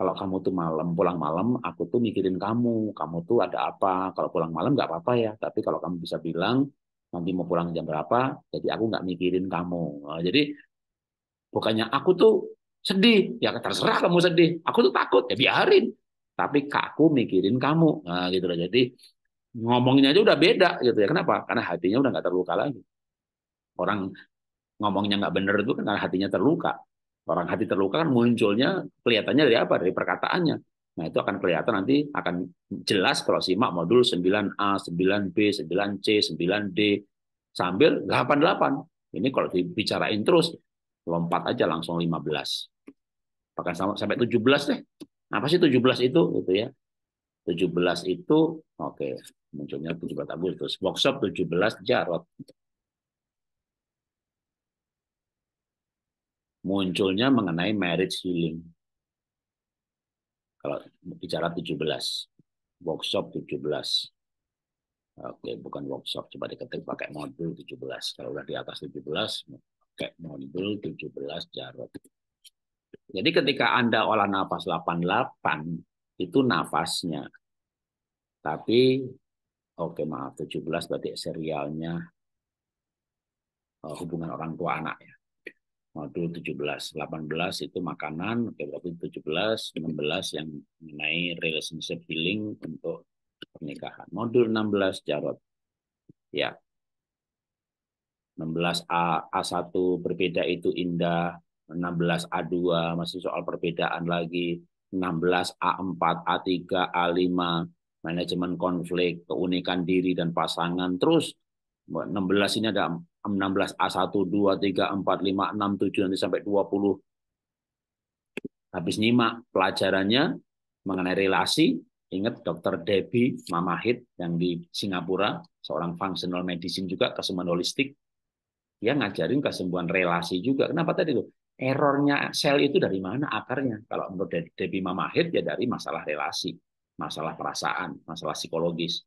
kalau kamu tuh malam pulang malam aku tuh mikirin kamu kamu tuh ada apa kalau pulang malam nggak apa-apa ya tapi kalau kamu bisa bilang nanti mau pulang jam berapa jadi aku nggak mikirin kamu nah, jadi bukannya aku tuh sedih ya terserah kamu sedih aku tuh takut ya biarin tapi aku mikirin kamu nah, gitu loh jadi ngomongnya aja udah beda gitu ya kenapa karena hatinya udah nggak terluka lagi orang ngomongnya nggak bener itu kan karena hatinya terluka Orang hati terluka kan munculnya kelihatannya dari apa? Dari perkataannya. Nah, itu akan kelihatan nanti akan jelas kalau simak modul 9A, 9B, 9C, 9D sambil 88. Ini kalau dibicarain terus lompat aja langsung 15. Bahkan sampai 17 deh. Apa sih 17 itu gitu ya? 17 itu oke, okay, munculnya 17 Agustus. Workshop 17 Jarot. munculnya mengenai marriage healing. Kalau bicara 17, workshop 17. Oke, bukan workshop, coba diketik pakai modul 17. Kalau udah di atas 17, pakai modul 17 jarot. Jadi ketika Anda olah nafas 88, itu nafasnya. Tapi, oke maaf maaf, 17 berarti serialnya eh, hubungan orang tua anak ya modul 17, 18 itu makanan, oke berarti 17, 16 yang mengenai relationship healing untuk pernikahan. Modul 16 Jarot. Ya. 16 A A1 berbeda itu indah, 16 A2 masih soal perbedaan lagi, 16 A4, A3, A5 manajemen konflik, keunikan diri dan pasangan. Terus 16 ini ada 16 A1, 2, 3, 4, 5, 6, 7, nanti sampai 20. Habis nyimak pelajarannya mengenai relasi, ingat Dr. Debbie Mamahit yang di Singapura, seorang functional medicine juga, kesembuhan holistik, dia ngajarin kesembuhan relasi juga. Kenapa tadi tuh? Errornya sel itu dari mana akarnya? Kalau menurut Debbie Mamahit, ya dari masalah relasi, masalah perasaan, masalah psikologis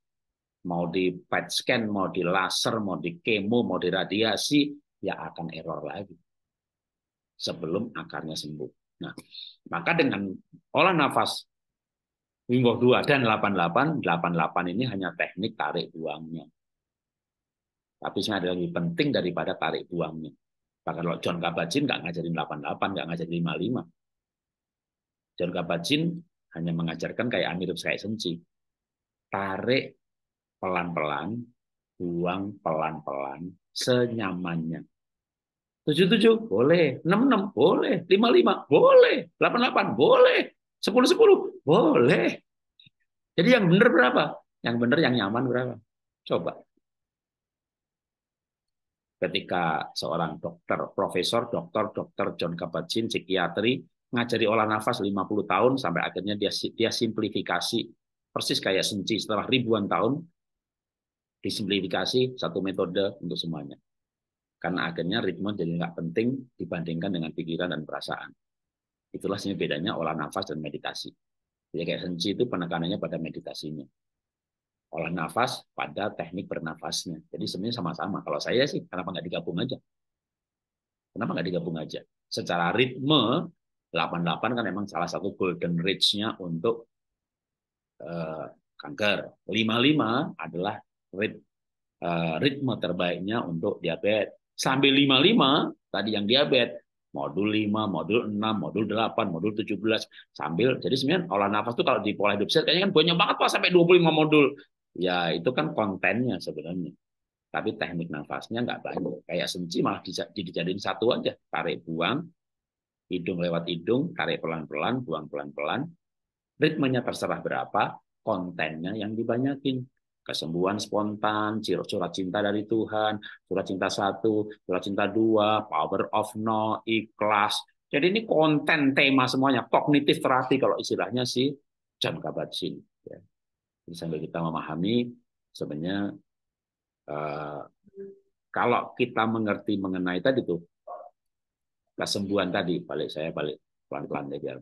mau di PET scan, mau di laser, mau di kemo, mau di radiasi, ya akan error lagi sebelum akarnya sembuh. Nah, maka dengan olah nafas Wim Hof 2 dan 88, 88 ini hanya teknik tarik buangnya. Tapi sebenarnya lebih penting daripada tarik buangnya. Bahkan kalau John Kabat-Zinn nggak ngajarin 88, nggak ngajarin 55. John Kabat-Zinn hanya mengajarkan kayak Amir kayak Senci. Tarik pelan-pelan, buang pelan-pelan, senyamannya. 77 boleh, 66 boleh, 55 boleh, 88 boleh, 10 10 boleh. Jadi yang benar berapa? Yang benar yang nyaman berapa? Coba. Ketika seorang dokter, profesor, dokter, dokter John Kabat-Zinn psikiatri ngajari olah nafas 50 tahun sampai akhirnya dia dia simplifikasi persis kayak senci setelah ribuan tahun disimplifikasi satu metode untuk semuanya. Karena akhirnya ritme jadi nggak penting dibandingkan dengan pikiran dan perasaan. Itulah sebenarnya bedanya olah nafas dan meditasi. Jadi kayak senci itu penekanannya pada meditasinya. Olah nafas pada teknik bernafasnya. Jadi sebenarnya sama-sama. Kalau saya sih, kenapa nggak digabung aja? Kenapa nggak digabung aja? Secara ritme, 88 kan memang salah satu golden reach-nya untuk uh, kanker. 55 adalah rit, uh, ritme terbaiknya untuk diabetes. Sambil 55, tadi yang diabetes, modul 5, modul 6, modul 8, modul 17, sambil, jadi sebenarnya olah nafas itu kalau di pola hidup sehat, kayaknya kan banyak banget Pak, sampai 25 modul. Ya, itu kan kontennya sebenarnya. Tapi teknik nafasnya nggak banyak. Kayak senci malah dijadiin satu aja. Tarik buang, hidung lewat hidung, tarik pelan-pelan, buang pelan-pelan. Ritmenya terserah berapa, kontennya yang dibanyakin kesembuhan spontan, surat cinta dari Tuhan, surat cinta satu, surat cinta dua, power of no, ikhlas. Jadi ini konten tema semuanya, kognitif terapi kalau istilahnya sih, jam Kabat-Zinn. Ya. Jadi sambil kita memahami sebenarnya eh, kalau kita mengerti mengenai tadi tuh kesembuhan tadi, balik saya balik pelan-pelan ya biar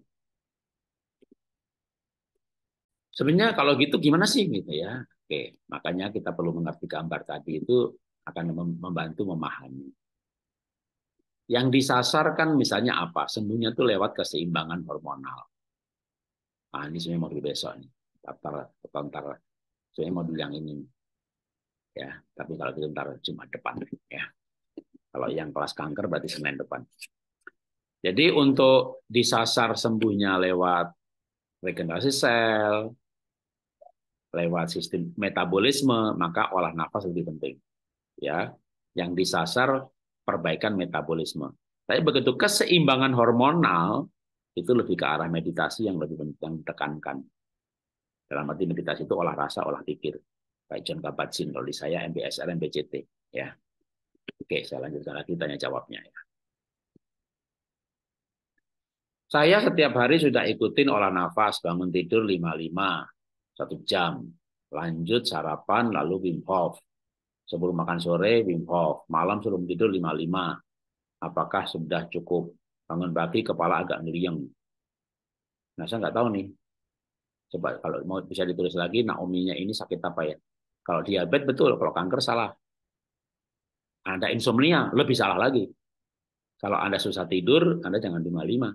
sebenarnya kalau gitu gimana sih gitu ya Oke, makanya kita perlu mengerti gambar tadi itu akan membantu memahami. Yang disasarkan misalnya apa? Sembuhnya itu lewat keseimbangan hormonal. Nah, ini sebenarnya modul besok nih. Daftar kontar sebenarnya modul yang ini. Ya, tapi kalau kita gitu ntar cuma depan ya. Kalau yang kelas kanker berarti Senin depan. Jadi untuk disasar sembuhnya lewat regenerasi sel, lewat sistem metabolisme, maka olah nafas lebih penting. Ya, yang disasar perbaikan metabolisme. Tapi begitu keseimbangan hormonal itu lebih ke arah meditasi yang lebih penting yang ditekankan. Dalam arti meditasi itu olah rasa, olah pikir. baik John Kabat-Zinn kalau di saya MBSR, MBCT. Ya. Oke, saya lanjutkan lagi tanya jawabnya. Ya. Saya setiap hari sudah ikutin olah nafas, bangun tidur 55 satu jam. Lanjut sarapan, lalu Wim Hof. Sebelum makan sore, Wim Hof. Malam sebelum tidur, 55. Apakah sudah cukup? Bangun pagi, kepala agak ngeriang. Nah, saya nggak tahu nih. Coba kalau mau bisa ditulis lagi, Naomi-nya ini sakit apa ya? Kalau diabetes betul, kalau kanker salah. Anda insomnia, lebih salah lagi. Kalau Anda susah tidur, Anda jangan 55.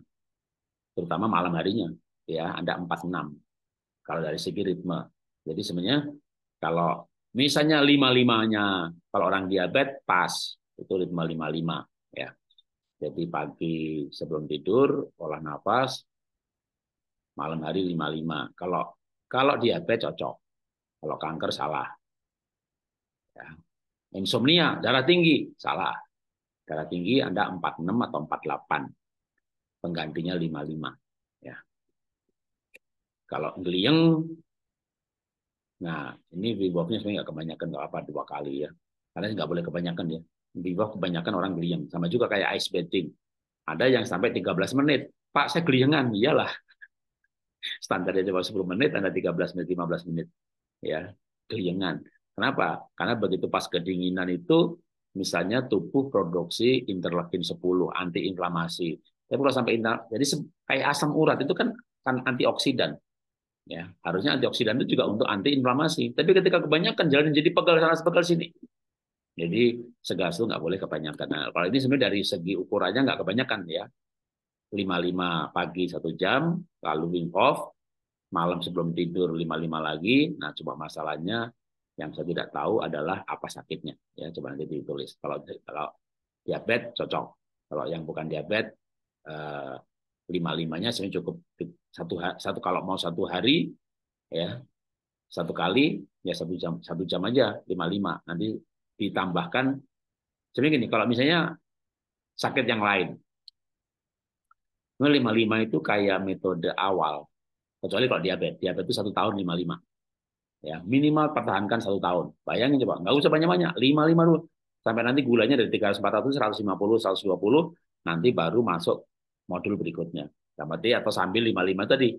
Terutama malam harinya. ya Anda 46 kalau dari segi ritme. Jadi sebenarnya kalau misalnya lima limanya kalau orang diabetes pas itu ritme lima lima ya. Jadi pagi sebelum tidur olah nafas, malam hari lima lima. Kalau kalau diabetes cocok, kalau kanker salah. Ya. Insomnia, darah tinggi salah. Darah tinggi Anda 46 atau 48. Penggantinya 55. Kalau geliang, nah ini bibawahnya sebenarnya nggak kebanyakan nggak apa dua kali ya. Karena nggak boleh kebanyakan ya. Bibawah kebanyakan orang geliang. Sama juga kayak ice bathing. Ada yang sampai 13 menit. Pak, saya geliangan. Iyalah. [laughs] Standarnya cuma 10 menit, Anda 13 menit, 15 menit. Ya, geliangan. Kenapa? Karena begitu pas kedinginan itu, misalnya tubuh produksi interleukin 10, antiinflamasi. Tapi kalau sampai jadi kayak asam urat itu kan kan antioksidan. Ya, harusnya antioksidan itu juga untuk antiinflamasi. Tapi ketika kebanyakan jalan jadi pegal sana pegal sini. Jadi segas itu nggak boleh kebanyakan. Nah, kalau ini sebenarnya dari segi ukurannya nggak kebanyakan ya. 55 pagi satu jam, lalu wing off, malam sebelum tidur 55 lagi. Nah, coba masalahnya yang saya tidak tahu adalah apa sakitnya. Ya, coba nanti ditulis. Kalau kalau diabetes cocok. Kalau yang bukan diabetes eh, lima limanya sebenarnya cukup satu satu kalau mau satu hari ya satu kali ya satu jam satu jam aja lima lima nanti ditambahkan sebenarnya gini kalau misalnya sakit yang lain lima lima itu kayak metode awal kecuali kalau diabetes diabetes itu satu tahun lima lima ya minimal pertahankan satu tahun bayangin coba nggak usah banyak banyak lima lima dulu sampai nanti gulanya dari tiga ratus ratus empat seratus lima puluh seratus dua puluh nanti baru masuk modul berikutnya. Berarti atau sambil 55 tadi.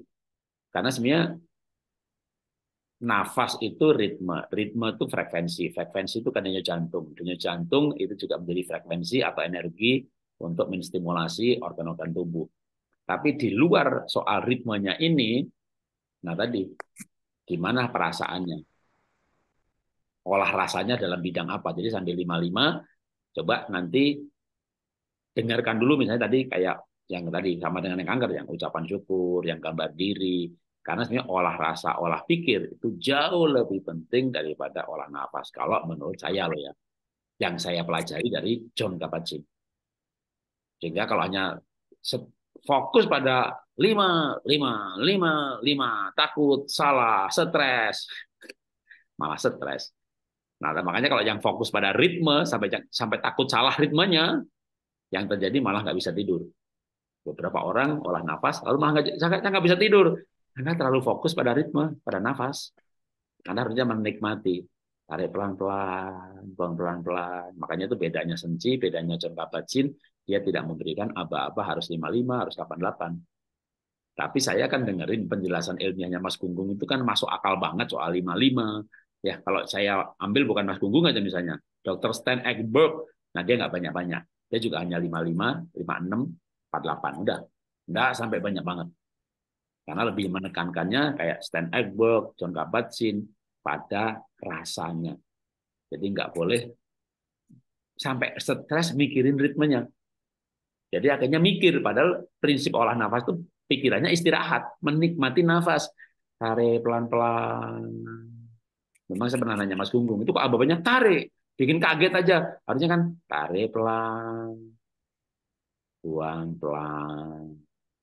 Karena sebenarnya nafas itu ritme, ritme itu frekuensi, frekuensi itu kan denyut jantung. Denyut jantung itu juga menjadi frekuensi atau energi untuk menstimulasi organ-organ tubuh. Tapi di luar soal ritmenya ini, nah tadi, gimana perasaannya? Olah rasanya dalam bidang apa? Jadi sambil 55, coba nanti dengarkan dulu misalnya tadi kayak yang tadi sama dengan yang kanker, yang ucapan syukur, yang gambar diri. Karena sebenarnya olah rasa, olah pikir itu jauh lebih penting daripada olah nafas. Kalau menurut saya loh ya, yang saya pelajari dari John Kabat-Zinn. Sehingga kalau hanya fokus pada lima, lima, lima, lima, takut, salah, stres, [laughs] malah stres. Nah, makanya kalau yang fokus pada ritme sampai sampai takut salah ritmenya, yang terjadi malah nggak bisa tidur. Beberapa orang olah nafas, lalu malah nggak bisa tidur. Karena terlalu fokus pada ritme, pada nafas. Karena harusnya menikmati. Tarik pelan-pelan, buang pelan-pelan. Makanya itu bedanya senci, bedanya jin. dia tidak memberikan apa-apa harus 55, harus 88. Tapi saya kan dengerin penjelasan ilmiahnya Mas Gunggung itu kan masuk akal banget soal 55. Ya, kalau saya ambil bukan Mas Gunggung aja misalnya, Dr. Stan Eggberg nah dia nggak banyak-banyak. Dia juga hanya 55, 56, 48 udah nggak sampai banyak banget karena lebih menekankannya kayak Stan Eggberg, John Kabat-Zinn pada rasanya. Jadi nggak boleh sampai stres mikirin ritmenya. Jadi akhirnya mikir, padahal prinsip olah nafas itu pikirannya istirahat, menikmati nafas. Tarik pelan-pelan. Memang saya pernah nanya Mas Gunggung, itu kok abah banyak tarik? Bikin kaget aja. Harusnya kan tarik pelan, Buang pelan.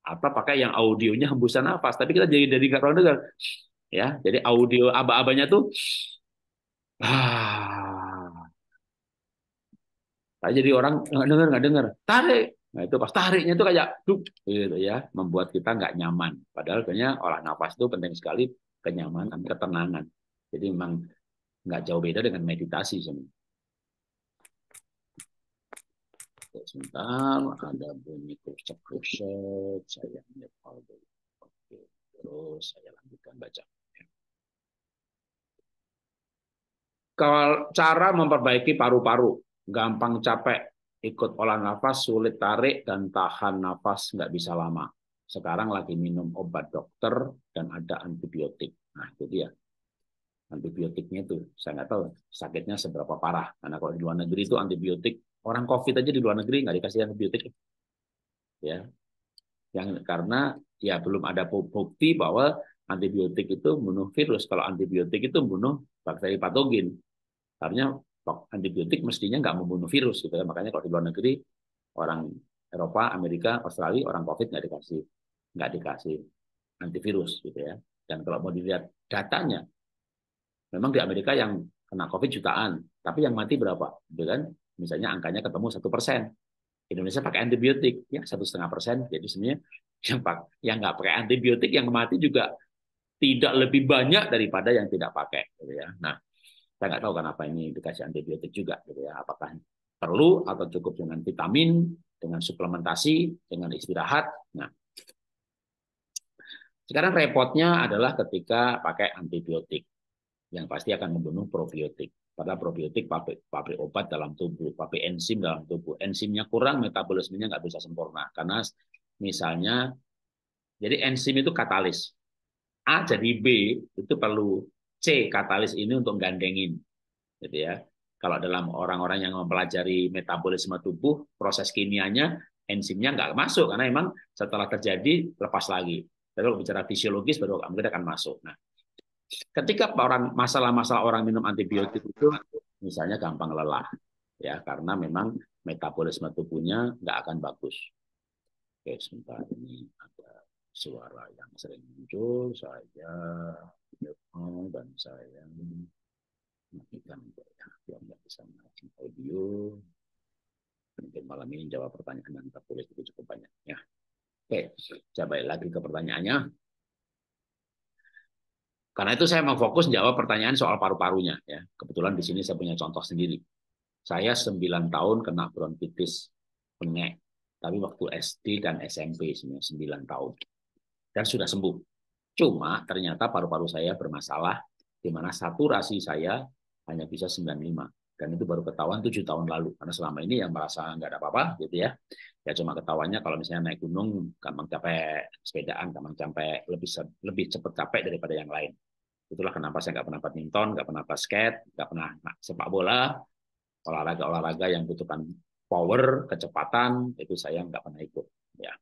apa pakai yang audionya hembusan nafas. Tapi kita jadi dari nggak pernah dengar. Ya, jadi audio aba-abanya tuh ah. Jadi orang nggak dengar nggak dengar. Tarik, Nah itu pas tariknya itu kayak duk gitu ya, membuat kita nggak nyaman. Padahal sebenarnya olah nafas itu penting sekali kenyamanan, ketenangan. Jadi memang nggak jauh beda dengan meditasi sebenarnya. sebentar ada bunyi krucek krucek saya nyepal dulu oke terus saya lanjutkan baca cara memperbaiki paru-paru gampang capek ikut olah nafas sulit tarik dan tahan nafas nggak bisa lama sekarang lagi minum obat dokter dan ada antibiotik nah itu dia antibiotiknya itu saya nggak tahu sakitnya seberapa parah karena kalau di luar negeri itu antibiotik Orang COVID aja di luar negeri nggak dikasih antibiotik. Ya. Yang karena ya belum ada bukti bahwa antibiotik itu bunuh virus. Kalau antibiotik itu bunuh bakteri patogen. Artinya antibiotik mestinya nggak membunuh virus gitu ya. Makanya kalau di luar negeri orang Eropa, Amerika, Australia orang COVID nggak dikasih nggak dikasih antivirus gitu ya. Dan kalau mau dilihat datanya, memang di Amerika yang kena COVID jutaan, tapi yang mati berapa, gitu kan? misalnya angkanya ketemu satu persen. Indonesia pakai antibiotik ya satu setengah persen. Jadi sebenarnya yang pak yang nggak pakai antibiotik yang mati juga tidak lebih banyak daripada yang tidak pakai. Gitu ya. Nah, saya nggak tahu kenapa ini dikasih antibiotik juga. Gitu ya. Apakah perlu atau cukup dengan vitamin, dengan suplementasi, dengan istirahat. Nah, sekarang repotnya adalah ketika pakai antibiotik yang pasti akan membunuh probiotik. Padahal probiotik pabrik, pabrik obat dalam tubuh, pabrik enzim dalam tubuh. Enzimnya kurang, metabolismenya nggak bisa sempurna. Karena misalnya, jadi enzim itu katalis. A jadi B itu perlu C katalis ini untuk gandengin, gitu ya. Kalau dalam orang-orang yang mempelajari metabolisme tubuh, proses kimianya enzimnya nggak masuk karena memang setelah terjadi lepas lagi. Tapi kalau bicara fisiologis baru mungkin akan masuk. Nah, Ketika orang masalah-masalah orang minum antibiotik itu misalnya gampang lelah ya karena memang metabolisme tubuhnya nggak akan bagus. Oke, sebentar ini ada suara yang sering muncul saya dan saya matikan ya biar nggak bisa ngalamin audio mungkin malam ini jawab pertanyaan yang tertulis itu cukup banyak ya oke coba lagi ke pertanyaannya karena itu saya mau fokus jawab pertanyaan soal paru-parunya. Ya. Kebetulan di sini saya punya contoh sendiri. Saya 9 tahun kena bronkitis pengek. Tapi waktu SD dan SMP sebenarnya 9 tahun. Dan sudah sembuh. Cuma ternyata paru-paru saya bermasalah di mana saturasi saya hanya bisa 95. Dan itu baru ketahuan 7 tahun lalu. Karena selama ini yang merasa nggak ada apa-apa gitu ya. Ya cuma ketahuannya kalau misalnya naik gunung gampang capek, sepedaan gampang capek, lebih lebih cepat capek daripada yang lain. Itulah kenapa saya nggak pernah badminton, nggak pernah basket, nggak pernah sepak bola, olahraga-olahraga yang butuhkan power, kecepatan, itu saya nggak pernah ikut. Ya.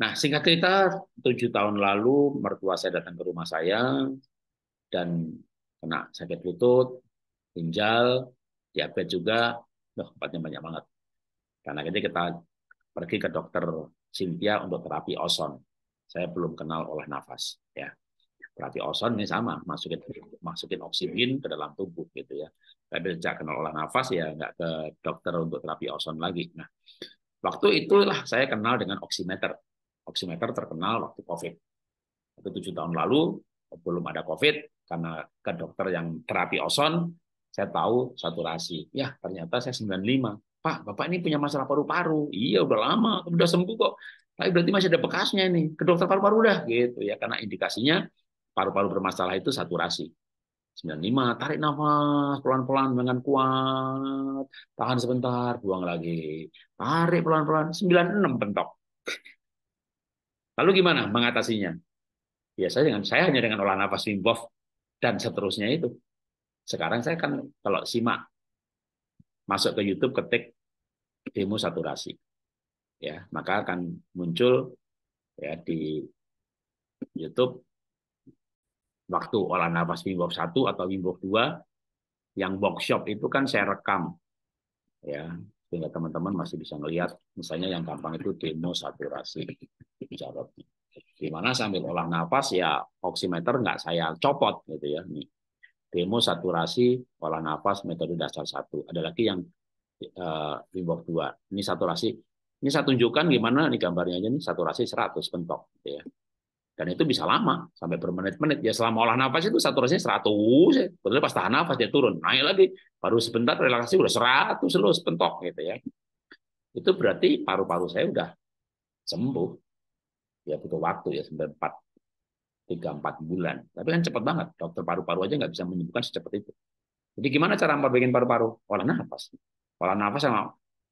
Nah, singkat cerita, tujuh tahun lalu mertua saya datang ke rumah saya dan kena sakit lutut, ginjal, diabetes juga, loh, obatnya banyak banget. Karena akhirnya kita pergi ke dokter Cynthia untuk terapi oson. Saya belum kenal olah nafas. ya. Terapi ozon ini sama, masukin masukin oksigen ke dalam tubuh gitu ya. Tapi sejak kenal olah nafas ya nggak ke dokter untuk terapi ozon lagi. Nah, waktu itulah saya kenal dengan oximeter. Oximeter terkenal waktu COVID. Waktu tujuh tahun lalu belum ada COVID karena ke dokter yang terapi ozon, saya tahu saturasi. Ya ternyata saya 95. Pak, Bapak ini punya masalah paru-paru. Iya, udah lama, udah sembuh kok. Tapi berarti masih ada bekasnya ini. Ke dokter paru-paru udah gitu ya, karena indikasinya paru-paru bermasalah itu saturasi. 95, tarik nafas pelan-pelan dengan kuat, tahan sebentar, buang lagi. Tarik pelan-pelan, 96 bentok. Lalu gimana mengatasinya? Biasanya dengan saya hanya dengan olah nafas Wim Hof dan seterusnya itu. Sekarang saya kan kalau simak masuk ke YouTube ketik demo saturasi. Ya, maka akan muncul ya di YouTube waktu olah nafas Wim Hof 1 atau Wim Hof 2 yang shop itu kan saya rekam ya sehingga teman-teman masih bisa melihat misalnya yang gampang itu demo saturasi jarotnya di mana sambil olah nafas ya oximeter nggak saya copot gitu ya nih demo saturasi olah nafas metode dasar satu ada lagi yang eh, Wim Hof dua ini saturasi ini saya tunjukkan gimana nih gambarnya aja nih saturasi 100 bentok gitu ya dan itu bisa lama, sampai bermenit-menit. Ya selama olah nafas itu saturasinya 100, betul pas tahan nafas dia turun, naik lagi. Baru sebentar relaksasi udah 100 loh, sepentok gitu ya. Itu berarti paru-paru saya udah sembuh. Ya butuh waktu ya sampai 4 3 4 bulan. Tapi kan cepat banget. Dokter paru-paru aja nggak bisa menyembuhkan secepat itu. Jadi gimana cara memperbaiki paru-paru? Olah nafas. Olah nafas sama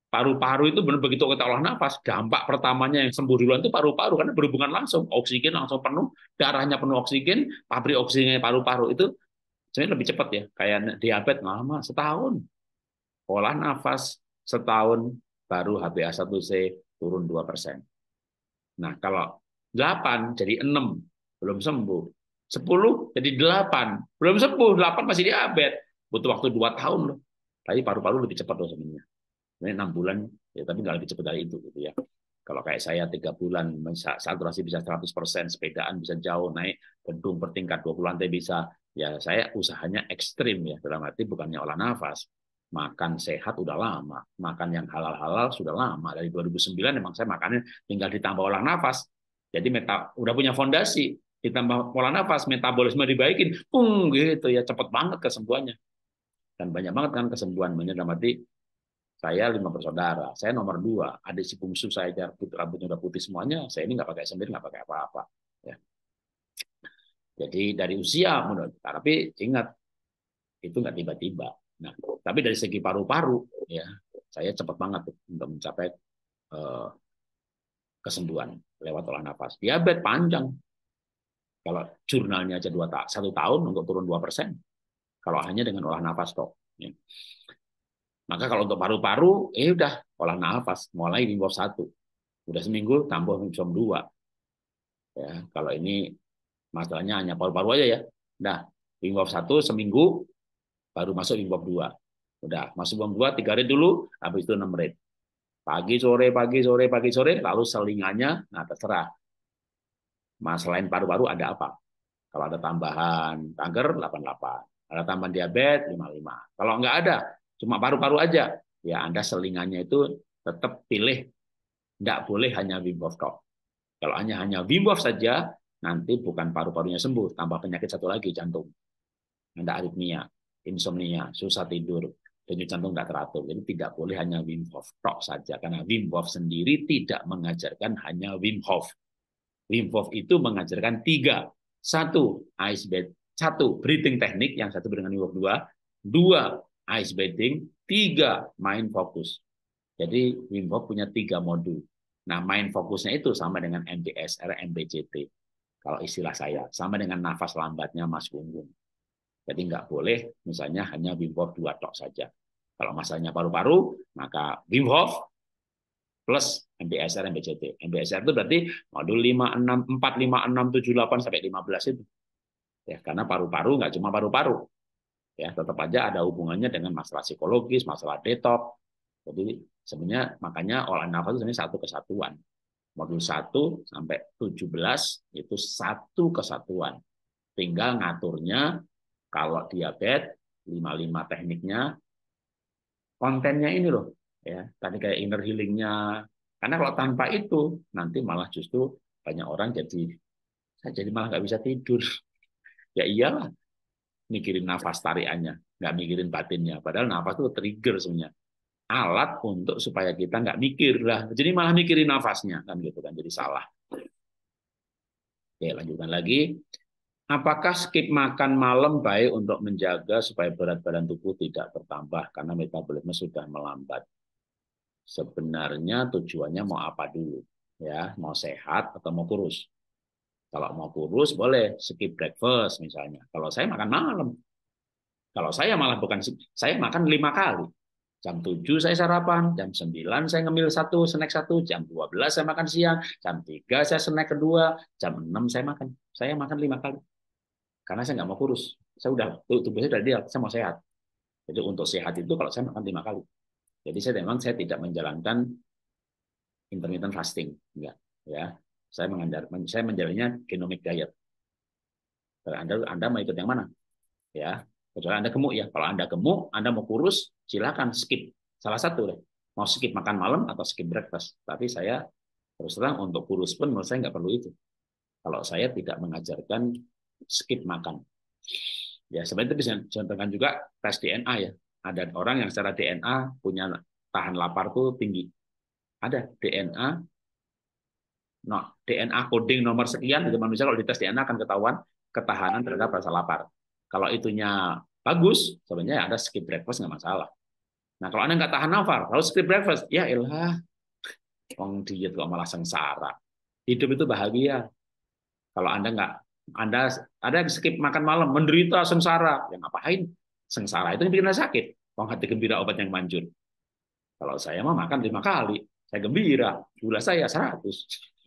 paru-paru itu benar begitu kita olah nafas, dampak pertamanya yang sembuh duluan itu paru-paru karena berhubungan langsung, oksigen langsung penuh, darahnya penuh oksigen, pabrik oksigennya paru-paru itu sebenarnya lebih cepat ya, kayak diabetes lama setahun. Olah nafas setahun baru HbA1c turun 2%. Nah, kalau 8 jadi 6, belum sembuh. 10 jadi 8, belum sembuh, 8 masih diabetes. Butuh waktu 2 tahun loh. Tapi paru-paru lebih cepat loh sebenarnya. Ini enam bulan, ya tapi nggak lebih cepat dari itu gitu ya. Kalau kayak saya tiga bulan saturasi bisa 100 persen, sepedaan bisa jauh naik, gedung bertingkat puluh lantai bisa. Ya saya usahanya ekstrim ya dalam arti bukannya olah nafas, makan sehat udah lama, makan yang halal-halal sudah lama. Dari 2009 memang saya makannya tinggal ditambah olah nafas. Jadi meta, udah punya fondasi, ditambah olah nafas, metabolisme dibaikin, pung gitu ya cepet banget kesembuhannya. Dan banyak banget kan kesembuhan banyak saya lima bersaudara, saya nomor dua, ada si bungsu saya rambutnya udah putih semuanya, saya ini nggak pakai sendiri, nggak pakai apa-apa. Ya. Jadi dari usia menurut, tapi ingat itu nggak tiba-tiba. Nah, tapi dari segi paru-paru, ya saya cepat banget untuk mencapai uh, kesembuhan lewat olah nafas. Diabetes panjang. Kalau jurnalnya aja dua tak satu tahun untuk turun dua persen. Kalau hanya dengan olah nafas toh. Ya. Maka kalau untuk paru-paru, eh udah olah nafas, mulai bimbof satu, udah seminggu tambah bimbof dua. Ya, kalau ini masalahnya hanya paru-paru aja ya. Nah, bimbof satu seminggu, baru masuk bimbof dua. Udah, masuk bimbof dua tiga hari dulu, habis itu enam menit. Pagi sore, pagi sore, pagi sore, lalu selingannya, nah terserah. Mas lain paru-paru ada apa? Kalau ada tambahan kanker 88, ada tambahan diabetes 55. Kalau nggak ada, cuma paru-paru aja, ya Anda selingannya itu tetap pilih tidak boleh hanya Wim Hof Talk. Kalau hanya hanya Wim Hof saja, nanti bukan paru-parunya sembuh, tambah penyakit satu lagi jantung. Anda aritmia, insomnia, susah tidur, denyut jantung tidak teratur. Jadi tidak boleh hanya Wim Hof Talk saja, karena Wim Hof sendiri tidak mengajarkan hanya Wim Hof. Wim Hof itu mengajarkan tiga. Satu, ice bed. Satu, breathing teknik yang satu dengan Wim Hof dua. Dua, ice bathing, tiga main fokus. Jadi Wim Hof punya tiga modul. Nah, main fokusnya itu sama dengan MBSR, MBCT. Kalau istilah saya, sama dengan nafas lambatnya Mas Gunggung. Jadi nggak boleh misalnya hanya Wim Hof dua tok saja. Kalau masalahnya paru-paru, maka Wim Hof plus MBSR, MBCT. MBSR itu berarti modul 5, 6, 4, 5, 6, 7, 8, sampai 15 itu. Ya, karena paru-paru nggak cuma paru-paru ya tetap aja ada hubungannya dengan masalah psikologis, masalah detox. Jadi sebenarnya makanya olah nafas itu sebenarnya satu kesatuan. Modul 1 sampai 17 itu satu kesatuan. Tinggal ngaturnya kalau diabetes 55 tekniknya kontennya ini loh ya tadi kayak inner healingnya karena kalau tanpa itu nanti malah justru banyak orang jadi saya jadi malah nggak bisa tidur [laughs] ya iyalah mikirin nafas tariannya, nggak mikirin batinnya. Padahal nafas itu trigger sebenarnya. Alat untuk supaya kita nggak mikir lah. Jadi malah mikirin nafasnya kan gitu kan. Jadi salah. Oke, lanjutkan lagi. Apakah skip makan malam baik untuk menjaga supaya berat badan tubuh tidak bertambah karena metabolisme sudah melambat? Sebenarnya tujuannya mau apa dulu? Ya, mau sehat atau mau kurus? Kalau mau kurus boleh skip breakfast misalnya. Kalau saya makan malam. Kalau saya malah bukan saya makan lima kali. Jam 7 saya sarapan, jam 9 saya ngemil satu, snack satu, jam 12 saya makan siang, jam 3 saya snack kedua, jam 6 saya makan. Saya makan lima kali. Karena saya nggak mau kurus. Saya udah tubuh saya udah ideal, saya mau sehat. Jadi untuk sehat itu kalau saya makan lima kali. Jadi saya memang saya tidak menjalankan intermittent fasting, enggak, ya. Saya mengajar, saya menjalannya genomic diet. Anda, Anda mau ikut yang mana? Ya, kecuali Anda gemuk ya. Kalau Anda gemuk, Anda mau kurus, silakan skip salah satu deh. Mau skip makan malam atau skip breakfast. Tapi saya terus terang untuk kurus pun menurut saya nggak perlu itu. Kalau saya tidak mengajarkan skip makan. Ya sebenarnya bisa contohkan juga tes DNA ya. Ada orang yang secara DNA punya tahan lapar tuh tinggi. Ada DNA no, DNA coding nomor sekian itu manusia kalau dites DNA akan ketahuan ketahanan terhadap rasa lapar. Kalau itunya bagus, sebenarnya ada skip breakfast nggak masalah. Nah kalau anda nggak tahan nafar, lalu skip breakfast, ya ilah, wong diet kok malah sengsara. Hidup itu bahagia. Kalau anda nggak anda ada skip makan malam, menderita sengsara. Yang ngapain? Sengsara itu bikin anda sakit. Wong hati gembira obat yang manjur. Kalau saya mah makan lima kali, saya gembira. Gula saya seratus.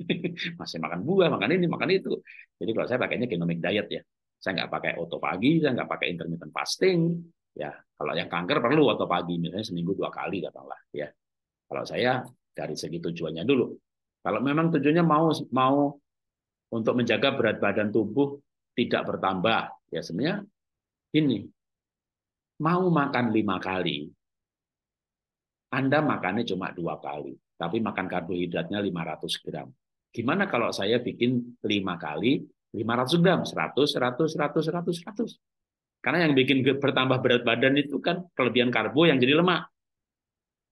[laughs] masih makan buah, makan ini, makan itu. Jadi kalau saya pakainya genomic diet ya. Saya nggak pakai pagi saya nggak pakai intermittent fasting. Ya, kalau yang kanker perlu pagi misalnya seminggu dua kali katakanlah. Ya, kalau saya dari segi tujuannya dulu. Kalau memang tujuannya mau mau untuk menjaga berat badan tubuh tidak bertambah, ya sebenarnya ini mau makan lima kali, Anda makannya cuma dua kali, tapi makan karbohidratnya 500 gram. Gimana kalau saya bikin lima kali 500 gram, 100, 100, 100, 100, 100. Karena yang bikin bertambah berat badan itu kan kelebihan karbo yang jadi lemak.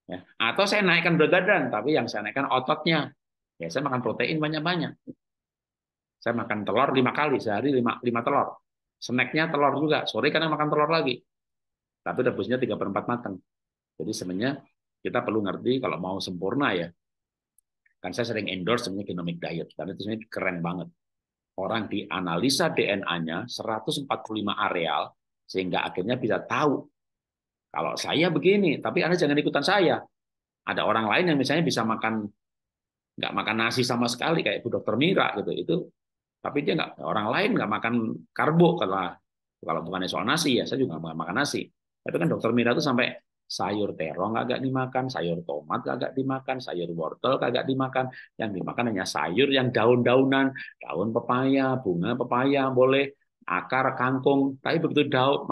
Ya. Atau saya naikkan berat badan, tapi yang saya naikkan ototnya. Ya, saya makan protein banyak-banyak. Saya makan telur lima kali sehari, lima, lima telur. Snacknya telur juga. Sore kan makan telur lagi. Tapi rebusnya tiga per 4 matang. Jadi sebenarnya kita perlu ngerti kalau mau sempurna ya, Kan saya sering endorse sebenarnya genomic diet karena itu sebenarnya keren banget. Orang dianalisa DNA-nya 145 areal sehingga akhirnya bisa tahu kalau saya begini, tapi Anda jangan ikutan saya. Ada orang lain yang misalnya bisa makan nggak makan nasi sama sekali kayak Bu Dokter Mira gitu itu tapi dia nggak orang lain nggak makan karbo karena kalau bukan soal nasi ya saya juga nggak makan nasi tapi kan Dokter Mira itu sampai sayur terong agak dimakan, sayur tomat agak dimakan, sayur wortel agak dimakan. Yang dimakan hanya sayur yang daun-daunan, daun pepaya, bunga pepaya boleh, akar kangkung. Tapi begitu daun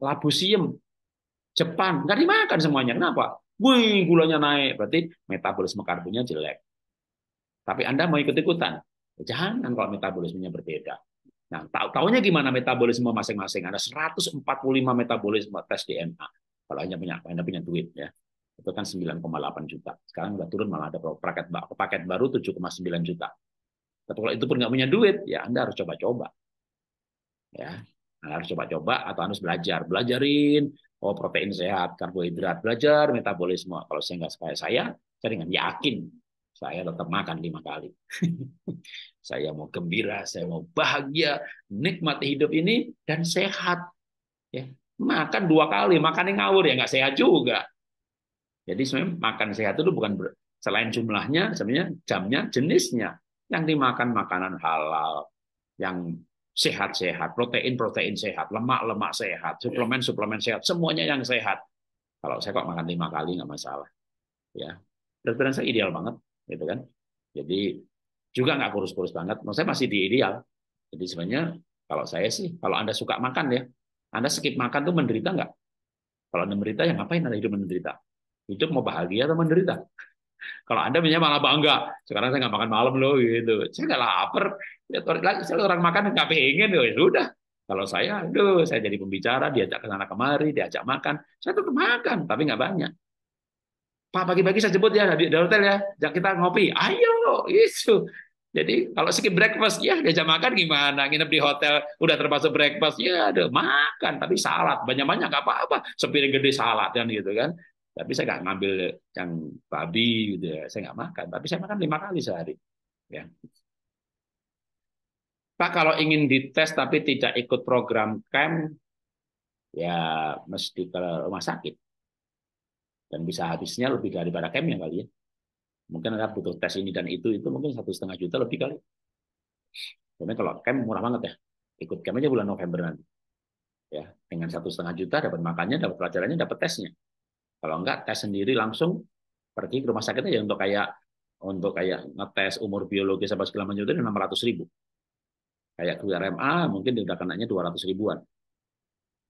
labu siem, Jepang nggak dimakan semuanya. Kenapa? Wih, gulanya naik. Berarti metabolisme karbonnya jelek. Tapi Anda mau ikut-ikutan? Ya jangan kalau metabolismenya berbeda. Nah, tahu taunya gimana metabolisme masing-masing? Ada 145 metabolisme tes DNA kalau hanya punya Anda punya duit ya itu kan 9,8 juta. Sekarang udah turun malah ada paket paket baru 7,9 juta. Tapi kalau itu pun nggak punya duit, ya Anda harus coba-coba. Ya, Anda harus coba-coba atau harus belajar. Belajarin, oh protein sehat, karbohidrat, belajar metabolisme. Kalau saya nggak kayak saya, saya dengan yakin saya tetap makan lima kali. [laughs] saya mau gembira, saya mau bahagia, nikmati hidup ini dan sehat. Ya, makan dua kali, makannya ngawur ya nggak sehat juga. Jadi sebenarnya makan sehat itu bukan ber, selain jumlahnya, sebenarnya jamnya, jenisnya. Yang dimakan makanan halal, yang sehat-sehat, protein-protein sehat, lemak-lemak sehat, iya. suplemen-suplemen sehat, semuanya yang sehat. Kalau saya kok makan lima kali nggak masalah. Ya, dan saya ideal banget, gitu kan. Jadi juga nggak kurus-kurus banget. Maksud saya masih di ideal. Jadi sebenarnya kalau saya sih, kalau anda suka makan ya, anda skip makan tuh menderita nggak? Kalau Anda menderita, ya ngapain Anda hidup menderita? Hidup mau bahagia atau menderita? [laughs] Kalau Anda punya malah bangga, sekarang saya nggak makan malam loh gitu. Saya nggak lapar, ya, lagi saya orang makan nggak pengen loh, ya sudah. Kalau saya, aduh, saya jadi pembicara, diajak ke sana kemari, diajak makan, saya tetap makan, tapi nggak banyak. Pak pagi-pagi saya jemput ya di, di hotel ya, kita ngopi. Ayo, isu. Gitu. Jadi kalau skip breakfast, ya diajak makan gimana? Nginep di hotel, udah termasuk breakfast, ya ada makan, tapi salad. Banyak-banyak nggak apa-apa, sepiring gede salad kan gitu kan. Tapi saya nggak ngambil yang babi gitu ya, saya nggak makan. Tapi saya makan lima kali sehari. Ya. Pak kalau ingin dites tapi tidak ikut program camp, ya mesti ke rumah sakit. Dan bisa habisnya lebih daripada ya kali ya. Mungkin ada butuh tes ini dan itu, itu mungkin satu setengah juta lebih kali. Karena kalau camp murah banget ya. Ikut camp aja bulan November nanti. Ya, dengan satu setengah juta dapat makannya, dapat pelajarannya, dapat tesnya. Kalau enggak, tes sendiri langsung pergi ke rumah sakit aja untuk kayak untuk kayak ngetes umur biologi apa segala macam itu enam ratus ribu. Kayak RMA mungkin tidak kenanya dua ratus ribuan.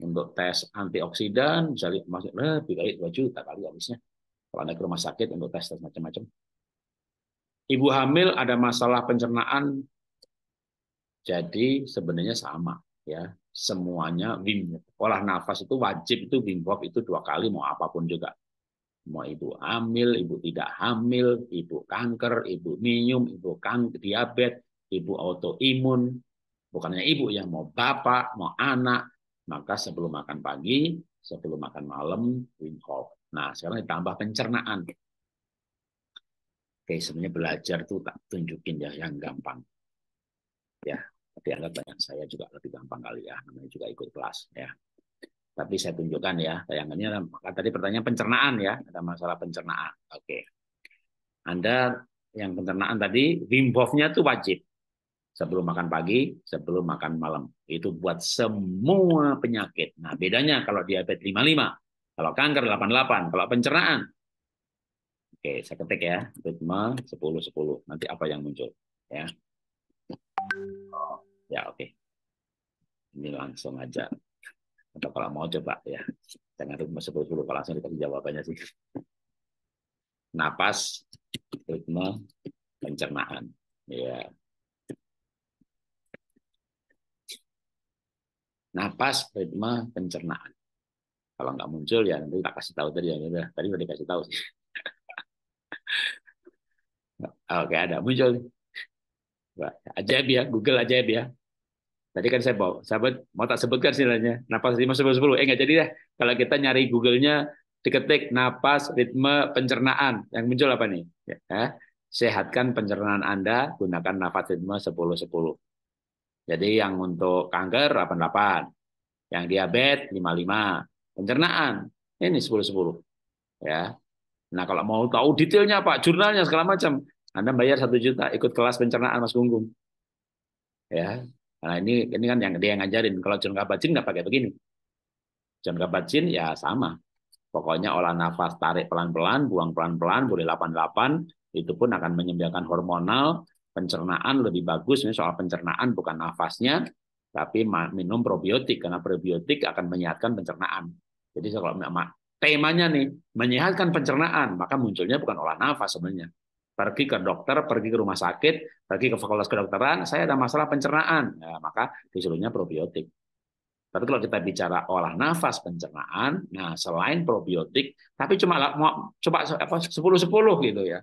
Untuk tes antioksidan bisa lebih baik dua juta kali habisnya. Kalau anda ke rumah sakit untuk tes tes macam-macam ibu hamil ada masalah pencernaan, jadi sebenarnya sama ya semuanya Wim Olah nafas itu wajib itu Wim Hof itu dua kali mau apapun juga. Mau ibu hamil, ibu tidak hamil, ibu kanker, ibu minum, ibu kanker, diabetes, ibu autoimun, bukannya ibu yang mau bapak, mau anak, maka sebelum makan pagi, sebelum makan malam, Wim Hof. Nah, sekarang ditambah pencernaan. Oke, sebenarnya belajar tuh tak tunjukin ya yang gampang. Ya, tapi anggap banyak saya juga lebih gampang kali ya, namanya juga ikut kelas ya. Tapi saya tunjukkan ya, tayangannya maka tadi pertanyaan pencernaan ya, ada masalah pencernaan. Oke. Anda yang pencernaan tadi, Wim hof tuh wajib. Sebelum makan pagi, sebelum makan malam. Itu buat semua penyakit. Nah, bedanya kalau diabetes 55, kalau kanker 88, kalau pencernaan Oke, saya ketik ya, ritma 10 10. Nanti apa yang muncul ya? ya, oke. Ini langsung aja. Atau kalau mau coba ya, jangan ritme 10 10 kalau langsung dikasih jawabannya sih. Napas, ritme pencernaan. Ya. Napas, ritme pencernaan. Kalau nggak muncul ya nanti tak kasih tahu tadi ya. Tadi udah dikasih tahu sih. Nah, oke, ada muncul. Ajaib ya, Google ajaib ya. Tadi kan saya bawa, sahabat mau tak sebutkan silanya. Napas ritme sepuluh 10. Eh nggak jadi deh. Kalau kita nyari Google-nya diketik napas ritme pencernaan, yang muncul apa nih? Ya, ya. sehatkan pencernaan Anda gunakan napas ritme sepuluh sepuluh. Jadi yang untuk kanker 88, yang diabetes 55, pencernaan ini 10 10. Ya. Nah kalau mau tahu detailnya Pak, jurnalnya segala macam, Anda bayar satu juta ikut kelas pencernaan Mas Gunggung. Ya, nah ini ini kan yang dia yang ngajarin. Kalau John Kabat-Zinn nggak pakai begini. John Kabat-Zinn ya sama. Pokoknya olah nafas tarik pelan-pelan, buang pelan-pelan, boleh 88, itu pun akan menyediakan hormonal, pencernaan lebih bagus. Ini soal pencernaan bukan nafasnya, tapi minum probiotik karena probiotik akan menyehatkan pencernaan. Jadi kalau temanya nih menyehatkan pencernaan, maka munculnya bukan olah nafas sebenarnya. Pergi ke dokter, pergi ke rumah sakit, pergi ke fakultas kedokteran, saya ada masalah pencernaan, ya, maka disuruhnya probiotik. Tapi kalau kita bicara olah nafas pencernaan, nah selain probiotik, tapi cuma mau coba apa 10 10 gitu ya.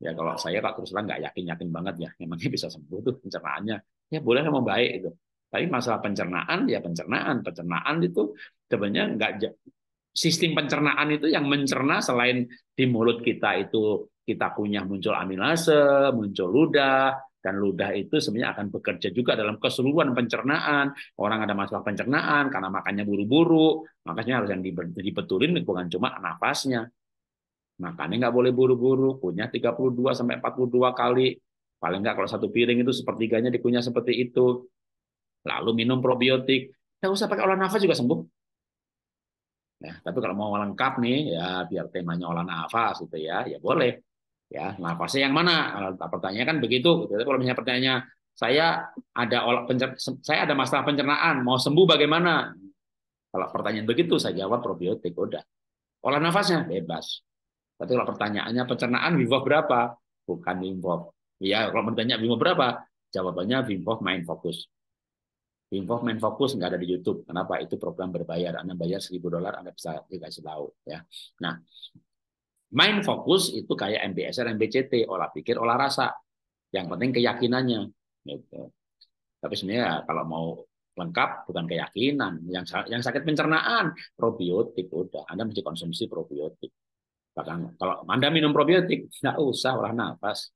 Ya kalau saya kok terus terang nggak yakin-yakin banget ya, memangnya bisa sembuh tuh pencernaannya. Ya boleh membaik itu. Tapi masalah pencernaan ya pencernaan, pencernaan itu sebenarnya nggak sistem pencernaan itu yang mencerna selain di mulut kita itu kita kunyah muncul amilase, muncul ludah, dan ludah itu sebenarnya akan bekerja juga dalam keseluruhan pencernaan. Orang ada masalah pencernaan karena makannya buru-buru, makanya harus yang dibetulin bukan cuma nafasnya. Makannya nggak boleh buru-buru, kunyah 32 sampai 42 kali. Paling nggak kalau satu piring itu sepertiganya dikunyah seperti itu. Lalu minum probiotik. Nggak usah pakai olah nafas juga sembuh. Nah, tapi kalau mau lengkap nih, ya biar temanya olah nafas gitu ya, ya boleh. Ya, nafasnya yang mana? Nah, pertanyaan kan begitu. Gitu. kalau misalnya pertanyaannya, saya ada olah saya ada masalah pencernaan, mau sembuh bagaimana? Kalau pertanyaan begitu, saya jawab probiotik udah. Olah nafasnya bebas. Tapi kalau pertanyaannya pencernaan Vivo berapa? Bukan Vivo. Iya, Ya, kalau bertanya Vivo berapa? Jawabannya Vivo main fokus. Involvement fokus nggak ada di YouTube. Kenapa? Itu program berbayar. Anda bayar seribu dolar, Anda bisa dikasih tahu. Ya. Nah, main fokus itu kayak MBSR, MBCT, olah pikir, olah rasa. Yang penting keyakinannya. Gitu. Tapi sebenarnya kalau mau lengkap bukan keyakinan, yang yang sakit pencernaan, probiotik udah. Anda mesti konsumsi probiotik. Bahkan kalau Anda minum probiotik, [laughs] nggak usah olah nafas.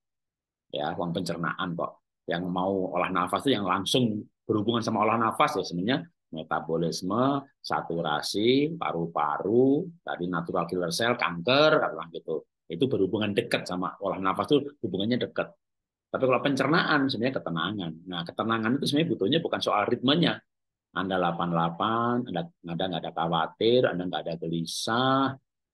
Ya, uang pencernaan kok. Yang mau olah nafas itu yang langsung berhubungan sama olah nafas ya sebenarnya metabolisme, saturasi, paru-paru, tadi natural killer cell, kanker, katakan gitu. Itu berhubungan dekat sama olah nafas itu hubungannya dekat. Tapi kalau pencernaan sebenarnya ketenangan. Nah, ketenangan itu sebenarnya butuhnya bukan soal ritmenya. Anda 88, Anda, Anda nggak ada khawatir, Anda nggak ada gelisah,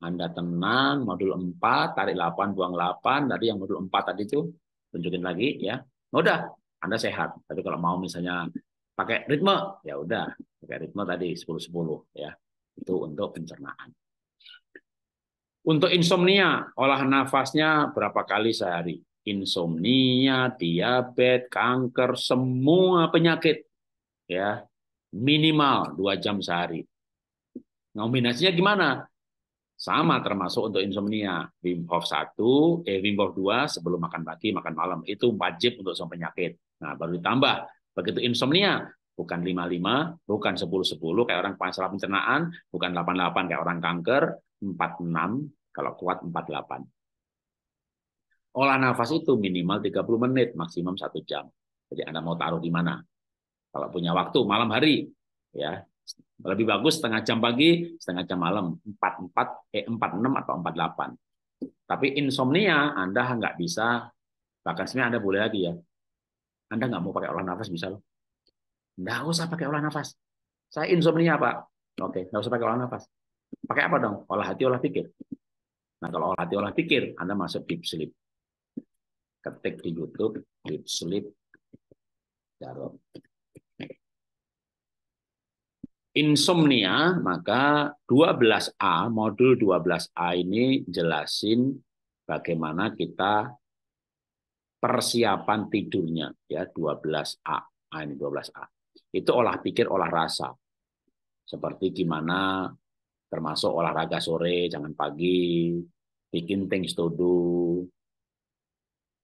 Anda tenang, modul 4, tarik 8, buang 8, tadi yang modul 4 tadi itu, tunjukin lagi ya. udah, anda sehat. Tapi kalau mau misalnya pakai ritme, ya udah pakai ritme tadi 10-10 ya. Itu untuk pencernaan. Untuk insomnia, olah nafasnya berapa kali sehari? Insomnia, diabetes, kanker, semua penyakit ya minimal dua jam sehari. Nominasinya gimana? Sama termasuk untuk insomnia. Wim Hof 1, eh Wim Hof 2 sebelum makan pagi, makan malam. Itu wajib untuk semua penyakit. Nah, baru ditambah. Begitu insomnia, bukan 55, bukan 10-10 kayak orang masalah pencernaan, bukan 88 kayak orang kanker, 46 kalau kuat 48. Olah nafas itu minimal 30 menit, maksimum 1 jam. Jadi Anda mau taruh di mana? Kalau punya waktu malam hari, ya lebih bagus setengah jam pagi, setengah jam malam, 44 eh 46 atau 48. Tapi insomnia Anda nggak bisa, bahkan sebenarnya Anda boleh lagi ya, anda nggak mau pakai olah nafas bisa loh. Nggak usah pakai olah nafas. Saya insomnia, Pak. Oke, nggak usah pakai olah nafas. Pakai apa dong? Olah hati, olah pikir. Nah, kalau olah hati, olah pikir, Anda masuk deep sleep. Ketik di YouTube, deep sleep, jarum. Insomnia, maka 12A, modul 12A ini jelasin bagaimana kita persiapan tidurnya ya 12A. Nah, ini 12A. Itu olah pikir, olah rasa. Seperti gimana termasuk olahraga sore, jangan pagi, bikin things to do.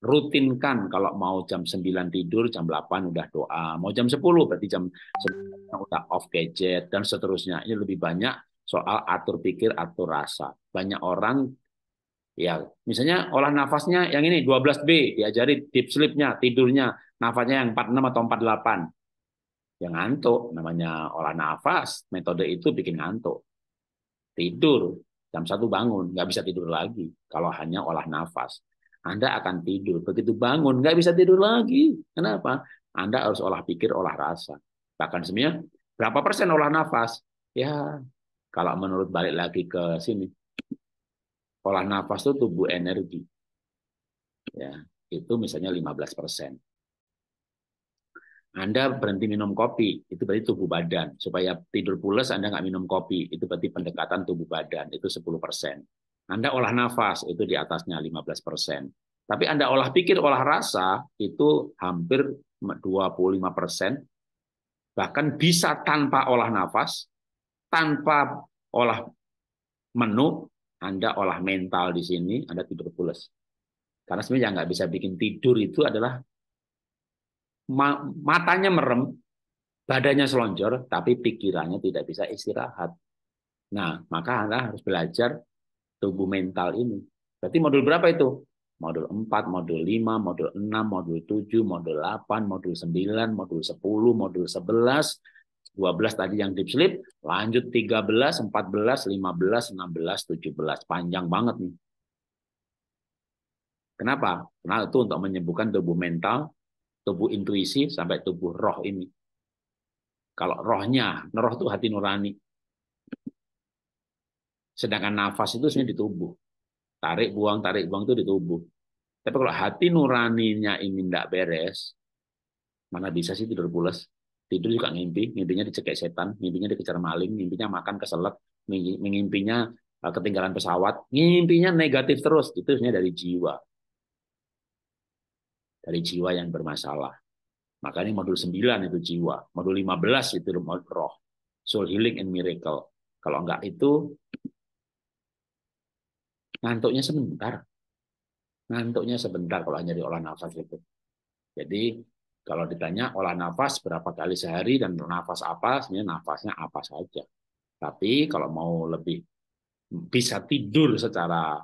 Rutinkan kalau mau jam 9 tidur, jam 8 udah doa. Mau jam 10 berarti jam 9 udah off gadget dan seterusnya. Ini lebih banyak soal atur pikir, atur rasa. Banyak orang Ya, misalnya olah nafasnya yang ini 12B diajari deep sleep-nya, tidurnya, nafasnya yang 46 atau 48. Yang ngantuk namanya olah nafas, metode itu bikin ngantuk. Tidur jam satu bangun, nggak bisa tidur lagi kalau hanya olah nafas. Anda akan tidur. Begitu bangun, nggak bisa tidur lagi. Kenapa? Anda harus olah pikir, olah rasa. Bahkan sebenarnya, berapa persen olah nafas? Ya, kalau menurut balik lagi ke sini, Olah nafas itu tubuh energi. Ya, itu misalnya 15%. Anda berhenti minum kopi, itu berarti tubuh badan. Supaya tidur pulas Anda nggak minum kopi, itu berarti pendekatan tubuh badan, itu 10%. Anda olah nafas, itu di atasnya 15%. Tapi Anda olah pikir, olah rasa, itu hampir 25%. Bahkan bisa tanpa olah nafas, tanpa olah menu, anda olah mental di sini, Anda tidur pulas. Karena sebenarnya nggak bisa bikin tidur itu adalah matanya merem, badannya selonjor, tapi pikirannya tidak bisa istirahat. Nah, maka Anda harus belajar tubuh mental ini. Berarti modul berapa itu? Modul 4, modul 5, modul 6, modul 7, modul 8, modul 9, modul 10, modul 11, 12 tadi yang deep sleep, lanjut 13, 14, 15, 16, 17. Panjang banget nih. Kenapa? Karena itu untuk menyembuhkan tubuh mental, tubuh intuisi, sampai tubuh roh ini. Kalau rohnya, roh itu hati nurani. Sedangkan nafas itu sebenarnya di tubuh. Tarik buang, tarik buang itu di tubuh. Tapi kalau hati nuraninya ini tidak beres, mana bisa sih tidur pulas? tidur juga ngimpi, ngimpinya dicekek setan, ngimpinya dikejar maling, ngimpinya makan keselak, ngimpinya eh, ketinggalan pesawat, ngimpinya negatif terus. Itu sebenarnya dari jiwa. Dari jiwa yang bermasalah. Makanya modul 9 itu jiwa. Modul 15 itu roh. Soul healing and miracle. Kalau enggak itu, ngantuknya sebentar. Ngantuknya sebentar kalau hanya diolah nafas itu. Jadi kalau ditanya olah nafas berapa kali sehari dan nafas apa, sebenarnya nafasnya apa saja. Tapi kalau mau lebih bisa tidur secara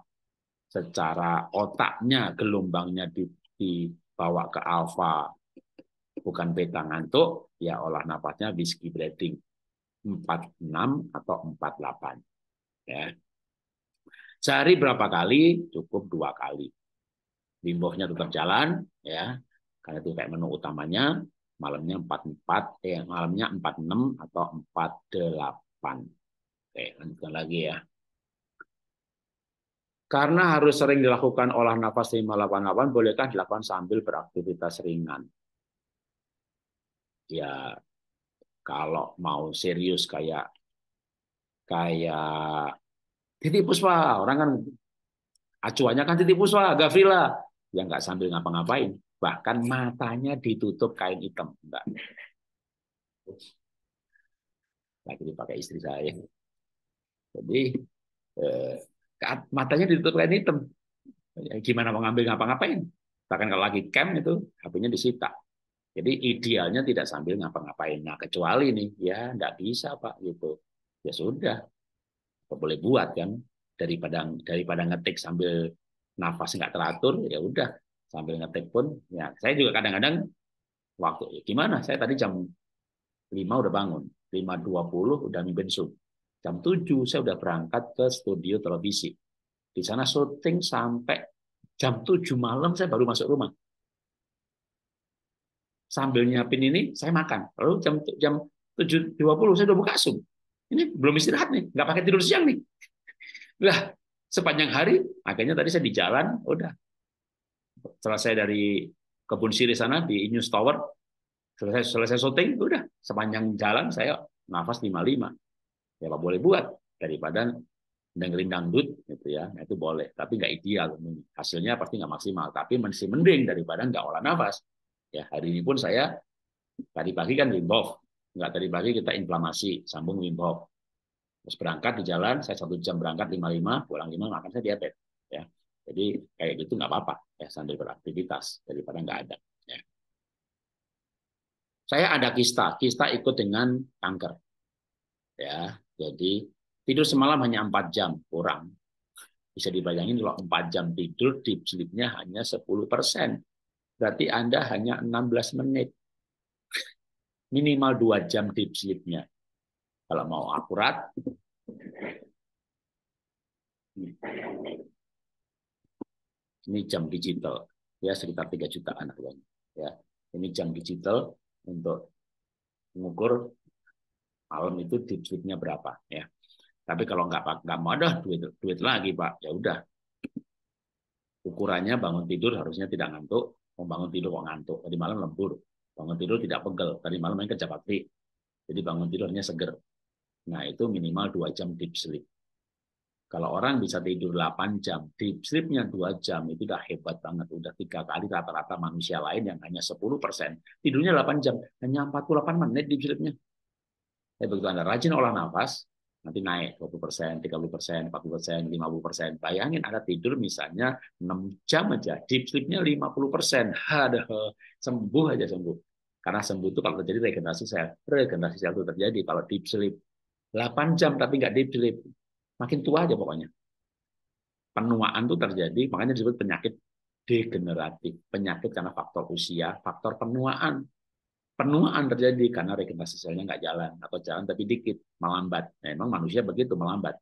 secara otaknya gelombangnya dibawa ke alfa bukan beta ngantuk ya olah nafasnya whiskey breathing 46 atau 48 ya sehari berapa kali cukup dua kali limbohnya tetap jalan ya karena itu kayak menu utamanya, malamnya 44, eh, malamnya 46 atau 48. Oke, lanjutkan lagi ya. Karena harus sering dilakukan olah nafas 588, bolehkah dilakukan sambil beraktivitas ringan? Ya, kalau mau serius kayak kayak titip puspa, orang kan acuannya kan titip puspa, Gavrila, ya nggak sambil ngapa-ngapain. Bahkan matanya ditutup kain hitam. mbak. Lagi dipakai istri saya. Jadi eh, matanya ditutup kain hitam. Ya, gimana mau ngambil ngapa-ngapain? Bahkan kalau lagi camp itu HP-nya disita. Jadi idealnya tidak sambil ngapa-ngapain. Nah kecuali nih, ya nggak bisa Pak gitu. Ya sudah, boleh buat kan daripada daripada ngetik sambil nafas nggak teratur ya udah sambil ngetik pun ya saya juga kadang-kadang waktu ya gimana saya tadi jam 5 udah bangun 5.20 udah mimpin Zoom jam 7 saya udah berangkat ke studio televisi di sana syuting sampai jam 7 malam saya baru masuk rumah sambil nyiapin ini saya makan lalu jam jam 7.20 saya udah buka sub ini belum istirahat nih nggak pakai tidur siang nih [laughs] lah sepanjang hari akhirnya tadi saya di jalan udah selesai dari kebun sirih sana di News Tower, selesai selesai syuting, ya udah sepanjang jalan saya nafas 55. Ya boleh buat daripada dengerin dangdut gitu ya, nah, itu boleh, tapi nggak ideal. Hasilnya pasti nggak maksimal, tapi masih mending daripada nggak olah nafas. Ya hari ini pun saya tadi pagi kan Wim Hof, nggak tadi pagi kita inflamasi, sambung Wim Terus berangkat di jalan, saya satu jam berangkat 55, pulang 5, makan saya diabetes. Ya. Jadi kayak gitu nggak apa-apa ya sambil beraktivitas daripada nggak ada. Ya. Saya ada kista, kista ikut dengan kanker. Ya, jadi tidur semalam hanya empat jam kurang. Bisa dibayangin kalau empat jam tidur, deep sleepnya hanya 10 persen. Berarti Anda hanya 16 menit. Minimal dua jam deep sleepnya. Kalau mau akurat, ini jam digital, ya sekitar 3 jutaan harganya. Ya, ini jam digital untuk mengukur malam itu duitnya berapa, ya. Tapi kalau nggak nggak mau ada duit duit lagi pak, ya udah. Ukurannya bangun tidur harusnya tidak ngantuk, bangun tidur kok ngantuk. Tadi malam lembur, bangun tidur tidak pegel. Tadi malam main kerja jadi bangun tidurnya seger. Nah itu minimal dua jam deep sleep. Kalau orang bisa tidur 8 jam, deep sleep-nya 2 jam, itu udah hebat banget. Udah tiga kali rata-rata manusia lain yang hanya 10%. Tidurnya 8 jam, hanya 48 menit deep sleep-nya. Tapi eh, begitu Anda rajin olah nafas, nanti naik 20%, 30%, 40%, 50%. Bayangin Anda tidur misalnya 6 jam aja, deep sleep-nya 50%. Hadah, sembuh aja sembuh. Karena sembuh itu kalau terjadi regenerasi sel. Regenerasi sel itu terjadi kalau deep sleep. 8 jam tapi nggak deep sleep Makin tua aja pokoknya. Penuaan itu terjadi, makanya disebut penyakit degeneratif. Penyakit karena faktor usia, faktor penuaan. Penuaan terjadi karena regenerasi selnya nggak jalan, atau jalan tapi dikit, melambat. Nah, memang manusia begitu, melambat.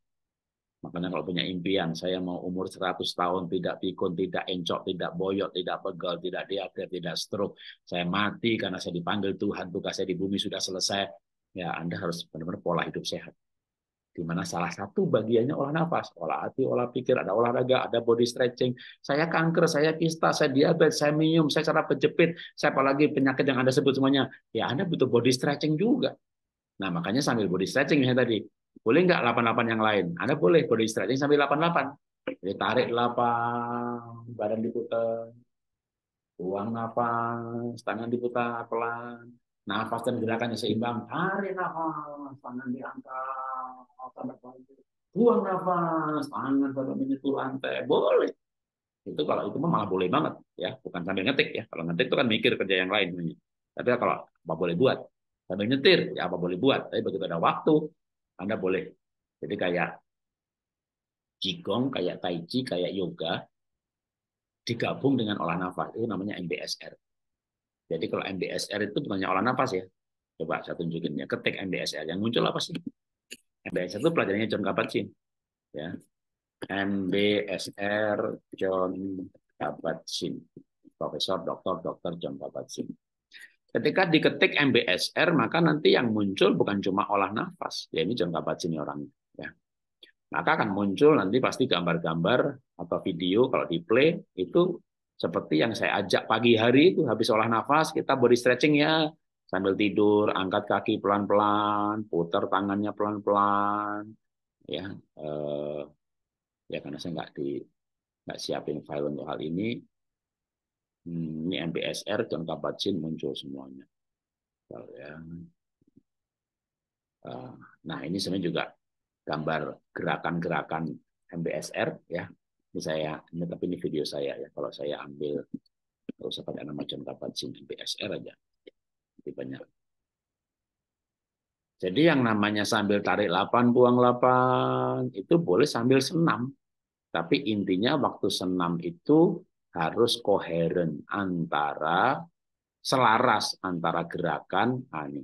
Makanya kalau punya impian, saya mau umur 100 tahun, tidak pikun, tidak encok, tidak boyok tidak pegel, tidak diabetes, tidak stroke. Saya mati karena saya dipanggil Tuhan, tugas saya di bumi sudah selesai. Ya, Anda harus benar-benar pola hidup sehat di mana salah satu bagiannya olah nafas, olah hati, olah pikir, ada olahraga, ada body stretching. Saya kanker, saya kista, saya diabetes, saya minum, saya cara penjepit, saya apalagi penyakit yang Anda sebut semuanya. Ya Anda butuh body stretching juga. Nah makanya sambil body stretching misalnya tadi, boleh nggak 88 yang lain? Anda boleh body stretching sambil 88. Jadi tarik 8, badan diputar, buang nafas, tangan diputar pelan, nafas dan gerakannya seimbang, tarik nafas, tangan diangkat, buang nafas, tangan sampai menyentuh lantai, boleh. Itu kalau itu mah malah boleh banget ya, bukan sambil ngetik ya. Kalau ngetik itu kan mikir kerja yang lain. Tapi kalau apa boleh buat, sambil nyetir ya apa boleh buat. Tapi begitu ada waktu, Anda boleh. Jadi kayak jigong, kayak tai chi, kayak yoga digabung dengan olah nafas itu namanya MBSR. Jadi kalau MBSR itu bukannya olah nafas ya. Coba saya tunjukin ya, ketik MBSR yang muncul apa sih? MBSR itu pelajarannya John Kabat-Zinn. Ya. MBSR John Kabat-Zinn. Profesor, Dr. Dr. John Kabat-Zinn. Ketika diketik MBSR, maka nanti yang muncul bukan cuma olah nafas. Ya ini John Kabat-Zinn orangnya. Ya. Maka akan muncul nanti pasti gambar-gambar atau video kalau di play itu seperti yang saya ajak pagi hari itu habis olah nafas kita body stretching ya sambil tidur, angkat kaki pelan-pelan, putar tangannya pelan-pelan, ya, eh, ya karena saya nggak di nggak siapin file untuk hal ini, hmm, ini MPSR dan kabatin muncul semuanya, ya. Eh, nah ini sebenarnya juga gambar gerakan-gerakan MBSR, ya. Ini saya, ini tapi ini video saya ya. Kalau saya ambil, nggak usah pakai nama kapan sih MBSR aja. Jadi banyak. Jadi yang namanya sambil tarik 8, buang 8, itu boleh sambil senam. Tapi intinya waktu senam itu harus koheren antara selaras antara gerakan ah, ini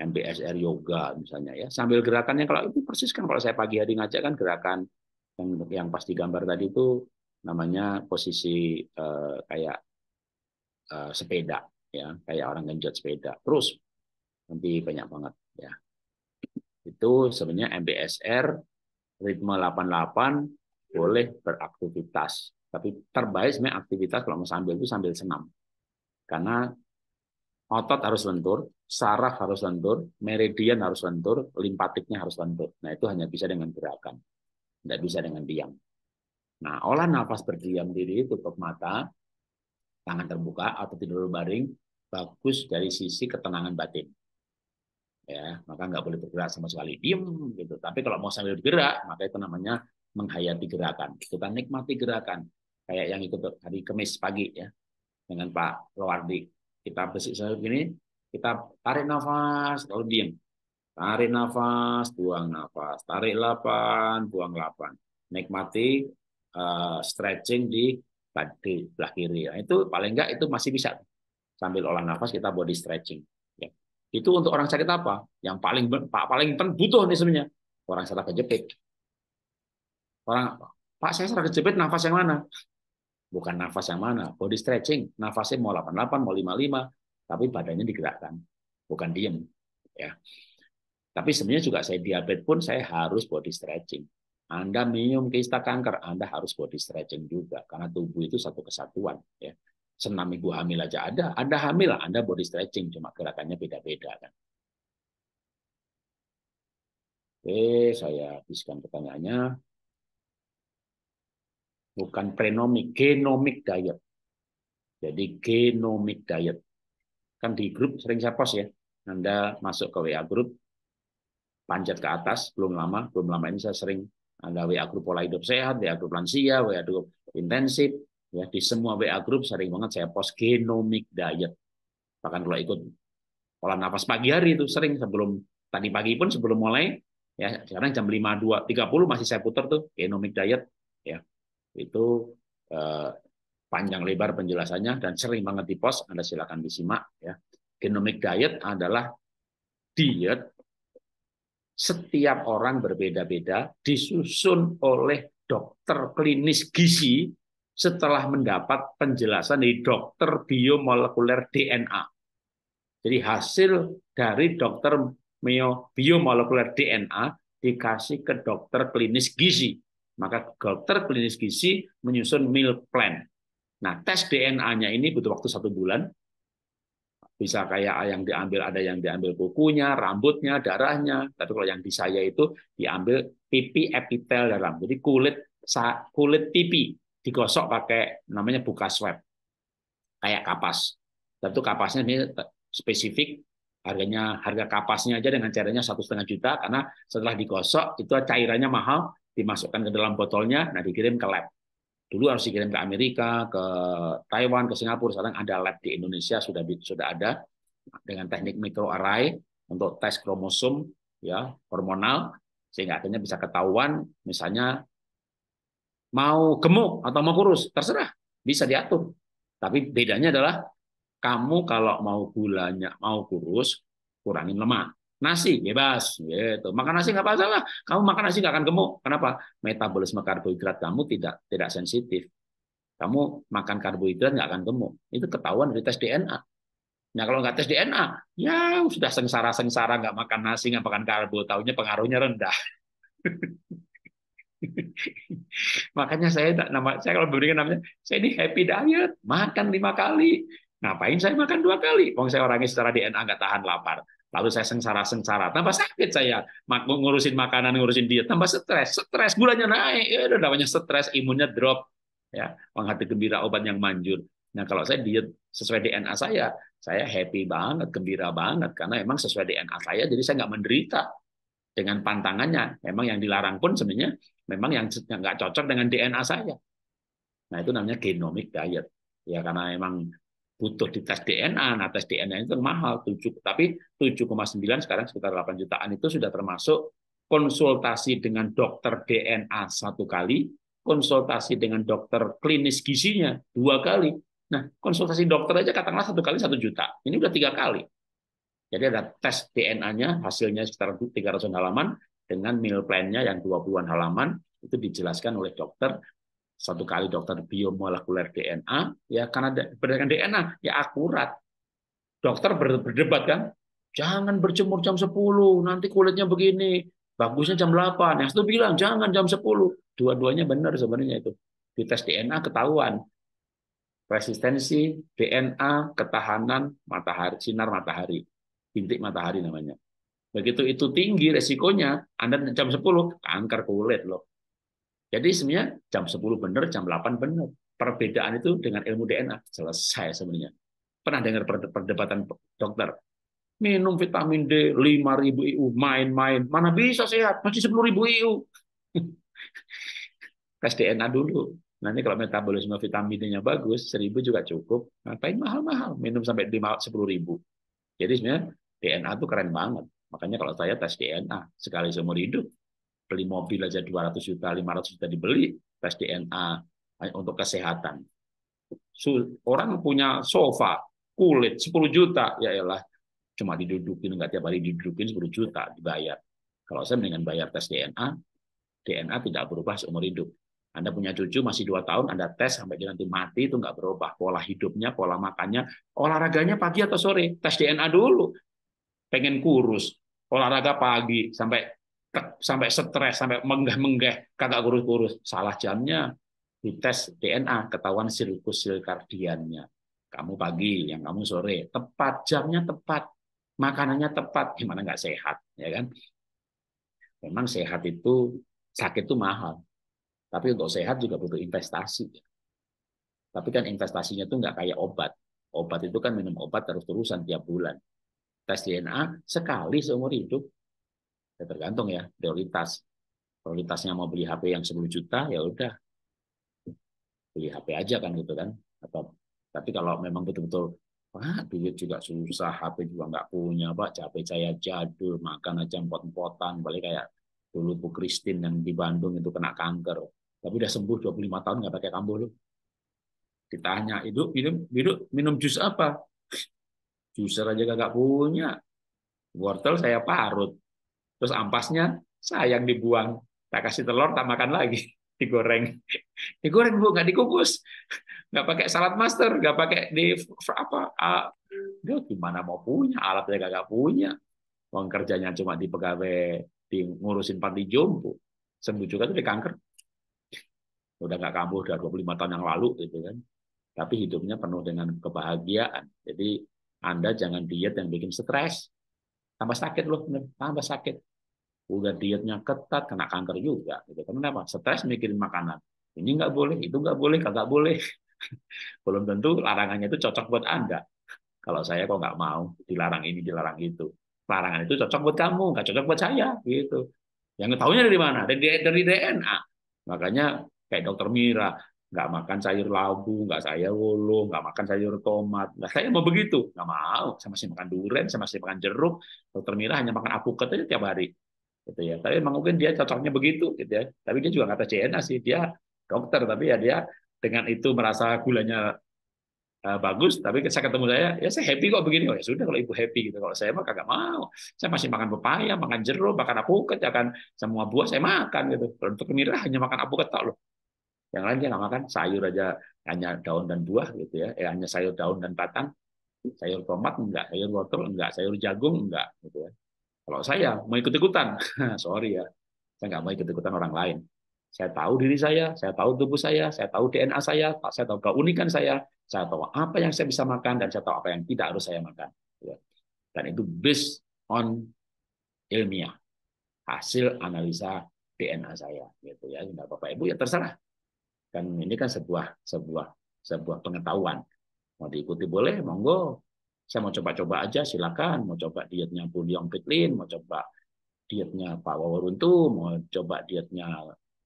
MBSR yoga misalnya ya sambil gerakannya kalau itu persis kan kalau saya pagi hari ngajak kan gerakan yang yang pasti gambar tadi itu namanya posisi eh, kayak eh, sepeda ya kayak orang genjot sepeda terus nanti banyak banget ya itu sebenarnya MBSR ritme 88 boleh beraktivitas tapi terbaik sebenarnya aktivitas kalau mau sambil itu sambil senam karena otot harus lentur saraf harus lentur meridian harus lentur limpatiknya harus lentur nah itu hanya bisa dengan gerakan tidak bisa dengan diam nah olah nafas berdiam diri tutup mata tangan terbuka atau tidur baring bagus dari sisi ketenangan batin. Ya, maka nggak boleh bergerak sama sekali, diem gitu. Tapi kalau mau sambil bergerak, maka itu namanya menghayati gerakan. Kita nikmati gerakan. Kayak yang itu hari kemis pagi ya, dengan Pak Lowardi. Kita besik saya begini, kita tarik nafas, lalu diem. Tarik nafas, buang nafas. Tarik lapan buang lapan Nikmati uh, stretching di belah kiri. Nah, itu paling enggak itu masih bisa sambil olah nafas kita body stretching. Ya. Itu untuk orang sakit apa? Yang paling pak paling butuh nih sebenarnya orang sakit kejepit. Orang Pak saya sakit kejepit nafas yang mana? Bukan nafas yang mana, body stretching. Nafasnya mau 88, mau 55, tapi badannya digerakkan, bukan diem. Ya. Tapi sebenarnya juga saya diabetes pun saya harus body stretching. Anda minum kista kanker, Anda harus body stretching juga karena tubuh itu satu kesatuan ya senam ibu hamil aja ada. Anda hamil, Anda body stretching, cuma gerakannya beda-beda kan. Oke, saya habiskan pertanyaannya. Bukan prenomik, genomic diet. Jadi genomic diet. Kan di grup sering saya post ya. Anda masuk ke WA grup, panjat ke atas, belum lama, belum lama ini saya sering ada WA grup pola hidup sehat, WA grup lansia, WA grup intensif, Ya, di semua WA group sering banget saya post genomic diet. Bahkan kalau ikut pola nafas pagi hari itu sering sebelum tadi pagi pun sebelum mulai ya sekarang jam lima dua tiga puluh masih saya putar tuh genomic diet ya. Itu eh, panjang lebar penjelasannya dan sering banget di post, Anda silakan disimak ya. Genomic diet adalah diet setiap orang berbeda-beda disusun oleh dokter klinis gizi setelah mendapat penjelasan dari dokter biomolekuler DNA. Jadi hasil dari dokter biomolekuler DNA dikasih ke dokter klinis gizi. Maka dokter klinis gizi menyusun meal plan. Nah, tes DNA-nya ini butuh waktu satu bulan. Bisa kayak yang diambil, ada yang diambil kukunya, rambutnya, darahnya. Tapi kalau yang di saya itu diambil pipi epitel dalam. Jadi kulit kulit pipi digosok pakai namanya buka swab kayak kapas. Tentu kapasnya ini eh, spesifik harganya harga kapasnya aja dengan caranya satu setengah juta karena setelah digosok itu cairannya mahal dimasukkan ke dalam botolnya nah dikirim ke lab dulu harus dikirim ke Amerika ke Taiwan ke Singapura sekarang ada lab di Indonesia sudah sudah ada nah, dengan teknik microarray untuk tes kromosom ya hormonal sehingga akhirnya bisa ketahuan misalnya mau gemuk atau mau kurus, terserah, bisa diatur. Tapi bedanya adalah kamu kalau mau gulanya mau kurus, kurangin lemak. Nasi bebas, gitu. Makan nasi nggak masalah. Kamu makan nasi nggak akan gemuk. Kenapa? Metabolisme karbohidrat kamu tidak tidak sensitif. Kamu makan karbohidrat nggak akan gemuk. Itu ketahuan dari tes DNA. Nah kalau nggak tes DNA, ya sudah sengsara-sengsara nggak makan nasi nggak makan karbo, tahunya pengaruhnya rendah. [laughs] [laughs] Makanya saya tak nama saya kalau berikan namanya, saya ini happy diet, makan lima kali. Ngapain saya makan dua kali? Wong saya orangnya secara DNA nggak tahan lapar. Lalu saya sengsara-sengsara, tambah sakit saya. Ngurusin makanan, ngurusin diet, tambah stres. Stres, gulanya naik. Ya, udah namanya stres, imunnya drop. Ya, Wong hati gembira, obat yang manjur. Nah, kalau saya diet sesuai DNA saya, saya happy banget, gembira banget. Karena emang sesuai DNA saya, jadi saya nggak menderita dengan pantangannya. Memang yang dilarang pun sebenarnya memang yang nggak cocok dengan DNA saya. Nah itu namanya genomic diet. Ya karena memang butuh di tes DNA, nah tes DNA itu mahal, 7, tapi 7,9 sekarang sekitar 8 jutaan itu sudah termasuk konsultasi dengan dokter DNA satu kali, konsultasi dengan dokter klinis gizinya dua kali. Nah, konsultasi dokter aja katakanlah satu kali satu juta. Ini udah tiga kali. Jadi ada tes DNA-nya, hasilnya sekitar 300 halaman, dengan meal plan-nya yang 20-an halaman, itu dijelaskan oleh dokter, satu kali dokter biomolekuler DNA, ya karena berdasarkan DNA, ya akurat. Dokter berdebat kan, jangan berjemur jam 10, nanti kulitnya begini, bagusnya jam 8. Yang satu bilang, jangan jam 10. Dua-duanya benar sebenarnya itu. Di tes DNA ketahuan, resistensi, DNA, ketahanan matahari, sinar matahari bintik matahari namanya. Begitu itu tinggi resikonya, Anda jam 10 kanker kulit loh. Jadi sebenarnya jam 10 benar, jam 8 benar. Perbedaan itu dengan ilmu DNA selesai sebenarnya. Pernah dengar perdebatan dokter? Minum vitamin D 5000 IU, main-main. Mana bisa sehat? Masih 10000 IU. [laughs] Tes DNA dulu. Nanti kalau metabolisme vitaminnya bagus, 1000 juga cukup. Ngapain mahal-mahal? Minum sampai sepuluh ribu. Jadi sebenarnya DNA tuh keren banget. Makanya kalau saya tes DNA, sekali seumur hidup, beli mobil aja 200 juta, 500 juta dibeli, tes DNA eh, untuk kesehatan. Orang punya sofa, kulit 10 juta, ya elah cuma didudukin nggak tiap hari didudukin 10 juta dibayar. Kalau saya mendingan bayar tes DNA, DNA tidak berubah seumur hidup. Anda punya cucu masih dua tahun, Anda tes sampai dia nanti mati itu nggak berubah. Pola hidupnya, pola makannya, olahraganya pagi atau sore, tes DNA dulu pengen kurus, olahraga pagi sampai sampai stres, sampai menggah menggah kagak kurus-kurus. Salah jamnya, dites DNA, ketahuan sirkus sirkardiannya. Kamu pagi, yang kamu sore. Tepat, jamnya tepat, makanannya tepat, gimana nggak sehat, ya kan? Memang sehat itu, sakit itu mahal. Tapi untuk sehat juga butuh investasi. Tapi kan investasinya itu nggak kayak obat. Obat itu kan minum obat terus-terusan tiap bulan tes DNA sekali seumur hidup. Ya tergantung ya prioritas. Prioritasnya mau beli HP yang 10 juta ya udah beli HP aja kan gitu kan. Atau tapi kalau memang betul-betul Pak, duit juga susah, HP juga nggak punya, Pak. Capek saya jadul, makan aja empot-empotan. Balik kayak dulu Bu Christine yang di Bandung itu kena kanker. Tapi udah sembuh 25 tahun nggak pakai kambuh. Ditanya, itu minum, minum, minum jus apa? Juicer aja gak punya. Wortel saya parut. Terus ampasnya sayang dibuang. Tak kasih telur, tak makan lagi. [laughs] Digoreng. Digoreng, Bu. Nggak dikukus. gak pakai salad master. gak pakai di apa. Uh, dia gimana mau punya. Alatnya gak punya. Uang kerjanya cuma di pegawai, di ngurusin panti jompo. Sembuh juga tuh di kanker. Udah gak kambuh, udah 25 tahun yang lalu gitu kan. Tapi hidupnya penuh dengan kebahagiaan. Jadi anda jangan diet yang bikin stres. Tambah sakit loh, tambah sakit. Udah dietnya ketat, kena kanker juga. Gitu. Kenapa? Stres mikirin makanan. Ini nggak boleh, itu nggak boleh, kagak boleh. [laughs] Belum tentu larangannya itu cocok buat Anda. Kalau saya kok nggak mau, dilarang ini, dilarang itu. Larangan itu cocok buat kamu, nggak cocok buat saya. gitu. Yang tahunya dari mana? Dari, dari DNA. Makanya kayak dokter Mira, nggak makan sayur labu, nggak sayur wolo, nggak makan sayur tomat. Nah, saya mau begitu, nggak mau. Saya masih makan durian, saya masih makan jeruk. Dokter Mira hanya makan apuket aja tiap hari, gitu ya. Tapi emang mungkin dia cocoknya begitu, gitu ya. Tapi dia juga nggak CNA sih, dia dokter, tapi ya dia dengan itu merasa gulanya eh, bagus. Tapi saya ketemu saya, ya saya happy kok begini. Oh ya sudah kalau ibu happy gitu. Kalau saya mah kagak mau. Saya masih makan pepaya, makan jeruk, makan apuket. akan ya semua buah saya makan gitu. Kalau dokter Mira hanya makan apuket tau loh yang lain dia nggak makan sayur aja hanya daun dan buah gitu ya, eh, hanya sayur daun dan batang, sayur tomat enggak, sayur wortel enggak, sayur jagung enggak gitu ya. Kalau saya mau ikut ikutan, [laughs] sorry ya, saya nggak mau ikut ikutan orang lain. Saya tahu diri saya, saya tahu tubuh saya, saya tahu DNA saya, pak saya tahu keunikan saya, saya tahu apa yang saya bisa makan dan saya tahu apa yang tidak harus saya makan. Gitu ya. Dan itu based on ilmiah hasil analisa DNA saya gitu ya nggak bapak ibu ya terserah kan ini kan sebuah sebuah sebuah pengetahuan mau diikuti boleh monggo saya mau coba-coba aja silakan mau coba dietnya Buliong Pitlin mau coba dietnya Pak Wawaruntu mau coba dietnya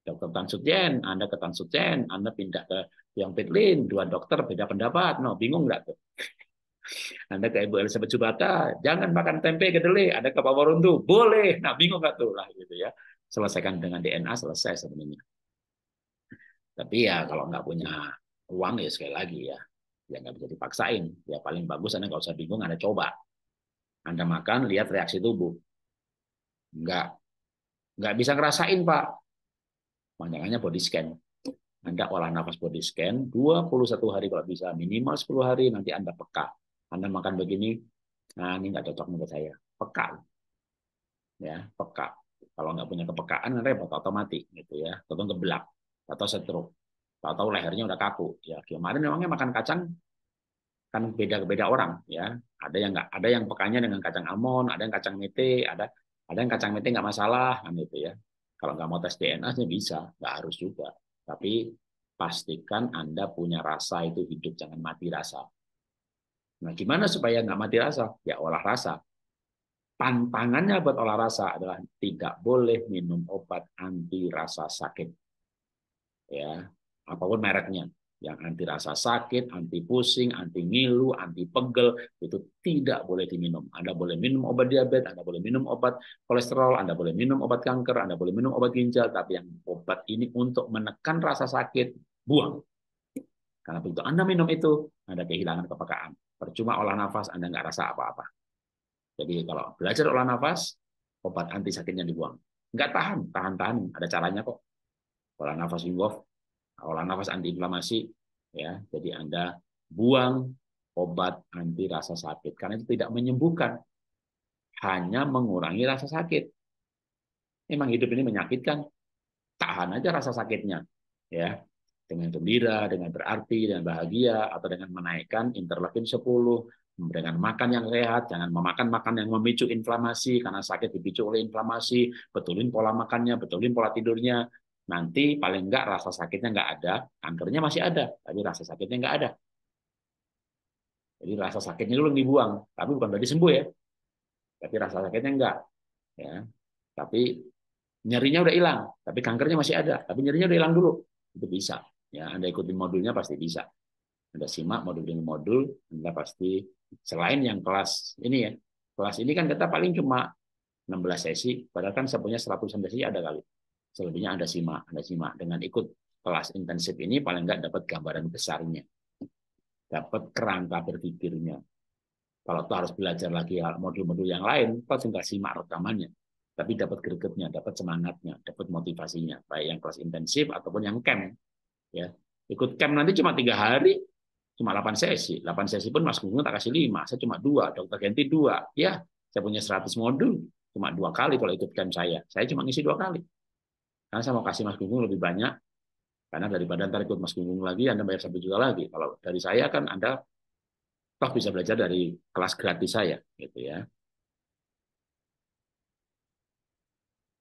Dokter Tan Sutjen Anda ke Tan Sutjen Anda pindah ke Buliong Pitlin dua dokter beda pendapat no bingung nggak tuh [laughs] anda ke Ibu Elizabeth Subata, jangan makan tempe kedelai, Anda ke Pak Wawaruntu, boleh. Nah, bingung nggak tuh lah gitu ya. Selesaikan dengan DNA, selesai sebenarnya. Tapi ya kalau nggak punya uang ya sekali lagi ya, ya nggak bisa dipaksain. Ya paling bagus Anda nggak usah bingung, Anda coba. Anda makan, lihat reaksi tubuh. Nggak, nggak bisa ngerasain Pak. Panjangannya body scan. Anda olah nafas body scan 21 hari kalau bisa, minimal 10 hari nanti Anda peka. Anda makan begini, nah ini nggak cocok menurut saya. Peka. Ya, peka. Kalau nggak punya kepekaan, repot, otomatis gitu ya. Tentu ngeblak atau stroke atau lehernya udah kaku ya kemarin memangnya makan kacang kan beda beda orang ya ada yang nggak ada yang pekannya dengan kacang amon, ada yang kacang mete ada ada yang kacang mete nggak masalah kan itu ya kalau nggak mau tes DNA nya bisa nggak harus juga tapi pastikan anda punya rasa itu hidup jangan mati rasa nah gimana supaya nggak mati rasa ya olah rasa tantangannya buat olah rasa adalah tidak boleh minum obat anti rasa sakit ya apapun mereknya yang anti rasa sakit, anti pusing, anti ngilu, anti pegel itu tidak boleh diminum. Anda boleh minum obat diabetes, Anda boleh minum obat kolesterol, Anda boleh minum obat kanker, Anda boleh minum obat ginjal, tapi yang obat ini untuk menekan rasa sakit, buang. Karena begitu Anda minum itu, Anda kehilangan kepekaan. Percuma olah nafas, Anda nggak rasa apa-apa. Jadi kalau belajar olah nafas, obat anti sakitnya dibuang. Nggak tahan, tahan-tahan, ada caranya kok olah nafas Wim olah nafas antiinflamasi ya. Jadi Anda buang obat anti rasa sakit karena itu tidak menyembuhkan. Hanya mengurangi rasa sakit. Emang hidup ini menyakitkan. Tahan aja rasa sakitnya ya. Dengan gembira, dengan berarti, dengan bahagia atau dengan menaikkan interleukin 10, memberikan makan yang sehat, jangan memakan makan yang memicu inflamasi karena sakit dipicu oleh inflamasi, betulin pola makannya, betulin pola tidurnya, nanti paling enggak rasa sakitnya enggak ada, kankernya masih ada, tapi rasa sakitnya enggak ada. Jadi rasa sakitnya dulu yang dibuang, tapi bukan berarti sembuh ya. Tapi rasa sakitnya enggak. Ya. Tapi nyerinya udah hilang, tapi kankernya masih ada, tapi nyerinya udah hilang dulu. Itu bisa. Ya, Anda ikuti modulnya pasti bisa. Anda simak modul demi modul, Anda pasti selain yang kelas ini ya. Kelas ini kan kita paling cuma 16 sesi, padahal kan sebenarnya 100 sesi ada kali selebihnya Anda simak, Anda simak. Dengan ikut kelas intensif ini paling nggak dapat gambaran besarnya. Dapat kerangka berpikirnya. Kalau tuh harus belajar lagi modul-modul yang lain, pasti nggak simak rekamannya. Tapi dapat gregetnya, dapat semangatnya, dapat motivasinya. Baik yang kelas intensif ataupun yang camp. Ya, ikut camp nanti cuma tiga hari, cuma 8 sesi. 8 sesi pun Mas Gunung tak kasih 5, saya cuma dua. dokter ganti dua, Ya, saya punya 100 modul, cuma dua kali kalau ikut camp saya. Saya cuma ngisi dua kali. Karena saya mau kasih Mas Gunggung lebih banyak, karena daripada ntar ikut Mas Gunggung lagi, Anda bayar satu juta lagi. Kalau dari saya kan Anda toh bisa belajar dari kelas gratis saya, gitu ya.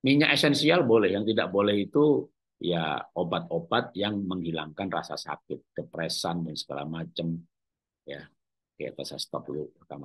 Minyak esensial boleh, yang tidak boleh itu ya obat-obat yang menghilangkan rasa sakit, depresan dan segala macam. Ya, kita saya stop dulu